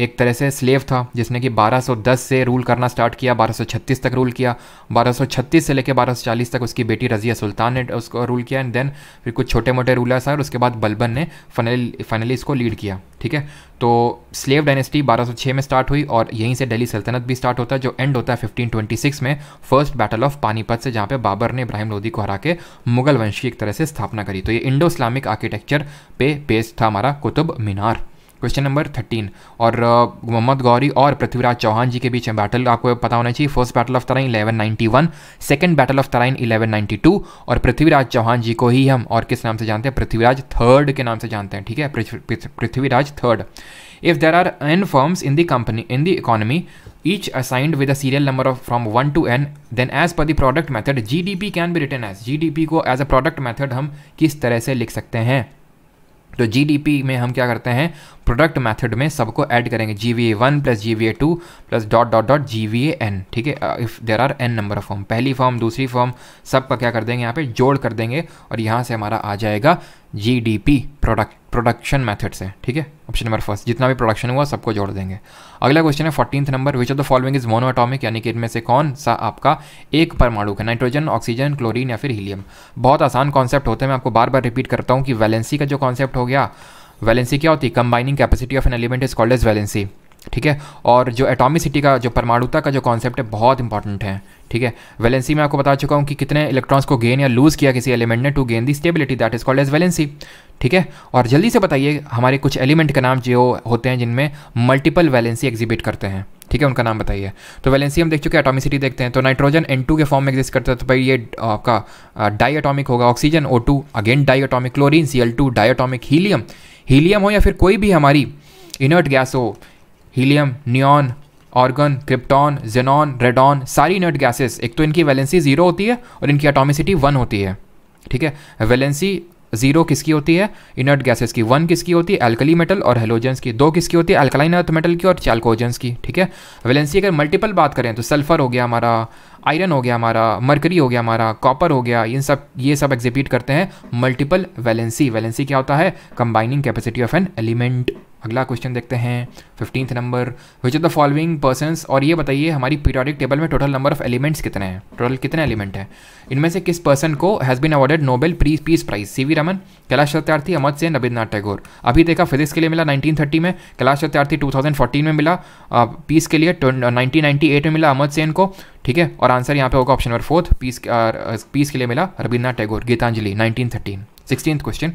एक तरह से स्लेव था जिसने कि 1210 से रूल करना स्टार्ट किया 1236 तक रूल किया 1236 से लेकर 1240 तक उसकी बेटी रज़िया सुल्तान ने उसको रूल किया एंड देन फिर कुछ छोटे मोटे रूलर्स आए और उसके बाद बलबन ने फाइनली फाइनली इसको लीड किया ठीक है तो स्लेव डायनेस्टी 1206 में स्टार्ट हुई और यहीं से दिल्ली सल्तनत भी स्टार्ट होता है जो एंड होता है फिफ्टीन में फर्स्ट बैटल ऑफ पानीपत से जहाँ पे बाबर ने इब्राहिम लोधी को हरा के मुगल वंश की एक तरह से स्थापना करी तो ये इंडो इस्लामिक आर्किटेक्चर पे बेस्ड था हमारा Qutub Minar question number thirteen और मोहम्मद गौरी और पृथ्वीराज चौहान जी के बीच में बैटल आपको पता होना चाहिए first battle of Tarain 1191 second battle of Tarain 1192 और पृथ्वीराज चौहान जी को ही हम और किस नाम से जानते हैं पृथ्वीराज थर्ड के नाम से जानते हैं ठीक है Prithviraj third if there are N firms in the company in the economy serial number of a one two N then as per the product method G D P can be written as G D P को as a product method हम किस तरह से लिख सकते हैं तो GDP में हम क्या करते हैं प्रोडक्ट मेथड में सबको ऐड करेंगे G V A one plus G V A two plus dot dot dot G V A N ठीक है if there are N number of firm पहली फॉर्म दूसरी फॉर्म सबका क्या कर देंगे यहाँ पे जोड़ कर देंगे और यहाँ से हमारा आ जाएगा G D P product production method से ठीक है ऑप्शन नंबर फर्स्ट जितना भी प्रोडक्शन हुआ सबको जोड़ देंगे अगला क्वेश्चन है fortieth number which of the following is monoatomic यानी कि इनमें से कौन सा आपका एक परमाणु है नाइट्रोजन ऑक्सीजन क्लोरीन या फिर हीलियम बहुत आसान कॉन्सेप्ट होते हैं मैं आपको बार बार रिपीट करता हूँ कि वैलेंसी का जो कॉन्सेप्ट हो गया वैलेंसी क्या होती है combining capacity of an element is called as valency ठीक है और जो एटॉमिसिटी का जो परमाणुता का जो कॉन्सेप्ट है बहुत इंपॉर्टेंट है ठीक है वैलेंसी में आपको बता चुका हूँ कि कितने इलेक्ट्रॉन्स को गेन या लूज़ किया किसी एलिमेंट ने to gain the stability that is called as valency ठीक है और जल्दी से बताइए हमारे कुछ एलिमेंट का नाम जो होते हैं जिनमें मल्टीपल वैलेंसी एग्जिबिट करते हैं ठीक है उनका नाम बताइए तो वैलेंसी हम देख चुके हैं एटॉमिसिटी देखते हैं तो नाइट्रोजन एन टू के फॉर्म में एग्जिस्ट करता है तो भाई ये आपका डाई एटॉमिक होगा oxygen O two again diatomic chlorine C L two diatomic helium helium हो या फिर कोई भी हमारी इनर्ट गैस हो helium neon argon krypton xenon radon सारी इनर्ट गैसेस एक तो इनकी वैलेंसी जीरो होती है और इनकी एटॉमिसिटी वन होती है ठीक है वैलेंसी जीरो किसकी होती है इनर्ट गैसेस की वन किसकी होती है एल्कली मेटल और हेलोजेंस की दो किसकी होती है अल्कलाइन अर्थ मेटल की और चैल्कोजेंस की ठीक है वैलेंसी अगर मल्टीपल बात करें तो सल्फर हो गया हमारा आयरन हो गया हमारा मरकरी हो गया हमारा कॉपर हो गया इन सब ये सब एग्जिबिट करते हैं मल्टीपल वैलेंसी वैलेंसी क्या होता है combining capacity of an element अगला क्वेश्चन देखते हैं fifteenth number which are the following persons और ये बताइए हमारी पीरियडिक टेबल में टोटल नंबर ऑफ एलिमेंट्स कितने हैं टोटल कितने एलिमेंट हैं इनमें से किस पर्सन को has been awarded Nobel pre peace prize C V Raman Kailash Satyarthi Amartya Sen Rabindranath Tagore अभी देखा फिजिक्स के लिए मिला नाइनटीन में कैलाश सत्यार्थी टू में मिला पीस के लिए नाइनटीन में मिला अमर सेन को ठीक है और आंसर यहाँ पे होगा option number fourth peace peace के लिए मिला Rabindranath Tagore Gitanjali thirteen sixteen question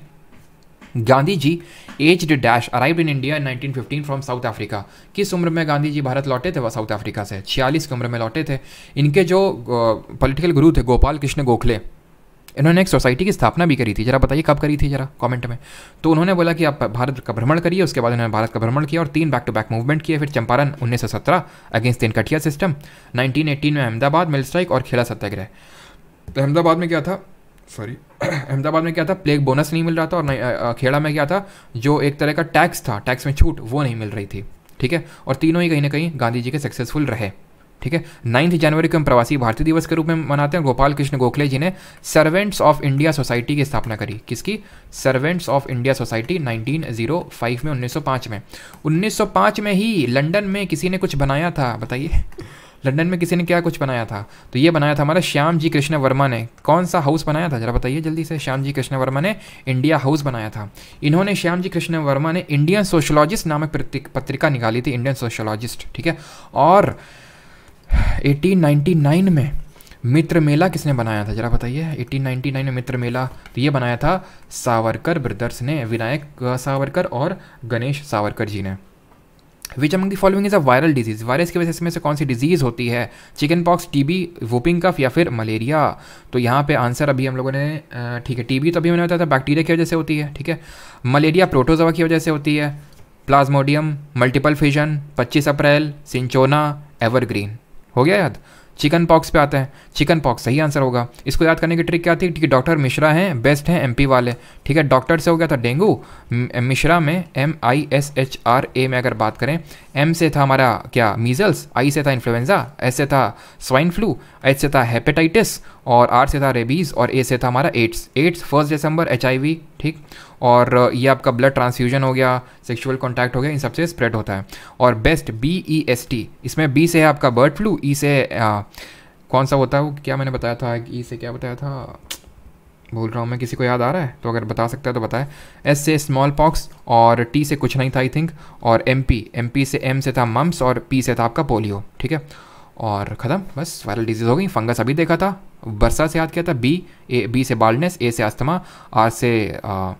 Gandhi ji as dash arrive in India in 1915 from South Africa किस उम्र में गांधी जी भारत लौटे थे वह साउथ अफ्रीका से छियालीस की उम्र में लौटे थे इनके जो पॉलिटिकल uh, गुरु थे गोपाल कृष्ण गोखले इन्होंने एक सोसाइटी की स्थापना भी करी थी जरा बताइए कब करी थी जरा कमेंट में तो उन्होंने बोला कि आप भारत का भ्रमण करिए उसके बाद उन्होंने भारत का भ्रमण किया और तीन बैक टू बैक मूवमेंट किए फिर चंपारण उन्नीस सौ सत्रह against Tinkathia system nineteen eighteen में अहमदाबाद मिल स्ट्राइक और खेला सत्याग्रह तो अहमदाबाद में क्या था सॉरी अहमदाबाद में क्या था प्लेग बोनस नहीं मिल रहा था और खेड़ा में क्या था जो एक तरह का टैक्स था टैक्स में छूट वो नहीं मिल रही थी ठीक है और तीनों ही कहीं ना कहीं गांधी जी के सक्सेसफुल रहे ठीक है नाइन्थ जनवरी को हम प्रवासी भारतीय दिवस के रूप में मनाते हैं गोपाल कृष्ण गोखले जी ने सर्वेंट्स ऑफ इंडिया सोसाइटी की स्थापना करी किसकी सर्वेंट्स ऑफ इंडिया सोसाइटी 1905 में 1905 में 1905 में ही लंदन में किसी ने कुछ बनाया था बताइए लंदन में किसी ने क्या कुछ बनाया था तो ये बनाया था हमारा श्याम जी कृष्ण वर्मा ने कौन सा हाउस बनाया था जरा बताइए जल्दी से श्याम जी कृष्ण वर्मा ने इंडिया हाउस बनाया था इन्होंने श्याम जी कृष्ण वर्मा ने इंडियन सोशियोलॉजिस्ट नामक पत्रिका निकाली थी इंडियन सोशियोलॉजिस्ट ठीक है और 1899 में मित्र मेला किसने बनाया था जरा बताइए 1899 में मित्र मेला तो ये बनाया था सावरकर ब्रदर्स ने विनायक सावरकर और गणेश सावरकर जी ने which among the following is a viral disease virus की वजह से से कौन सी डिजीज होती है chicken pox TB whooping cough या फिर मलेरिया तो यहाँ पे आंसर अभी हम लोगों ने ठीक है टीबी तो अभी मैंने बताया था बैक्टीरिया की वजह से होती है ठीक है मलेरिया प्रोटोजवा की वजह से होती है plasmodium multiple fission 25 April cinchona evergreen हो गया याद चिकन पॉक्स पे आता है चिकन पॉक्स सही आंसर होगा इसको याद करने की ट्रिक क्या थी ठीक है डॉक्टर मिश्रा हैं बेस्ट हैं एमपी वाले ठीक है डॉक्टर से हो गया था डेंगू मिश्रा में M I S H R A में अगर बात करें एम से था हमारा क्या मीजल्स आई से था इन्फ्लुएंजा एस से था स्वाइन फ्लू एच से था हेपेटाइटिस और आर से था रेबीज़ और ए से था हमारा AIDS AIDS first December H ठीक और ये आपका ब्लड ट्रांसफ्यूजन हो गया सेक्सुअल कॉन्टैक्ट हो गया इन सबसे स्प्रेड होता है और best B E S T इसमें बी से है आपका बर्ड फ्लू ई से आ, कौन सा होता है वो क्या मैंने बताया था ई e से क्या बताया था बोल रहा हूँ मैं किसी को याद आ रहा है तो अगर बता सकता है तो बताएं एस से स्मॉल पॉक्स और टी से कुछ नहीं था आई थिंक और एम पी एम पी से एम से था मम्स और पी से था आपका पोलियो ठीक है और ख़त्म बस वायरल डिजीज़ हो गई फंगस अभी देखा था बरसा से याद किया था बी ए बी से बाल्डनेस ए से अस्थमा आर से आ,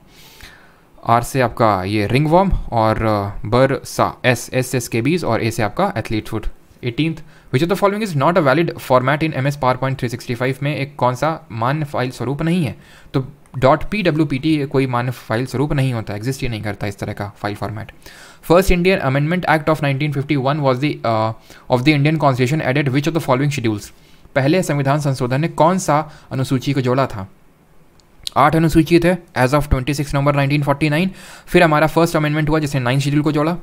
आर से आपका ये रिंग वॉम और बर सा एस एस एस के बीज और ए से आपका athlete foot eighteenth which of the following is not a valid format in M S power point three sixty five में एक कौन सा मान्य फाइल स्वरूप नहीं है तो dot P W P T कोई मान्य फाइल स्वरूप नहीं होता एग्जिस्ट ही नहीं करता इस तरह का file format first Indian amendment act of 1951 was the of the Indian constitution added which of the following schedules पहले संविधान संशोधन ने कौन सा अनुसूची को जोड़ा था आठ अनुसूचित है as of twenty six November nine फिर हमारा फर्स्ट अमेंडमेंट हुआ जिसने नाइन शेड्यूल को जोड़ा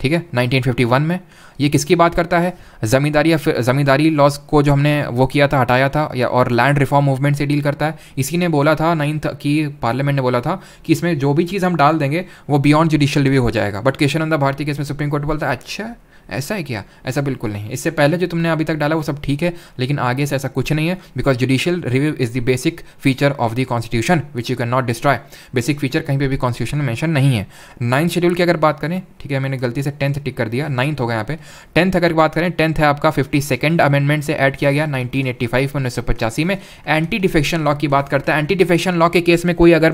ठीक है 1951 में ये किसकी बात करता है ज़मींदारी या फिर ज़मींदारी लॉज को जो हमने वो किया था हटाया था या और लैंड रिफॉर्म मूवमेंट से डील करता है इसी ने बोला था नाइन्थ की पार्लियामेंट ने बोला था कि इसमें जो भी चीज़ हम डाल देंगे वो बियॉन्ड जुडिशियल रिव्यू हो जाएगा बट अंदा भारती के इसमें सुप्रीम कोर्ट बोलता है अच्छा ऐसा है क्या ऐसा बिल्कुल नहीं इससे पहले जो तुमने अभी तक डाला वो सब ठीक है लेकिन आगे से ऐसा कुछ नहीं है because judicial review is the basic feature of the constitution which you can not destroy basic feature कहीं पर भी कॉन्स्टिट्यूशन में मैंशन नहीं है नाइन्थ शेड्यूल की अगर बात करें ठीक है मैंने गलती से टेंथ टिक कर दिया नाइन्थ होगा यहाँ पे टेंथ अगर बात करें टेंथ है आपका फिफ्टी सेकेंड अमेंडमेंट से ऐड किया गया नाइनटीन एट्टी फाइव उन्नीस सौ पचासी में एंटी डिफेक्शन लॉ की बात करता है एंटी डिफेक्शन लॉ के केस में कोई अगर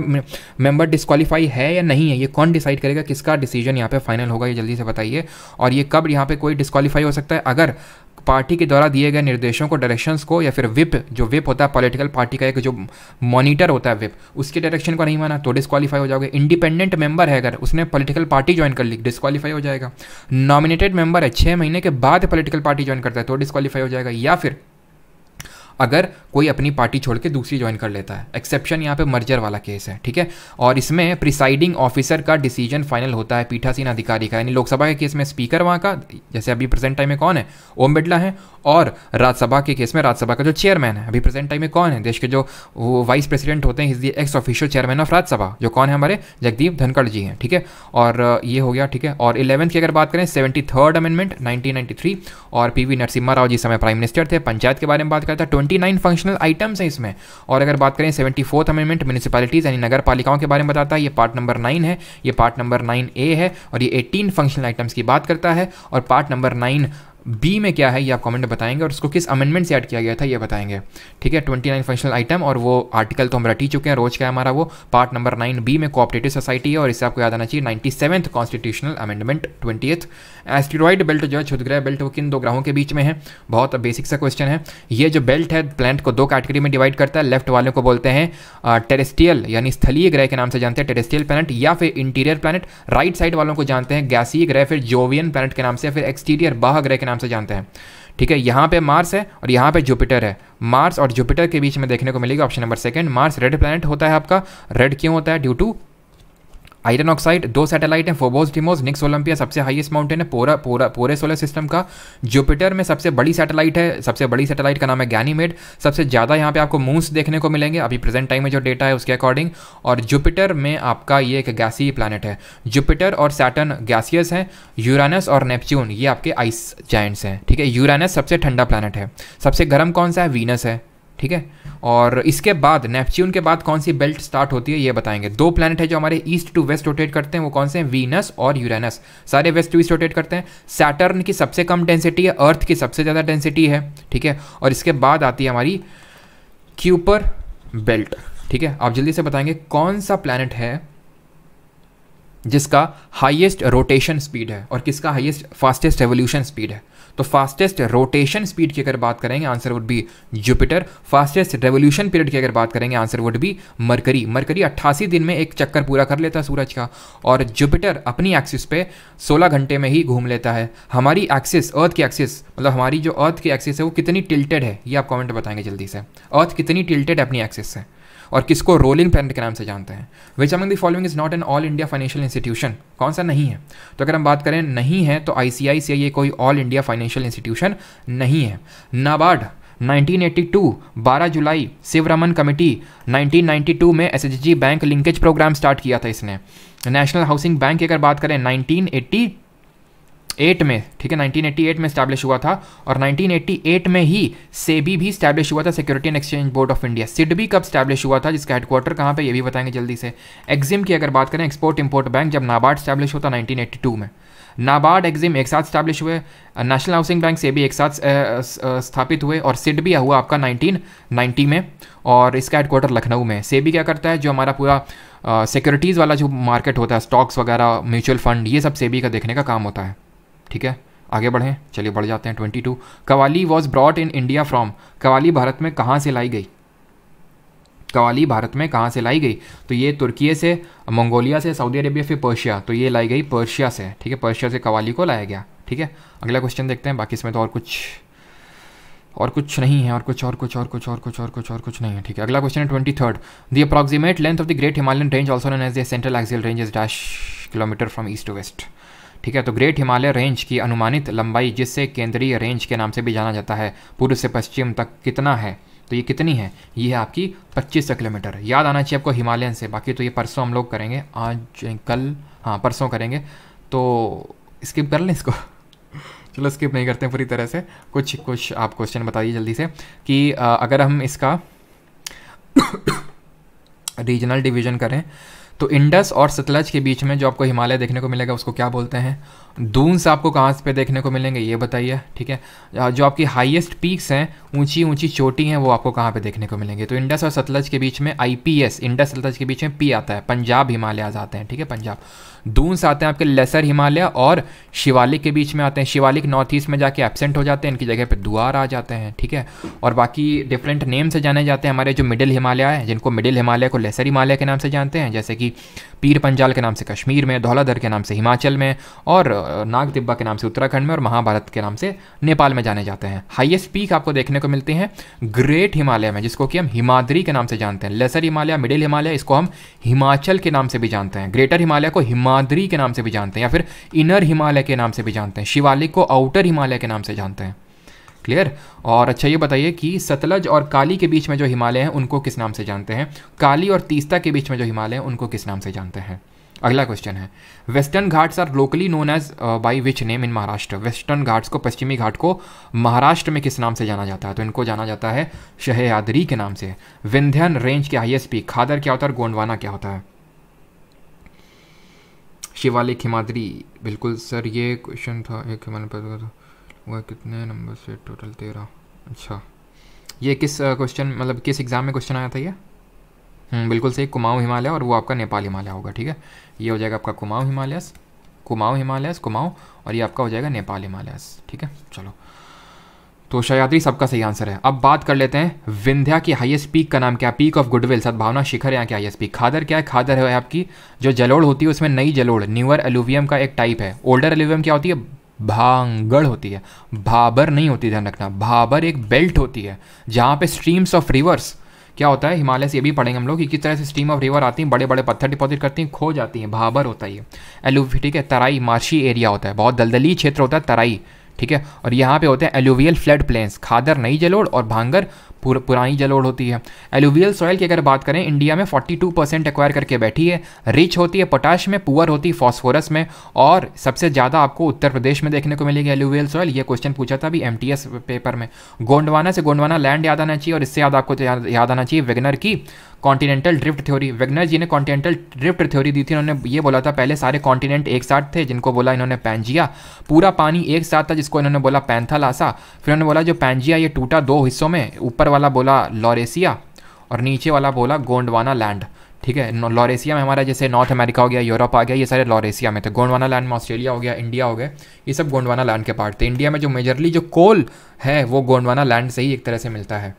मेंबर डिस्कालीफाई है या नहीं है ये कौन डिसाइड करेगा किसका डिसीजन यहाँ पे फाइनल होगा ये जल्दी से बताइए और ये कब यहाँ यहाँ पे कोई डिस्कालीफाई हो सकता है अगर पार्टी के द्वारा दिए गए निर्देशों को डायरेक्शंस को या फिर विप जो विप होता है पॉलिटिकल पार्टी का एक जो मॉनिटर होता है विप उसके डायरेक्शन को नहीं माना तो डिस्कालीफाई हो जाओगे इंडिपेंडेंट मेंबर है अगर उसने पॉलिटिकल पार्टी ज्वाइन कर ली डिस्कालीफाई हो जाएगा नॉमिनेटेड मेंबर है छः महीने के बाद पॉलिटिकल पार्टी ज्वाइन करता है तो डिस्कालीफाई हो जाएगा या फिर अगर कोई अपनी पार्टी छोड़ के दूसरी ज्वाइन कर लेता है एक्सेप्शन यहाँ पे मर्जर वाला केस है ठीक है और इसमें प्रिसाइडिंग ऑफिसर का डिसीजन फाइनल होता है पीठासीन अधिकारी का यानी लोकसभा के केस में स्पीकर वहाँ का जैसे अभी प्रेजेंट टाइम में कौन है ओम बिरला है और राज्यसभा के केस में राज्यसभा का जो चेयरमैन है अभी प्रेजेंट टाइम में कौन है देश के जो वाइस प्रेसिडेंट होते हैं is the ex officio chairman of Rajya Sabha जो कौन है हमारे जगदीप धनखड़ जी हैं ठीक है ठीके? और ये हो गया ठीक है और इलेवंथ की अगर बात करें सेवेंटी थर्ड अमेंडमेंट नाइनटीन और पी वी नरसिम्हा राव जी समय प्राइम मिनिस्टर थे पंचायत के बारे में बात करता है ट्वेंटी 29 फंक्शनल आइटम्स हैं इसमें और अगर बात करें सेवेंटी फोर्थ अमेंडमेंट म्यूनसिपालिटीज़ यानी नगर पालिकाओं के बारे में बताता है ये पार्ट नंबर नाइन है ये पार्ट नंबर नाइन ए है और ये एटीन फंक्शनल आइटम्स की बात करता है और पार्ट नंबर नाइन बी में क्या है ये आप कमेंट में बताएंगे और उसको किस अमेंडमेंट से ऐड किया गया था ये बताएंगे ठीक है ट्वेंटी नाइन फंक्शनल आइटम और वो आर्टिकल तो हम रटी चुके हैं रोज का है हमारा वो पार्ट नंबर नाइन बी में कोऑपरेटिव सोसाइटी है और इसे आपको याद आना चाहिए ninety seventh constitutional amendment twenty eighth belt जो है क्षुद्रह बेल्ट वो किन दो ग्रहों के बीच में है बहुत बेसिक सा क्वेश्चन है ये जो बेल्ट है प्लांट को दो कैटेगरी में डिवाइड करता है लेफ्ट वालों को बोलते हैं टेरेस्टियल यानी स्थलीय ग्रह के नाम से जानते हैं टेरेस्टियल प्लानट या फिर इंटीरियर प्लानट राइट साइड वालों को जानते हैं गैसीय ग्रह फिर जोवियन प्लानट के नाम से फिर एक्सटीरियर बाह ग्रह के नाम नाम से जानते हैं ठीक है यहाँ पे मार्स है और यहाँ पे जुपिटर है मार्स और जुपिटर के बीच में देखने को मिलेगा option number second Mars red planet होता है आपका रेड क्यों होता है ड्यू टू आयरन ऑक्साइड दो सैटेलाइट हैं फोबोस डिमोस निक्स ओलंपिया सबसे हाईएस्ट माउंटेन है पूरा पूरा पूरे सोलर सिस्टम का जुपिटर में सबसे बड़ी सैटेलाइट है सबसे बड़ी सैटेलाइट का नाम है गैनीमेड सबसे ज़्यादा यहाँ पे आपको मूंस देखने को मिलेंगे अभी प्रेजेंट टाइम में जो डेटा है उसके अकॉर्डिंग और जुपिटर में आपका ये एक गैसी प्लानट है जुपिटर और सैटन गैसियस हैं यूरानस और नेपच्यून ये आपके आइस जैंट्स हैं ठीक है यूरानस सबसे ठंडा प्लानट है सबसे गर्म कौन सा है वीनस है ठीक है और इसके बाद नेपच्यून के बाद कौन सी बेल्ट स्टार्ट होती है ये बताएंगे दो प्लानट है जो हमारे ईस्ट टू वेस्ट रोटेट करते हैं वो कौन से हैं वीनस और यूरेनस सारे वेस्ट टू ईस्ट रोटेट करते हैं सैटर्न की सबसे कम डेंसिटी है अर्थ की सबसे ज़्यादा डेंसिटी है ठीक है और इसके बाद आती है हमारी क्यूपर बेल्ट ठीक है आप जल्दी से बताएंगे कौन सा प्लानट है जिसका हाइएस्ट रोटेशन स्पीड है और किसका हाइएस्ट फास्टेस्ट रेवोल्यूशन स्पीड है तो फास्टेस्ट रोटेशन स्पीड की अगर बात करेंगे answer would be Jupiter fastest revolution period की अगर बात करेंगे answer would be Mercury Mercury अट्ठासी दिन में एक चक्कर पूरा कर लेता है सूरज का और जुपिटर अपनी एक्सिस पे सोलह घंटे में ही घूम लेता है हमारी एक्सिस अर्थ की एक्सिस मतलब हमारी जो अर्थ की एक्सिस है वो कितनी टिल्टेड है ये आप कॉमेंट बताएंगे जल्दी से अर्थ कितनी टिल्टेड है अपनी एक्सिस से और किसको रोलिंग पेन के नाम से जानते हैं which among the following is not an all India financial institution कौन सा नहीं है तो अगर हम बात करें नहीं है तो आई ये कोई ऑल इंडिया फाइनेंशियल इंस्टीट्यूशन नहीं है नाबार्ड 1982 12 जुलाई शिवरमन कमेटी 1992 में S bank linkage program start किया था इसने नेशनल हाउसिंग बैंक की अगर बात करें एट में ठीक है 1988 में स्टैब्लिश हुआ था और 1988 में ही सेबी भी स्टैब्लिश हुआ था security and exchange board of India सिड भी कब स्टैब्लिश हुआ था जिसका हेडक्वार्टर कहाँ पे ये भी बताएंगे जल्दी से एग्जिम की अगर बात करें एक्सपोर्ट इंपोर्ट बैंक जब नाबार्ड स्टैब्लिश होता नाइनटीन में नाबार्ड एग्जिम एक साथ स्टैब्लिश हुए नेशनल हाउसिंग बैंक से भी एक साथ स्थापित हुए और सिड भी हुआ आपका 1990 में और इसका हेडक्वार्टर लखनऊ में सेबी क्या करता है जो हमारा पूरा सिक्योरिटीज़ वाला जो मार्केट होता है स्टॉक्स वगैरह म्यूचुअल फंड ये सब सेबी का देखने का काम होता है ठीक है आगे बढ़ें चलिए बढ़ जाते हैं twenty two qawwali was brought in India from qawwali Bharat में कहाँ से लाई गई कवाली भारत में कहाँ से लाई गई तो ये तुर्की से मंगोलिया से सऊदी अरेबिया फिर पर्शिया तो ये लाई गई पर्शिया से ठीक है पर्शिया से कवाली को लाया गया ठीक है अगला क्वेश्चन देखते हैं बाकी इसमें तो और कुछ और कुछ नहीं है और कुछ और कुछ और कुछ और कुछ और कुछ और कुछ नहीं है ठीक है अगला क्वेश्चन है twenty third the approximate length of the great Himalayan range also known as the central axial range is dash kilometer from east to west ठीक है तो ग्रेट हिमालय रेंज की अनुमानित लंबाई जिससे केंद्रीय रेंज के नाम से भी जाना जाता है पूर्व से पश्चिम तक कितना है तो ये कितनी है ये है आपकी 2500 किलोमीटर याद आना चाहिए आपको हिमालयन से बाकी तो ये परसों हम लोग करेंगे आज कल हाँ परसों करेंगे तो स्किप कर लें इसको चलो स्किप नहीं करते पूरी तरह से कुछ कुछ आप क्वेश्चन बताइए जल्दी से कि अगर हम इसका रीजनल डिवीजन करें तो इंडस और सतलज के बीच में जो आपको हिमालय देखने को मिलेगा उसको क्या बोलते हैं दूंस आपको कहाँ पे देखने को मिलेंगे ये बताइए ठीक है जो आपकी हाईएस्ट पीक्स हैं ऊंची ऊंची चोटी हैं वो आपको कहाँ पे देखने को मिलेंगे तो इंडस और सतलज के बीच में आईपीएस इंडस सतलज के बीच में पी आता है पंजाब हिमालयाज आते हैं ठीक है पंजाब दूंस आते हैं आपके लेसर हिमालय और शिवालिक के बीच में आते हैं शिवालिक नॉर्थ ईस्ट में जाके एबसेंट हो जाते हैं इनकी जगह पर दुआर आ जाते हैं ठीक है और बाकी डिफरेंट नेम से जाने जाते हैं हमारे जो मिडिल हिमालय है जिनको मिडिल हिमालय को लेसर हिमालय के नाम से जानते हैं जैसे कि पीर पंजाल के नाम से कश्मीर में धौलाधर के नाम से हिमाचल में और नाग तिब्बा के नाम से उत्तराखंड में और महाभारत के नाम से नेपाल में जाने जाते हैं हाईएस्ट पीक आपको देखने को मिलते हैं ग्रेट हिमालय में जिसको कि हम हिमाद्री के नाम से जानते हैं लेसर हिमालय मिडिल हिमालय इसको हम हिमाचल के नाम से भी जानते हैं ग्रेटर हिमालय को हिमाद्री के नाम से भी जानते हैं या फिर इनर हिमालय के नाम से भी जानते हैं शिवालिक को आउटर हिमालय के नाम से जानते हैं क्लियर और अच्छा ये बताइए कि सतलज और काली के बीच में जो हिमालय हैं उनको किस नाम से जानते हैं काली और तीस्ता के बीच में जो हिमालय हैं उनको किस नाम से जानते हैं अगला क्वेश्चन है Western Ghats are locally known as by which name in Maharashtra Western Ghats को पश्चिमी घाट को महाराष्ट्र में किस नाम से जाना जाता है तो इनको जाना जाता है शहयादरी के नाम से विंध्यन रेंज के हाइएस्ट खादर क्या होता है गोंडवाना क्या होता है शिवालिक हिमाद्री बिल्कुल सर ये क्वेश्चन था एक मैंने पता था वह कितने नंबर से टोटल तेरह अच्छा ये किस क्वेश्चन uh, मतलब किस एग्ज़ाम में क्वेश्चन आया था ये हम्म, बिल्कुल सही कुमाऊँ हिमालय और वो आपका नेपाल हिमालय होगा ठीक है ये हो जाएगा आपका कुमाऊँ हिमालयस कुमाऊँ हिमालयस कुमाऊँ और ये आपका हो जाएगा नेपाल हिमालयस ठीक है चलो तो शयाद्री सबका सही आंसर है अब बात कर लेते हैं विंध्या की हाईएस्ट पीक का नाम क्या पीक ऑफ गुडविल सद्भावना शिखर यहाँ की हाईएस्ट पीक खादर क्या है खादर है आपकी जो जलोड़ होती है उसमें नई जलोड़ न्यूअर एलुवियम का एक टाइप है ओल्डर एलुवियम क्या होती है भांगड़ होती है भाबर नहीं होती ध्यान रखना भाबर एक बेल्ट होती है जहाँ पे स्ट्रीम्स ऑफ रिवर्स क्या होता है हिमालय से ये भी पढ़ेंगे हम लोग कि किस तरह से स्ट्रीम ऑफ रिवर आती हैं बड़े बड़े पत्थर डिपॉजिट करती हैं खो जाती हैं भाबर होता है ये ठीक है तराई मार्शी एरिया होता है बहुत दलदली क्षेत्र होता है तराई ठीक है और यहाँ पे होते हैं एलोवियल फ्लड प्लेन्स खादर नई जलोड़ और भांगर पुर, पुरानी जलोड़ होती है एलुवियल सॉइल की अगर बात करें इंडिया में 42 परसेंट एक्वायर करके बैठी है रिच होती है पोटाश में पुअर होती है फॉस्फोरस में और सबसे ज़्यादा आपको उत्तर प्रदेश में देखने को मिलेगी एलुवियल सॉइल ये क्वेश्चन पूछा था अभी एम पेपर में गोंडवाना से गोंडवाना लैंड याद आना चाहिए और इससे याद आपको तो याद आना चाहिए वेगनर की continental drift theory Wegener ji ने कॉन्टिनेंटल ड्रिफ्ट थ्योरी दी थी उन्होंने ये बोला था पहले सारे कॉन्टिनेंट एक साथ थे जिनको बोला इन्होंने पैंजिया पूरा पानी एक साथ था जिसको इन्होंने बोला आसा फिर उन्होंने बोला जो पैंजिया ये टूटा दो हिस्सों में ऊपर वाला बोला लॉरेसिया और नीचे वाला बोला गोंडवाना लैंड ठीक है लॉरेसिया में हमारा जैसे नॉर्थ अमेरिका हो गया यूरोप आ गया ये सारे लॉरेसिया में थे गोंडवाना लैंड में ऑस्ट्रेलिया हो गया इंडिया हो गया ये सब गोंडवाना लैंड के पार्ट थे इंडिया में जो मेजरली जो कोल है वो गोंडवाना लैंड से ही एक तरह से मिलता है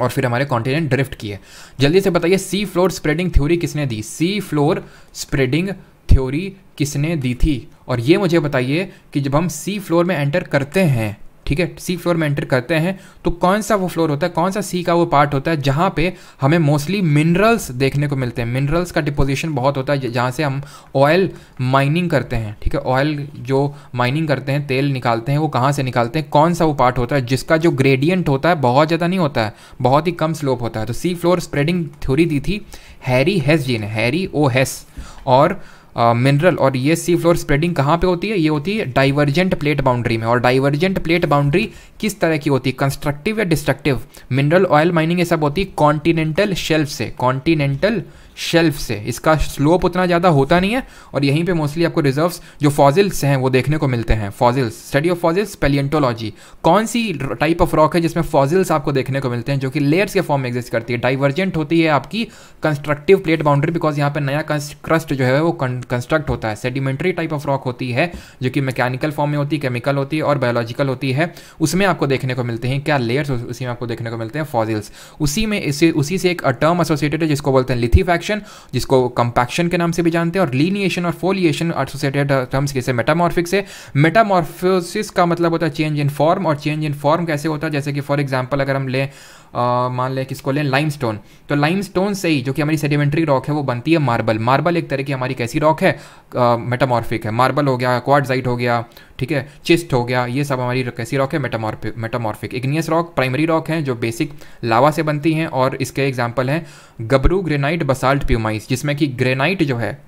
और फिर हमारे कॉन्टिनेंट ड्रिफ्ट किए जल्दी से बताइए सी फ्लोर स्प्रेडिंग थ्योरी किसने दी सी फ्लोर स्प्रेडिंग थ्योरी किसने दी थी और ये मुझे बताइए कि जब हम सी फ्लोर में एंटर करते हैं ठीक है सी फ्लोर में एंटर करते हैं तो कौन सा वो फ्लोर होता है कौन सा सी का वो पार्ट होता है जहाँ पे हमें मोस्टली मिनरल्स देखने को मिलते हैं मिनरल्स का डिपोजिशन बहुत होता है जहाँ से हम ऑयल माइनिंग करते हैं ठीक है ऑयल जो माइनिंग करते हैं तेल निकालते हैं वो कहाँ से निकालते हैं कौन सा वो पार्ट होता है जिसका जो ग्रेडियंट होता है बहुत ज़्यादा नहीं होता है बहुत ही कम स्लोप होता है तो सी फ्लोर स्प्रेडिंग थ्योरी दी थी हैरी हेस जी ने हैरी ओ हेस और मिनरल और ये सी फ्लोर स्प्रेडिंग कहाँ पे होती है ये होती है डाइवर्जेंट प्लेट बाउंड्री में और डाइवर्जेंट प्लेट बाउंड्री किस तरह की होती है कंस्ट्रक्टिव या डिस्ट्रक्टिव मिनरल ऑयल माइनिंग ये सब होती है कॉन्टिनेंटल शेल्फ से कॉन्टिनेंटल शेल्फ से इसका स्लोप उतना ज़्यादा होता नहीं है और यहीं पे मोस्टली आपको रिजर्व्स जो फॉजिल्स हैं वो देखने को मिलते हैं fossils study of fossils paleontology कौन सी टाइप ऑफ रॉक है जिसमें फॉजिल्स आपको देखने को मिलते हैं जो कि लेयर्स के फॉर्म में एग्जिस्ट करती है डाइवर्जेंट होती है आपकी कंस्ट्रक्टिव प्लेट बाउंड्री बिकॉज यहाँ पर नया क्रस्ट जो है वो कंस्ट्रक्ट होता है सेडिमेंट्री टाइप ऑफ रॉक होती है जो कि मैकेनिकल फॉर्म में होती है केमिकल होती है और बायोलॉजिकल होती है उसमें आपको देखने को मिलते हैं क्या लेयर्स उसी में आपको देखने को मिलते हैं फॉजिल्स उसी में इसे उसी से एक टर्म एसोसिएटेड है जिसको बोलते हैं लिथीफैक्शन कंपैक्शन जिसको कंपैक्शन के नाम से भी जानते हैं और लीनिएशन और फोलिएशन एसोसिएटेड टर्म्स कैसे मेटामॉर्फिक्स है मेटामॉर्फोसिस का मतलब होता है चेंज इन फॉर्म और चेंज इन फॉर्म कैसे होता है जैसे कि फॉर एग्जाम्पल अगर हम लें मान लें किसको लें लाइम स्टोन तो लाइम स्टोन से ही जो कि हमारी सेडिमेंट्री रॉक है वो बनती है मार्बल मार्बल एक तरह की हमारी कैसी रॉक है मेटामॉर्फिक है मार्बल हो गया क्वाडजाइट हो गया ठीक है चिस्ट हो गया ये सब हमारी कैसी रॉक है metamorphic metamorphic igneous rock primary rock है जो बेसिक लावा से बनती हैं और इसके एग्जाम्पल हैं गबरू ग्रेनाइट बसाल्ट प्यूमाइस जिसमें कि ग्रेनाइट जो है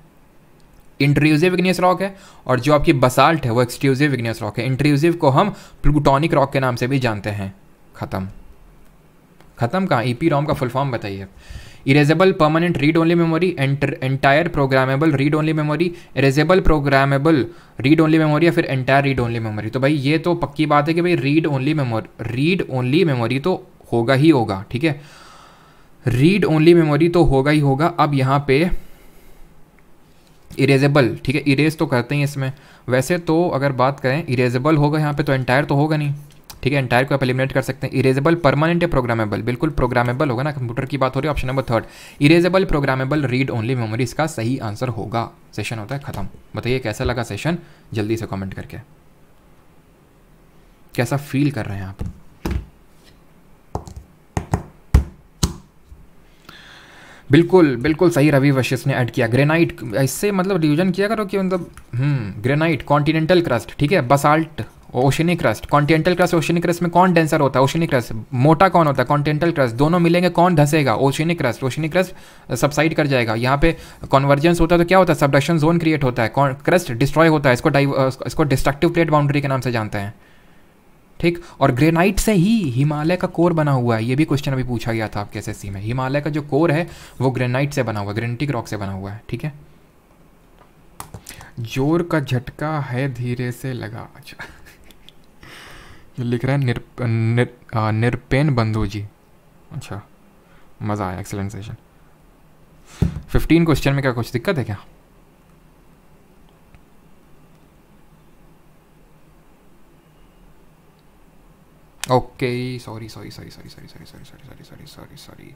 इंट्रूजिव इग्नियस रॉक है और जो आपकी बसाल्ट है वो एक्सक्लूसिव इग्नियस रॉक है इंट्रूजिव को हम प्लूटोनिक रॉक के नाम से भी जानते हैं ख़त्म खत्म कहाँ ई पी रोम का फुल फॉर्म बताइए erasable permanent read only memory entire programmable read only memory erasable programmable read only memory या फिर एंटायर रीड ओनली मेमोरी तो भाई ये तो पक्की बात है कि भाई read only memory read only memory तो होगा ही होगा ठीक है रीड ओनली मेमोरी तो होगा ही होगा अब यहाँ पे इरेजेबल ठीक है इरेज तो करते हैं इसमें वैसे तो अगर बात करें इरेजेबल होगा यहाँ पे तो एंटायर तो होगा नहीं ठीक है एंटायर को आप एलिमिनेट कर सकते हैं इरेजेबल परमानेंट या प्रोग्रामेबल बिल्कुल प्रोग्रामेबल होगा ना कंप्यूटर की बात हो रही है option number third erasable programmable read only memory इसका सही आंसर होगा सेशन होता है खत्म बताइए कैसा लगा सेशन जल्दी से कॉमेंट करके कैसा फील कर रहे हैं आप बिल्कुल बिल्कुल सही रवि वशिष ने ऐड किया ग्रेनाइट इससे मतलब डिवीजन किया करो कि मतलब ग्रेनाइट कॉन्टिनेंटल क्रस्ट ठीक है basalt oceanic crust continental crust oceanic crust में कौन डेंसर होता है ओशनिक क्रस्ट मोटा कौन होता है कॉन्टिनेंटल क्रस्ट दोनों मिलेंगे कौन धसेगा oceanic crust oceanic crust subside कर जाएगा यहाँ पे कॉन्वर्जेंस होता है तो क्या होता है सबडक्शन जोन क्रिएट होता है क्रस्ट डिस्ट्रॉय होता है इसको uh, इसको डिस्ट्रक्टिव प्लेट बाउंड्री के नाम से जानते हैं ठीक और ग्रेनाइट से ही हिमालय का कोर बना हुआ है ये भी क्वेश्चन अभी पूछा गया था आपके एस में हिमालय का जो कोर है वो ग्रेनाइट से बना हुआ है ग्रेनेटिक रॉक से बना हुआ है ठीक है जोर का झटका है धीरे से लगा अच्छा ये लिख रहा है निर, निर, आ, निरपेन बंधु जी अच्छा मज़ा आया एक्सेलेंट सेशन फिफ्टीन क्वेश्चन में क्या कुछ दिक्कत है क्या okay sorry sorry sorry sorry sorry sorry sorry sorry sorry sorry sorry sorry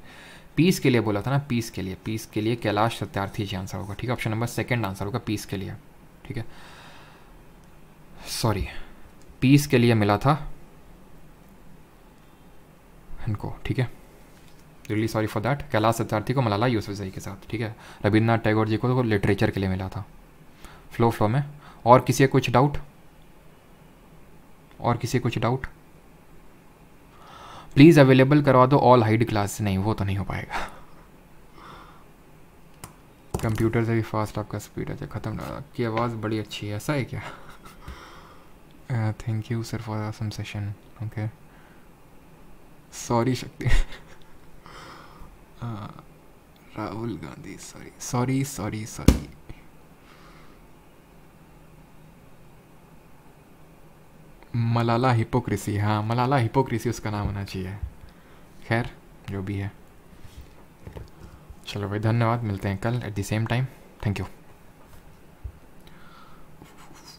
peace के लिए बोला था ना पीस के लिए पीस के लिए कैलाश सत्यार्थी जी आंसर होगा ठीक है ऑप्शन नंबर सेकंड आंसर होगा पीस के लिए ठीक है सॉरी पीस के लिए मिला था इनको ठीक है really sorry for that Kailash Satyarthi को मलाला यूसुफजई के साथ ठीक है रविन्द्रनाथ टैगोर जी को तो लिटरेचर के लिए मिला था फ्लो फ्लो में और किसी कुछ डाउट और किसी कुछ डाउट प्लीज़ अवेलेबल करवा दो ऑल हाइड क्लास नहीं वो तो नहीं हो पाएगा कंप्यूटर से भी फास्ट आपका स्पीड है अच्छा, ख़त्म की आवाज़ बड़ी अच्छी है ऐसा है क्या thank you sir for some session okay sorry Shakti Rahul Gandhi sorry sorry sorry sorry Malala hypocrisy हाँ मलाला हिपोक्रेसी उसका नाम होना चाहिए खैर जो भी है चलो भाई धन्यवाद मिलते हैं कल at the same time thank you